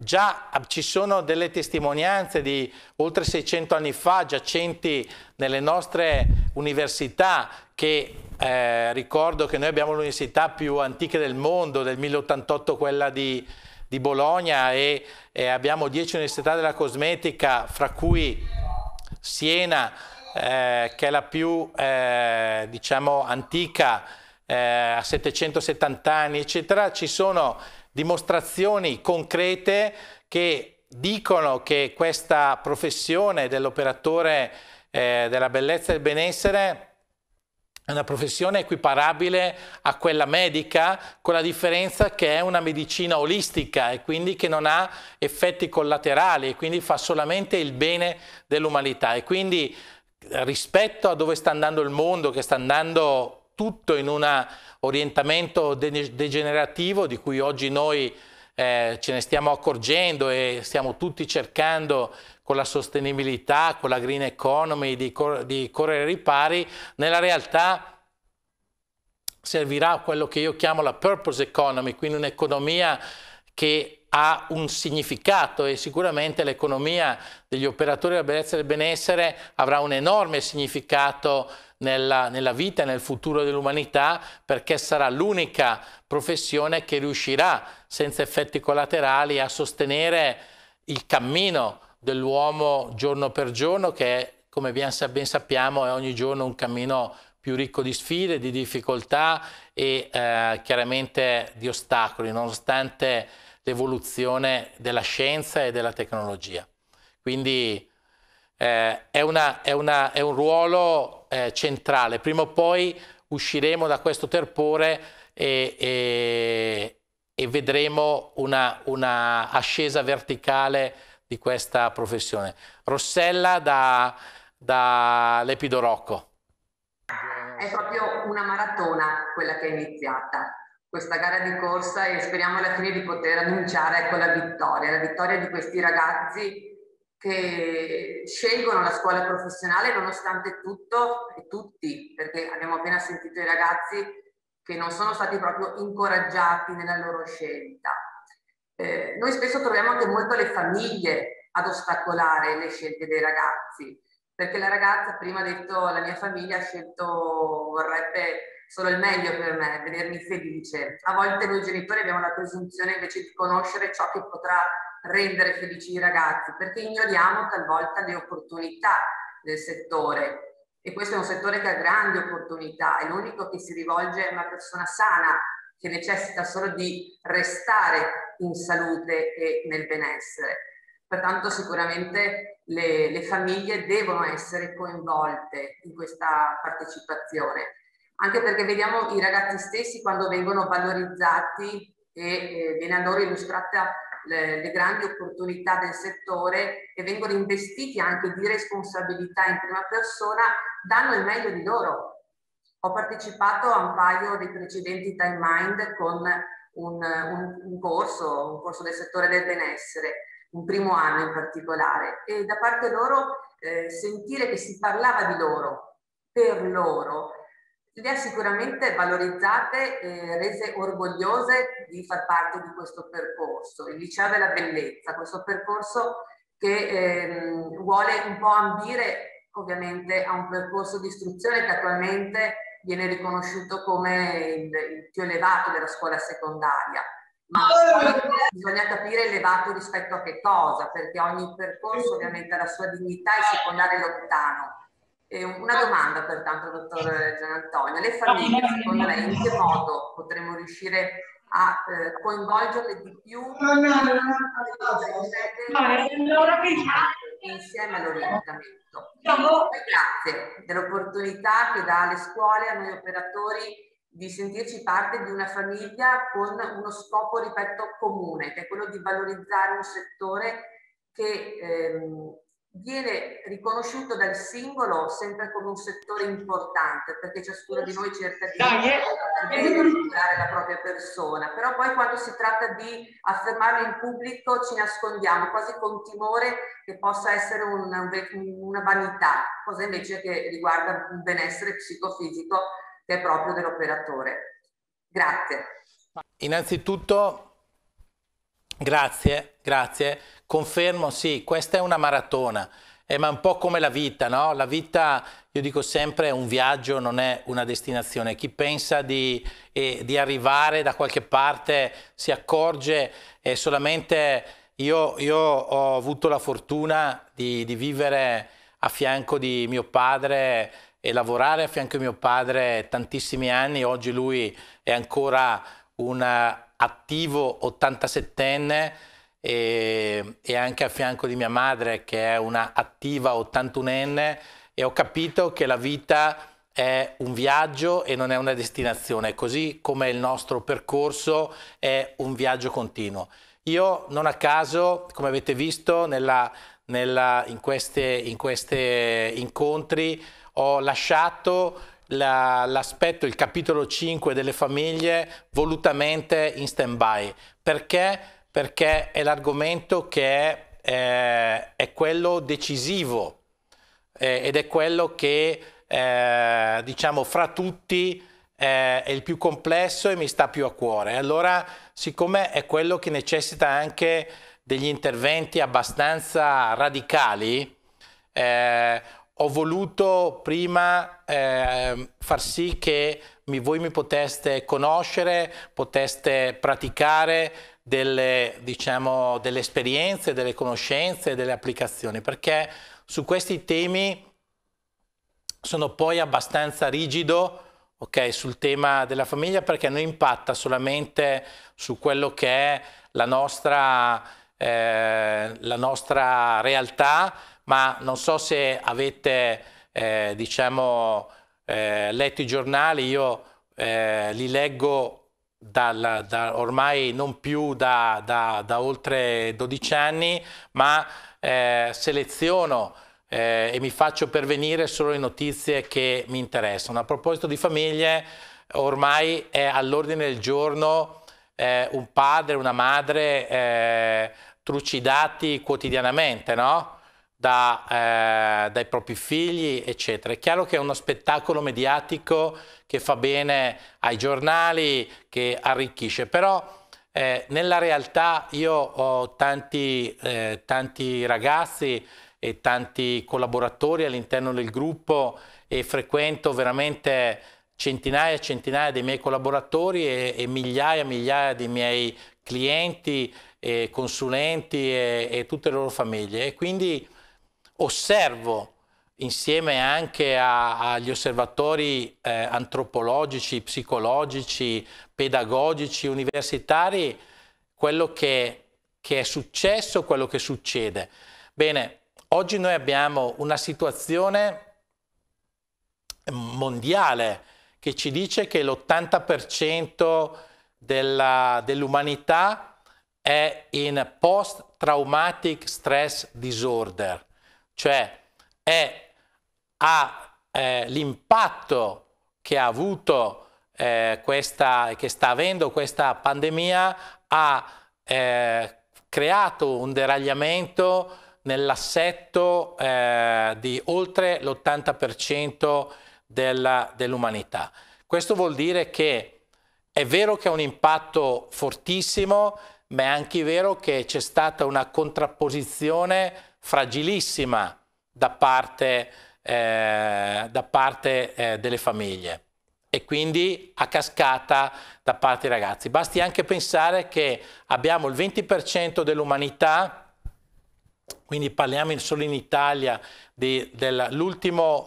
Speaker 1: Già ci sono delle testimonianze di oltre 600 anni fa, giacenti nelle nostre università, che eh, ricordo che noi abbiamo l'università più antica del mondo, del 1088 quella di, di Bologna, e, e abbiamo 10 università della cosmetica, fra cui Siena, eh, che è la più eh, diciamo antica, eh, a 770 anni, eccetera, ci sono dimostrazioni concrete che dicono che questa professione dell'operatore eh, della bellezza e del benessere è una professione equiparabile a quella medica, con la differenza che è una medicina olistica e quindi che non ha effetti collaterali e quindi fa solamente il bene dell'umanità. E quindi rispetto a dove sta andando il mondo, che sta andando tutto in un orientamento de degenerativo di cui oggi noi eh, ce ne stiamo accorgendo e stiamo tutti cercando con la sostenibilità, con la green economy di, cor di correre ai pari, nella realtà servirà quello che io chiamo la purpose economy, quindi un'economia che ha un significato e sicuramente l'economia degli operatori della bellezza e del benessere avrà un enorme significato nella, nella vita e nel futuro dell'umanità perché sarà l'unica professione che riuscirà senza effetti collaterali a sostenere il cammino dell'uomo giorno per giorno che come ben sappiamo è ogni giorno un cammino più ricco di sfide, di difficoltà e eh, chiaramente di ostacoli, nonostante l'evoluzione della scienza e della tecnologia. Quindi eh, è, una, è, una, è, un ruolo eh, centrale. Prima o poi usciremo da questo terpore e, e, e vedremo una, una, ascesa verticale di questa professione. Rossella da, da Lepidorocco.
Speaker 9: È proprio una maratona quella che è iniziata questa gara di corsa e speriamo alla fine di poter annunciare ecco, la vittoria, la vittoria di questi ragazzi che scelgono la scuola professionale nonostante tutto e tutti, perché abbiamo appena sentito i ragazzi che non sono stati proprio incoraggiati nella loro scelta. Eh, noi spesso troviamo anche molto le famiglie ad ostacolare le scelte dei ragazzi, perché la ragazza prima ha detto la mia famiglia ha scelto, vorrebbe solo il meglio per me, vedermi felice. A volte noi genitori abbiamo la presunzione invece di conoscere ciò che potrà rendere felici i ragazzi, perché ignoriamo talvolta le opportunità del settore. E questo è un settore che ha grandi opportunità, è l'unico che si rivolge a una persona sana, che necessita solo di restare in salute e nel benessere. Pertanto sicuramente le, le famiglie devono essere coinvolte in questa partecipazione anche perché vediamo i ragazzi stessi quando vengono valorizzati e eh, viene loro illustrata le, le, grandi opportunità del settore e vengono investiti anche di responsabilità in prima persona, danno il meglio di loro. Ho partecipato a un paio dei precedenti Time Mind con un, un, un corso, un corso del settore del benessere, un primo anno in particolare, e da parte loro eh, sentire che si parlava di loro, per loro, le ha sicuramente valorizzate e rese orgogliose di far parte di questo percorso, il Liceo della Bellezza, questo percorso che ehm, vuole un po' ambire ovviamente a un percorso di istruzione che attualmente viene riconosciuto come il, il più elevato della scuola secondaria ma bisogna capire elevato rispetto a che cosa, perché ogni percorso ovviamente ha la sua dignità e si può andare lontano. Eh, una domanda pertanto, dottor Gianantonio, le famiglie secondo lei in che modo potremmo riuscire a eh, coinvolgerle di più no, no, no, cioè, eh, insieme all'orientamento. Grazie dell'opportunità che dà alle scuole, a noi operatori, di sentirci parte di una famiglia con uno scopo, ripeto, comune, che è quello di valorizzare un settore che ehm, viene riconosciuto dal singolo sempre come un settore importante perché ciascuno di noi cerca eh. di migliorare la propria persona, però poi quando si tratta di affermarlo in pubblico ci nascondiamo quasi con timore che possa essere una, una vanità, cosa invece che riguarda un benessere psicofisico che è proprio dell'operatore. Grazie.
Speaker 1: Innanzitutto Grazie, grazie. Confermo, sì, questa è una maratona, eh, ma un po' come la vita, no? La vita, io dico sempre, è un viaggio, non è una destinazione. Chi pensa di, eh, di arrivare da qualche parte si accorge eh, solamente... Io, io, ho avuto la fortuna di, di vivere a fianco di mio padre e lavorare a fianco di mio padre tantissimi anni. Oggi lui è ancora una attivo 87enne e, e, anche a fianco di mia madre che è una attiva 81enne e ho capito che la vita è un viaggio e non è una destinazione, così come il nostro percorso è un viaggio continuo. Io non a caso, come avete visto nella, nella, in questi incontri, ho lasciato l'aspetto, il capitolo 5 delle famiglie volutamente in stand-by. Perché? Perché è l'argomento che è, eh, è quello decisivo eh, ed è quello che, eh, diciamo, fra tutti eh, è il più complesso e mi sta più a cuore. Allora, siccome è quello che necessita anche degli interventi abbastanza radicali, eh, ho voluto prima eh, far sì che mi, voi mi poteste conoscere, poteste praticare delle, diciamo, delle esperienze, delle conoscenze, delle applicazioni, perché su questi temi sono poi abbastanza rigido okay, sul tema della famiglia perché non impatta solamente su quello che è la nostra, eh, la nostra realtà, ma non so se avete eh, diciamo, eh, letto i giornali, io eh, li leggo dal, da, ormai non più da, da, da, oltre 12 anni, ma eh, seleziono eh, e mi faccio pervenire solo le notizie che mi interessano. A proposito di famiglie, ormai è all'ordine del giorno eh, un padre, una madre trucidati quotidianamente, no? da, eh, dai propri figli, eccetera. È chiaro che è uno spettacolo mediatico che fa bene ai giornali, che arricchisce, però... Eh, nella realtà io ho tanti, eh, tanti ragazzi e tanti collaboratori all'interno del gruppo e frequento veramente centinaia e centinaia dei miei collaboratori e, e migliaia e migliaia dei miei clienti, e consulenti e, e tutte le loro famiglie. E quindi osservo insieme anche agli osservatori eh, antropologici, psicologici, pedagogici, universitari, quello che, che è successo, quello che succede. Bene, oggi noi abbiamo una situazione mondiale che ci dice che l'80% dell'umanità è in post-traumatic stress disorder, cioè è a eh, l'impatto che ha avuto eh, questa, che sta avendo questa pandemia ha eh, creato un deragliamento nell'assetto eh, di oltre l'80% dell'umanità. Dell Questo vuol dire che è vero che ha un impatto fortissimo, ma è anche vero che c'è stata una contrapposizione fragilissima da parte, eh, da parte eh, delle famiglie e quindi a cascata da parte dei ragazzi. Basti anche pensare che abbiamo il 20% dell'umanità, quindi parliamo solo in Italia, dell'ultimo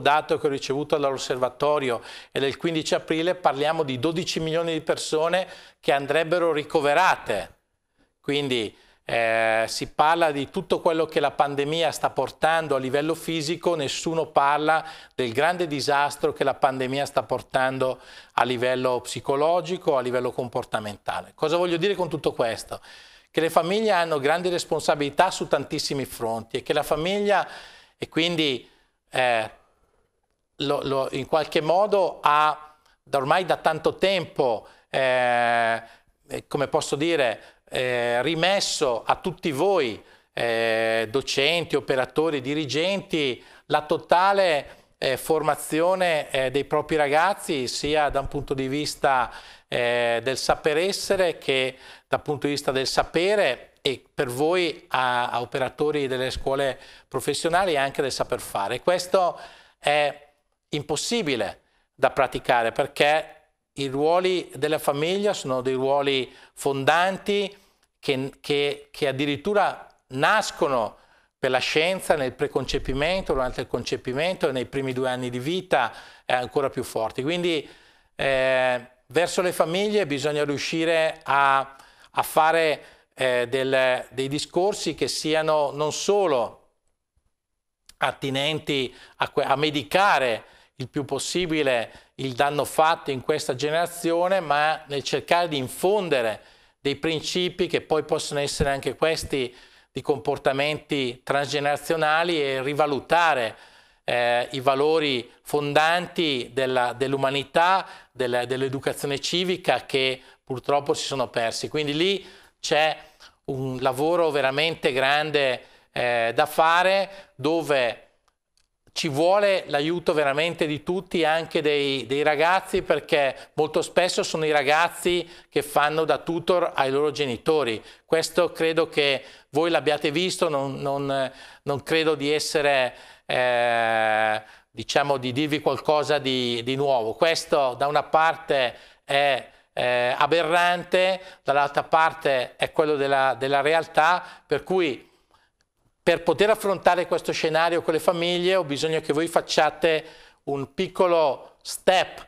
Speaker 1: dato che ho ricevuto dall'osservatorio è del 15 aprile, parliamo di 12 milioni di persone che andrebbero ricoverate. Quindi eh, si parla di tutto quello che la pandemia sta portando a livello fisico, nessuno parla del grande disastro che la pandemia sta portando a livello psicologico, a livello comportamentale. Cosa voglio dire con tutto questo? Che le famiglie hanno grandi responsabilità su tantissimi fronti e che la famiglia, e quindi eh, lo, lo, in qualche modo ha ormai da tanto tempo, eh, eh come posso dire, eh, rimesso a tutti voi, eh, docenti, operatori, dirigenti, la totale eh, formazione eh, dei propri ragazzi sia da un punto di vista eh, del saper essere che dal punto di vista del sapere e per voi a, a operatori delle scuole professionali anche del saper fare. Questo è impossibile da praticare perché i ruoli della famiglia sono dei ruoli fondanti che, che, che addirittura nascono per la scienza nel preconcepimento, durante il concepimento e nei primi due anni di vita è ancora più forte. Quindi eh, verso le famiglie bisogna riuscire a, a fare eh, del, dei discorsi che siano non solo attinenti a, a medicare il più possibile il danno fatto in questa generazione, ma nel cercare di infondere dei principi che poi possono essere anche questi di comportamenti transgenerazionali e rivalutare eh, i valori fondanti dell'umanità, dell dell'educazione dell civica che purtroppo si sono persi. Quindi lì c'è un lavoro veramente grande eh, da fare dove ci vuole l'aiuto veramente di tutti, anche dei, dei, ragazzi, perché molto spesso sono i ragazzi che fanno da tutor ai loro genitori. Questo credo che voi l'abbiate visto, non, non, non, credo di essere... Eh, diciamo di dirvi qualcosa di, di nuovo. Questo da una parte è eh, aberrante, dall'altra parte è quello della, della, realtà, per cui per poter affrontare questo scenario con le famiglie ho bisogno che voi facciate un piccolo step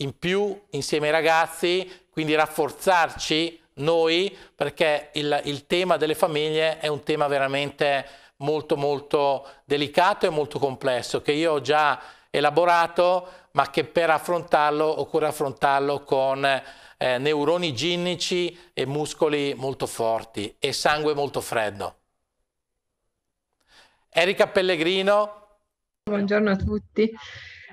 Speaker 1: in più insieme ai ragazzi, quindi rafforzarci noi perché il, il tema delle famiglie è un tema veramente molto molto delicato e molto complesso che io ho già elaborato ma che per affrontarlo occorre affrontarlo con eh, neuroni ginnici e muscoli molto forti e sangue molto freddo. Erika Pellegrino.
Speaker 7: Buongiorno a tutti.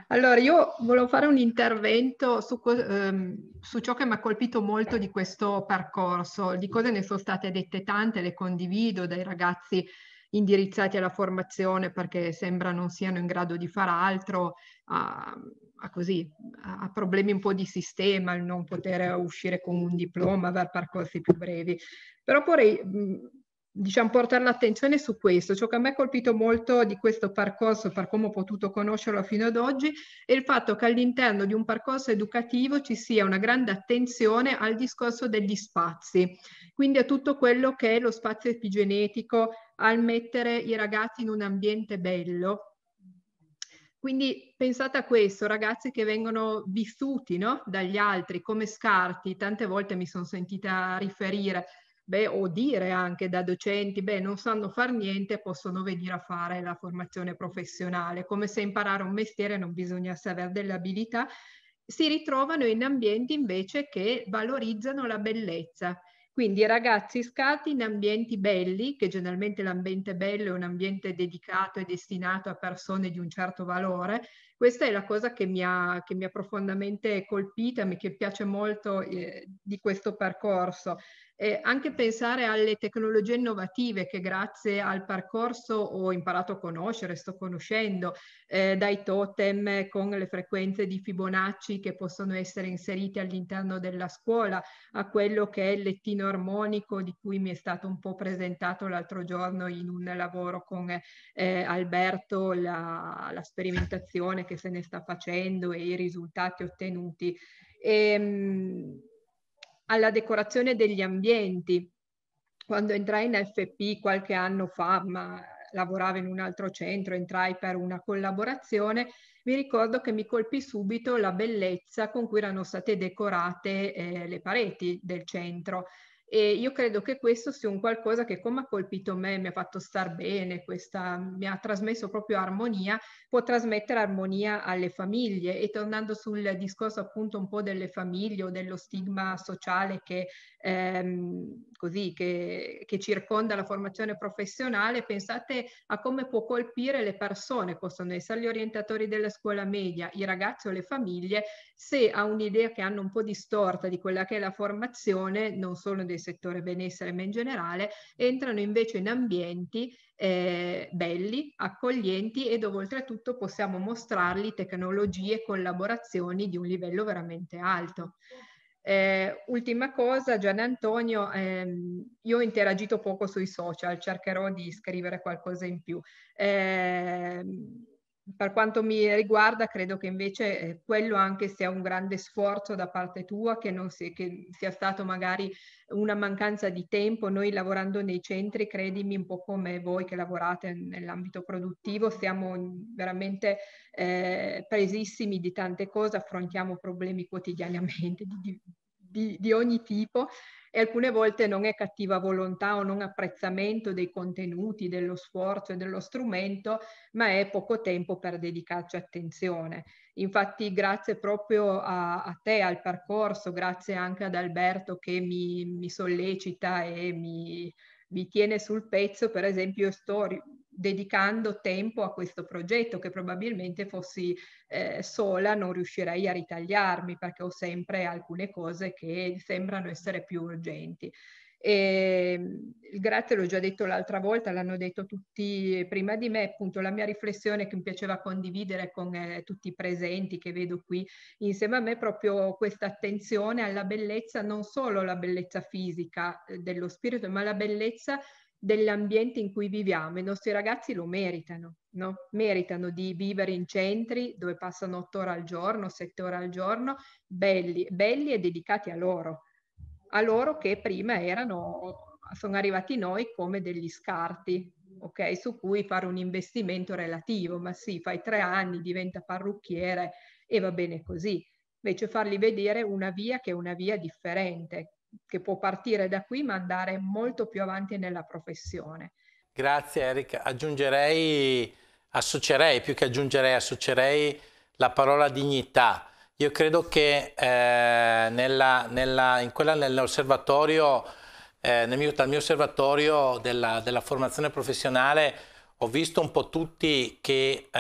Speaker 7: Allora, io volevo fare un intervento su, ehm, su ciò che mi ha colpito molto di questo percorso. Di cose ne sono state dette tante, le condivido dai ragazzi indirizzati alla formazione perché sembra non siano in grado di fare altro, a, a, così, a problemi un po' di sistema, il non poter uscire con un diploma, aver percorsi più brevi. Però vorrei diciamo, portare l'attenzione su questo. Ciò che a me ha colpito molto di questo percorso, per come ho potuto conoscerlo fino ad oggi, è il fatto che all'interno di un percorso educativo ci sia una grande attenzione al discorso degli spazi, quindi a tutto quello che è lo spazio epigenetico, al mettere i ragazzi in un ambiente bello, quindi pensate a questo, ragazzi che vengono vissuti no? dagli altri come scarti, tante volte mi sono sentita riferire beh, o dire anche da docenti, beh, non sanno far niente, possono venire a fare la formazione professionale, come se imparare un mestiere non bisognasse avere delle abilità, si ritrovano in ambienti invece che valorizzano la bellezza. Quindi ragazzi scati in ambienti belli, che generalmente l'ambiente bello è un ambiente dedicato e destinato a persone di un certo valore. Questa è la cosa che mi ha, che mi ha profondamente colpita, che piace molto eh, di questo percorso. Eh, anche pensare alle tecnologie innovative che grazie al percorso ho imparato a conoscere, sto conoscendo, eh, dai totem con le frequenze di Fibonacci che possono essere inserite all'interno della scuola, a quello che è il lettino armonico di cui mi è stato un po' presentato l'altro giorno in un lavoro con eh, Alberto, la, la sperimentazione che se ne sta facendo e i risultati ottenuti. E, ehm, alla decorazione degli ambienti. Quando entrai in FP qualche anno fa, ma lavoravo in un altro centro, entrai per una collaborazione, mi ricordo che mi colpì subito la bellezza con cui erano state decorate eh, le pareti del centro. E io credo che questo sia un qualcosa che come ha colpito me, mi ha fatto star bene, questa, mi ha trasmesso proprio armonia, può trasmettere armonia alle famiglie. E tornando sul discorso appunto un po' delle famiglie o dello stigma sociale che, ehm, così, che, che circonda la formazione professionale, pensate a come può colpire le persone, possono essere gli orientatori della scuola media, i ragazzi o le famiglie, se ha un'idea che hanno un po' distorta di quella che è la formazione, non solo dei settore benessere ma in generale, entrano invece in ambienti eh, belli, accoglienti e dove oltretutto possiamo mostrargli tecnologie e collaborazioni di un livello veramente alto. Eh, ultima cosa, Gian Antonio, ehm, io ho interagito poco sui social, cercherò di scrivere qualcosa in più. Eh, per quanto mi riguarda, credo che invece eh, quello anche sia un grande sforzo da parte tua, che, si, che, sia stato magari una mancanza di tempo. Noi lavorando nei centri, credimi, un po' come voi che lavorate nell'ambito produttivo, siamo veramente eh, presissimi di tante cose, affrontiamo problemi quotidianamente di, di, di ogni tipo e alcune volte non è cattiva volontà o non apprezzamento dei contenuti, dello sforzo e dello strumento, ma è poco tempo per dedicarci attenzione. Infatti grazie proprio a, a te, al percorso, grazie anche ad Alberto che mi, mi sollecita e mi, mi tiene sul pezzo, per esempio io sto dedicando tempo a questo progetto che probabilmente fossi eh, sola non riuscirei a ritagliarmi perché ho sempre alcune cose che sembrano essere più urgenti. E, ehm, grazie, l'ho già detto l'altra volta, l'hanno detto tutti prima di me, appunto la mia riflessione che mi piaceva condividere con eh, tutti i presenti che vedo qui insieme a me, è proprio questa attenzione alla bellezza, non solo la bellezza fisica eh, dello spirito, ma la bellezza dell'ambiente in cui viviamo. I nostri ragazzi lo meritano, no? meritano di vivere in centri dove passano otto ore al giorno, sette ore al giorno, belli, belli e dedicati a loro, a loro che prima erano, sono arrivati noi come degli scarti, ok? Su cui fare un investimento relativo, ma sì, fai tre anni, diventa parrucchiere e va bene così. Invece farli vedere una via che è una via differente, che può partire da qui ma andare molto più avanti nella professione.
Speaker 1: Grazie Erika. Aggiungerei, associerei, più che aggiungerei, associerei la parola dignità. Io credo che eh, nella, nella, in quella nell'osservatorio, eh, nel mio, dal mio osservatorio della, della, formazione professionale ho visto un po' tutti che eh,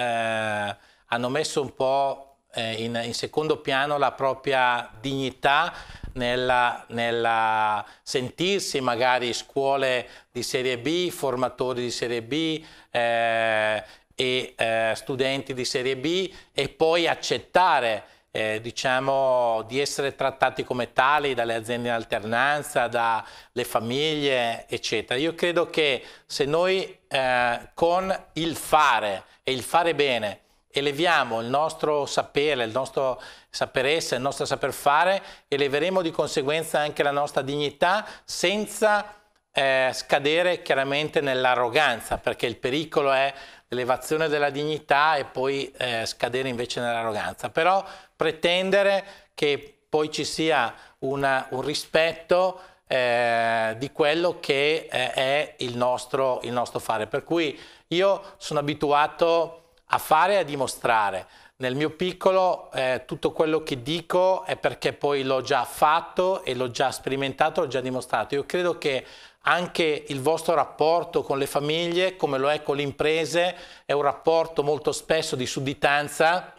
Speaker 1: hanno messo un po' eh, in, in, secondo piano la propria dignità nella, nella, sentirsi magari scuole di serie B, formatori di serie B eh, e eh, studenti di serie B e poi accettare eh, diciamo, di essere trattati come tali dalle aziende in alternanza, dalle famiglie, eccetera. Io credo che se noi eh, con il fare e il fare bene eleviamo il nostro sapere, il nostro saper essere, il nostro saper fare, eleveremo di conseguenza anche la nostra dignità senza eh, scadere chiaramente nell'arroganza, perché il pericolo è l'elevazione della dignità e poi eh, scadere invece nell'arroganza. Però pretendere che poi ci sia una, un rispetto eh, di quello che eh, è il nostro, il nostro fare. Per cui io sono abituato a a fare e a dimostrare. Nel mio piccolo eh, tutto quello che dico è perché poi l'ho già fatto e l'ho già sperimentato, l'ho già dimostrato. Io credo che anche il vostro rapporto con le famiglie, come lo è con le imprese, è un rapporto molto spesso di sudditanza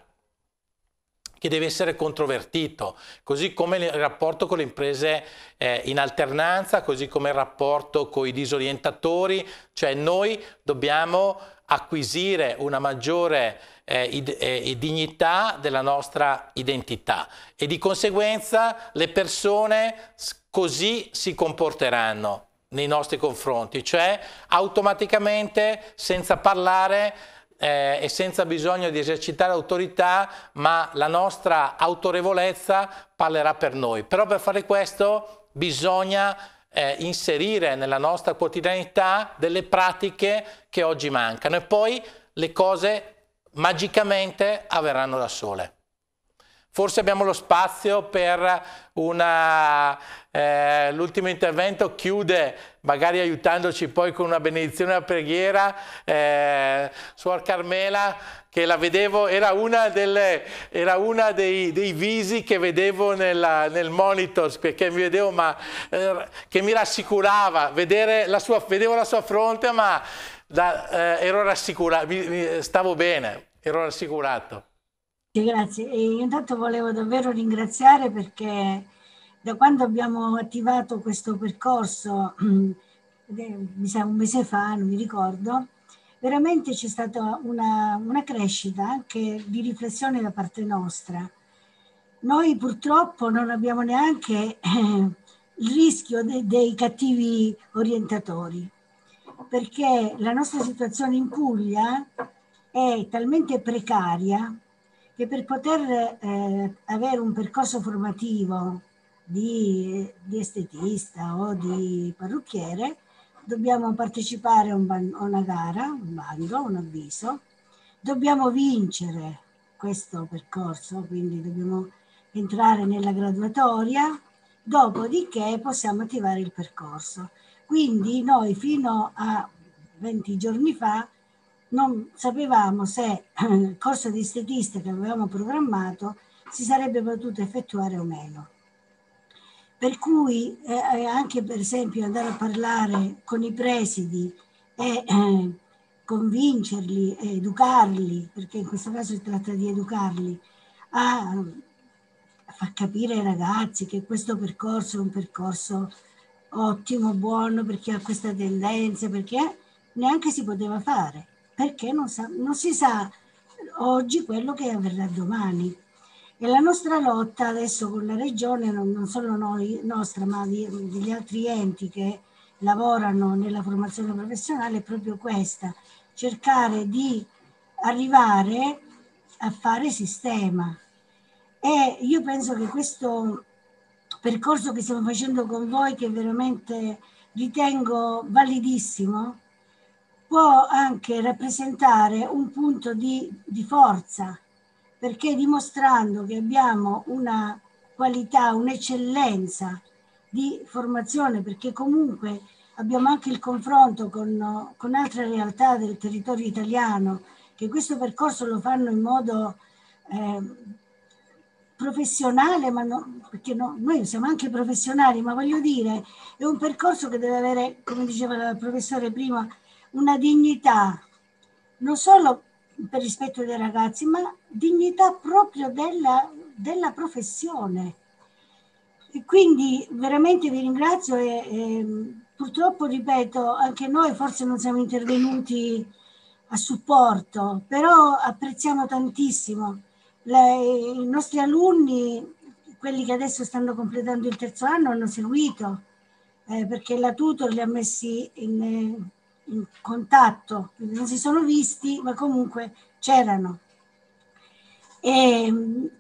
Speaker 1: che deve essere controvertito, così come il rapporto con le imprese eh, in alternanza, così come il rapporto con i disorientatori, cioè noi dobbiamo acquisire una maggiore eh, id- eh, dignità della nostra identità e di conseguenza le persone così si comporteranno nei nostri confronti, cioè automaticamente senza parlare eh, e senza bisogno di esercitare autorità, ma la nostra autorevolezza parlerà per noi. Però per fare questo bisogna eh, inserire nella nostra quotidianità delle pratiche che oggi mancano e poi le cose magicamente avverranno da sole. Forse abbiamo lo spazio per una... Eh, l'ultimo intervento chiude, magari aiutandoci poi con una benedizione e una preghiera. Eh, Suor Carmela che la vedevo, era una, delle, era una dei, dei, visi che vedevo nella, nel monitor, perché mi vedevo, ma, eh, che mi rassicurava, la sua, vedevo la sua fronte, ma da, eh, ero rassicurato, stavo bene, ero rassicurato.
Speaker 10: Grazie, e intanto volevo davvero ringraziare perché da quando abbiamo attivato questo percorso, eh, mi sa un mese fa, non mi ricordo, veramente c'è stata una, una crescita anche di riflessione da parte nostra. Noi purtroppo non abbiamo neanche eh, il rischio de, dei cattivi orientatori, perché la nostra situazione in Puglia è talmente precaria che per poter eh, avere un percorso formativo di, di estetista o di parrucchiere dobbiamo partecipare a, un una gara, un bando, un avviso, dobbiamo vincere questo percorso, quindi dobbiamo entrare nella graduatoria, dopodiché possiamo attivare il percorso. Quindi noi fino a 20 giorni fa non sapevamo se il corso di statistica che avevamo programmato si sarebbe potuto effettuare o meno. Per cui eh, eh, anche per esempio andare a parlare con i presidi e eh, convincerli, educarli, perché in questo caso si tratta di educarli, a, far capire ai ragazzi che questo percorso è un percorso ottimo, buono, perché ha questa tendenza, perché neanche si poteva fare, perché non, sa, non si sa oggi quello che avverrà domani. E la nostra lotta adesso con la regione, non, solo noi, nostra, ma di, degli altri enti che lavorano nella formazione professionale, è proprio questa, cercare di arrivare a fare sistema. E io penso che questo percorso che stiamo facendo con voi, che veramente ritengo validissimo, può anche rappresentare un punto di, di forza perché dimostrando che abbiamo una qualità, un'eccellenza di formazione, perché comunque abbiamo anche il confronto con, con altre realtà del territorio italiano, che questo percorso lo fanno in modo eh, professionale, ma no, perché no, noi siamo anche professionali, ma voglio dire, è un percorso che deve avere, come diceva il professore prima, una dignità, non solo per rispetto dei ragazzi, ma dignità proprio della, della professione. E quindi veramente vi ringrazio e, e, purtroppo, ripeto, anche noi forse non siamo intervenuti a supporto, però apprezziamo tantissimo Le, i nostri alunni, quelli che adesso stanno completando il terzo anno, hanno seguito eh, perché la tutor li ha messi in, in contatto, non si sono visti, ma comunque c'erano. E,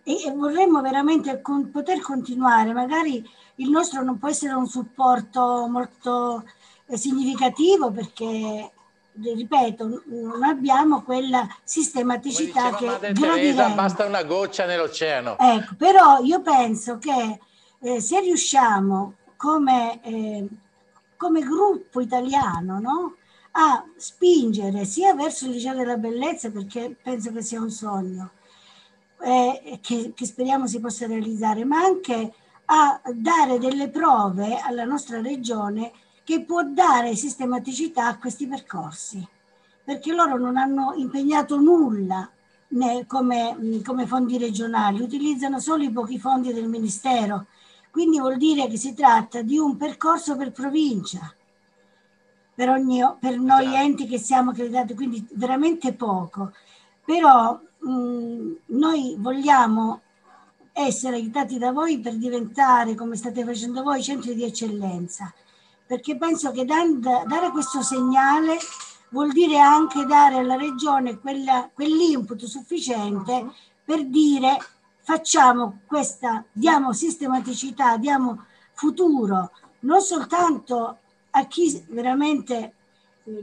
Speaker 10: e, vorremmo veramente con, poter continuare, magari il nostro non può essere un supporto molto eh, significativo perché, ripeto, non abbiamo quella sistematicità diceva, che Teresa,
Speaker 1: basta una goccia nell'oceano. Ecco,
Speaker 10: però io penso che eh, se riusciamo come, eh, come gruppo italiano, no? a spingere sia verso il liceo della bellezza, perché penso che sia un sogno eh, che, che speriamo si possa realizzare, ma anche a dare delle prove alla nostra regione che può dare sistematicità a questi percorsi, perché loro non hanno impegnato nulla come, come, fondi regionali, utilizzano solo i pochi fondi del Ministero, quindi vuol dire che si tratta di un percorso per provincia per, ogni, per noi esatto. enti che siamo accreditati, quindi veramente poco. Però mh, noi vogliamo essere aiutati da voi per diventare, come state facendo voi, centri di eccellenza, perché penso che dando, dare questo segnale vuol dire anche dare alla regione quella, quell'input sufficiente mm-hmm. per dire facciamo questa, diamo sistematicità, diamo futuro non soltanto a chi veramente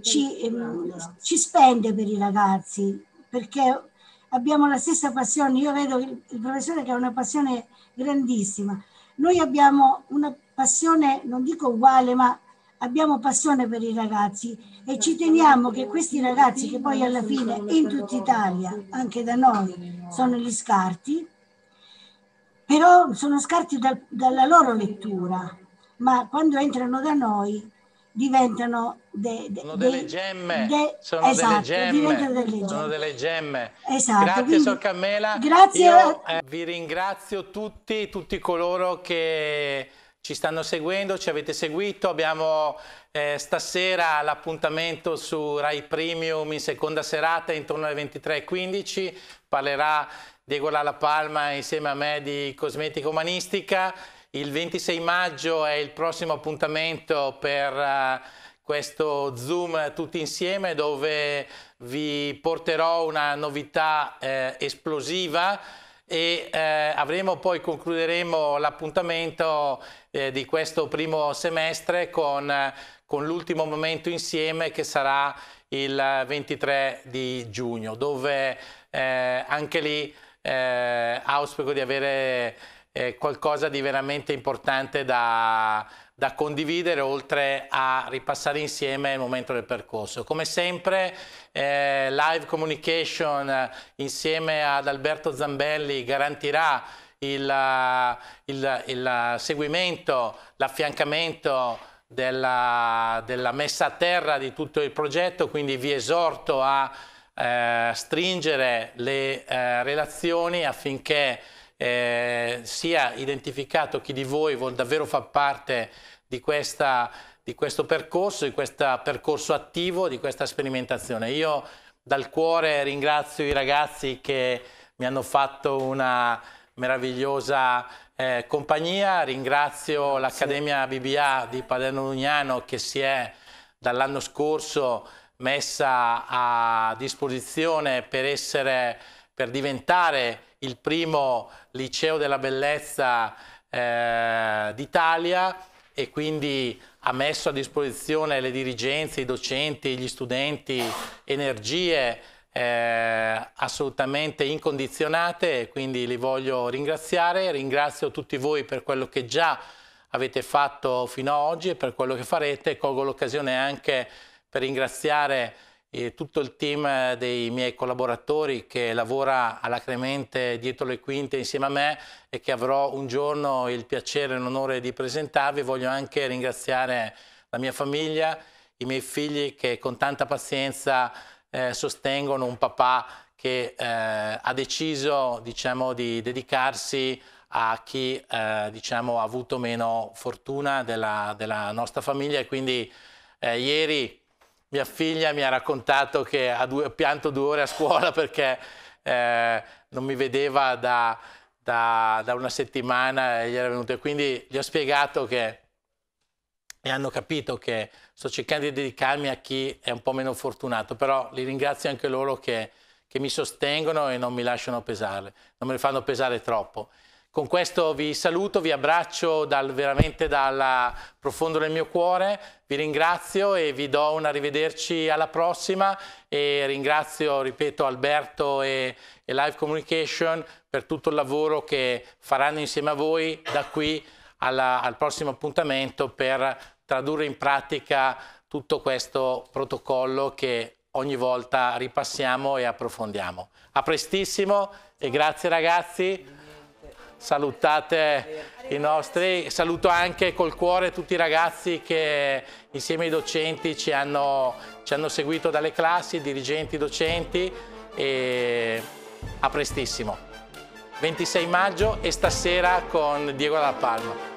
Speaker 10: ci, ehm, ci spende per i ragazzi, perché abbiamo la stessa passione. Io vedo il, il professore che ha una passione grandissima. Noi abbiamo una passione, non dico uguale, ma abbiamo passione per i ragazzi e ci certo, teniamo che questi ragazzi, che poi alla fine in tutta Italia, anche da noi, sono gli scarti, però sono scarti dal, dalla loro lettura, ma quando entrano da noi diventano
Speaker 1: de, de, sono delle gemme, de, sono, esatto, delle gemme. Delle gemme. sono delle gemme esatto, grazie quindi, Sor Carmela grazie Io, eh, vi ringrazio tutti tutti coloro che ci stanno seguendo ci avete seguito abbiamo eh, stasera l'appuntamento su Rai Premium in seconda serata intorno alle 23.15 parlerà Diego Lala Palma insieme a me di cosmetica umanistica il 26 maggio è il prossimo appuntamento per uh, questo Zoom tutti insieme dove vi porterò una novità eh, esplosiva e eh, avremo poi concluderemo l'appuntamento eh, di questo primo semestre con, con l'ultimo momento insieme che sarà il 23 di giugno dove eh, anche lì eh, auspico di avere eh, qualcosa di veramente importante da, da condividere oltre a ripassare insieme il momento del percorso. Come sempre eh, Live Communication eh, insieme ad Alberto Zambelli garantirà il, eh, il, il seguimento, l'affiancamento della, della, messa a terra di tutto il progetto, quindi vi esorto a eh, stringere le eh, relazioni affinché eh, sia identificato chi di voi vuol davvero far parte di, questa, di questo percorso, di questo percorso attivo, di questa sperimentazione. Io dal cuore ringrazio i ragazzi che mi hanno fatto una meravigliosa eh, compagnia, ringrazio l'Accademia BBA di Paderno Lugnano che si è dall'anno scorso messa a disposizione per, essere, per diventare il primo liceo della bellezza eh, d'Italia e quindi ha messo a disposizione le dirigenze, i docenti, gli studenti energie eh, assolutamente incondizionate e quindi li voglio ringraziare. Ringrazio tutti voi per quello che già avete fatto fino ad oggi e per quello che farete. Colgo l'occasione anche per ringraziare e tutto il team dei miei collaboratori che lavora alacremente dietro le quinte insieme a me e che avrò un giorno il piacere e l'onore di presentarvi. Voglio anche ringraziare la mia famiglia, i miei figli che con tanta pazienza eh, sostengono un papà che eh, ha deciso diciamo, di dedicarsi a chi eh, diciamo, ha avuto meno fortuna della, della nostra famiglia e quindi eh, ieri mia figlia mi ha raccontato che ha, due, pianto due ore a scuola perché eh, non mi vedeva da, da, da, una settimana e gli era venuto. quindi gli ho spiegato che e hanno capito che sto cercando di dedicarmi a chi è un po' meno fortunato, però li ringrazio anche loro che, che mi sostengono e non mi lasciano pesare, non me le fanno pesare troppo. Con questo vi saluto, vi abbraccio dal, veramente dal profondo del mio cuore, vi ringrazio e vi do un arrivederci alla prossima e ringrazio, ripeto, Alberto e, e Live Communication per tutto il lavoro che faranno insieme a voi da qui alla, al prossimo appuntamento per tradurre in pratica tutto questo protocollo che ogni volta ripassiamo e approfondiamo. A prestissimo e grazie ragazzi salutate i nostri, saluto anche col cuore tutti i ragazzi che insieme ai docenti ci hanno, ci hanno seguito dalle classi, dirigenti, docenti e a prestissimo. 26 maggio e stasera con Diego Dalla Palma.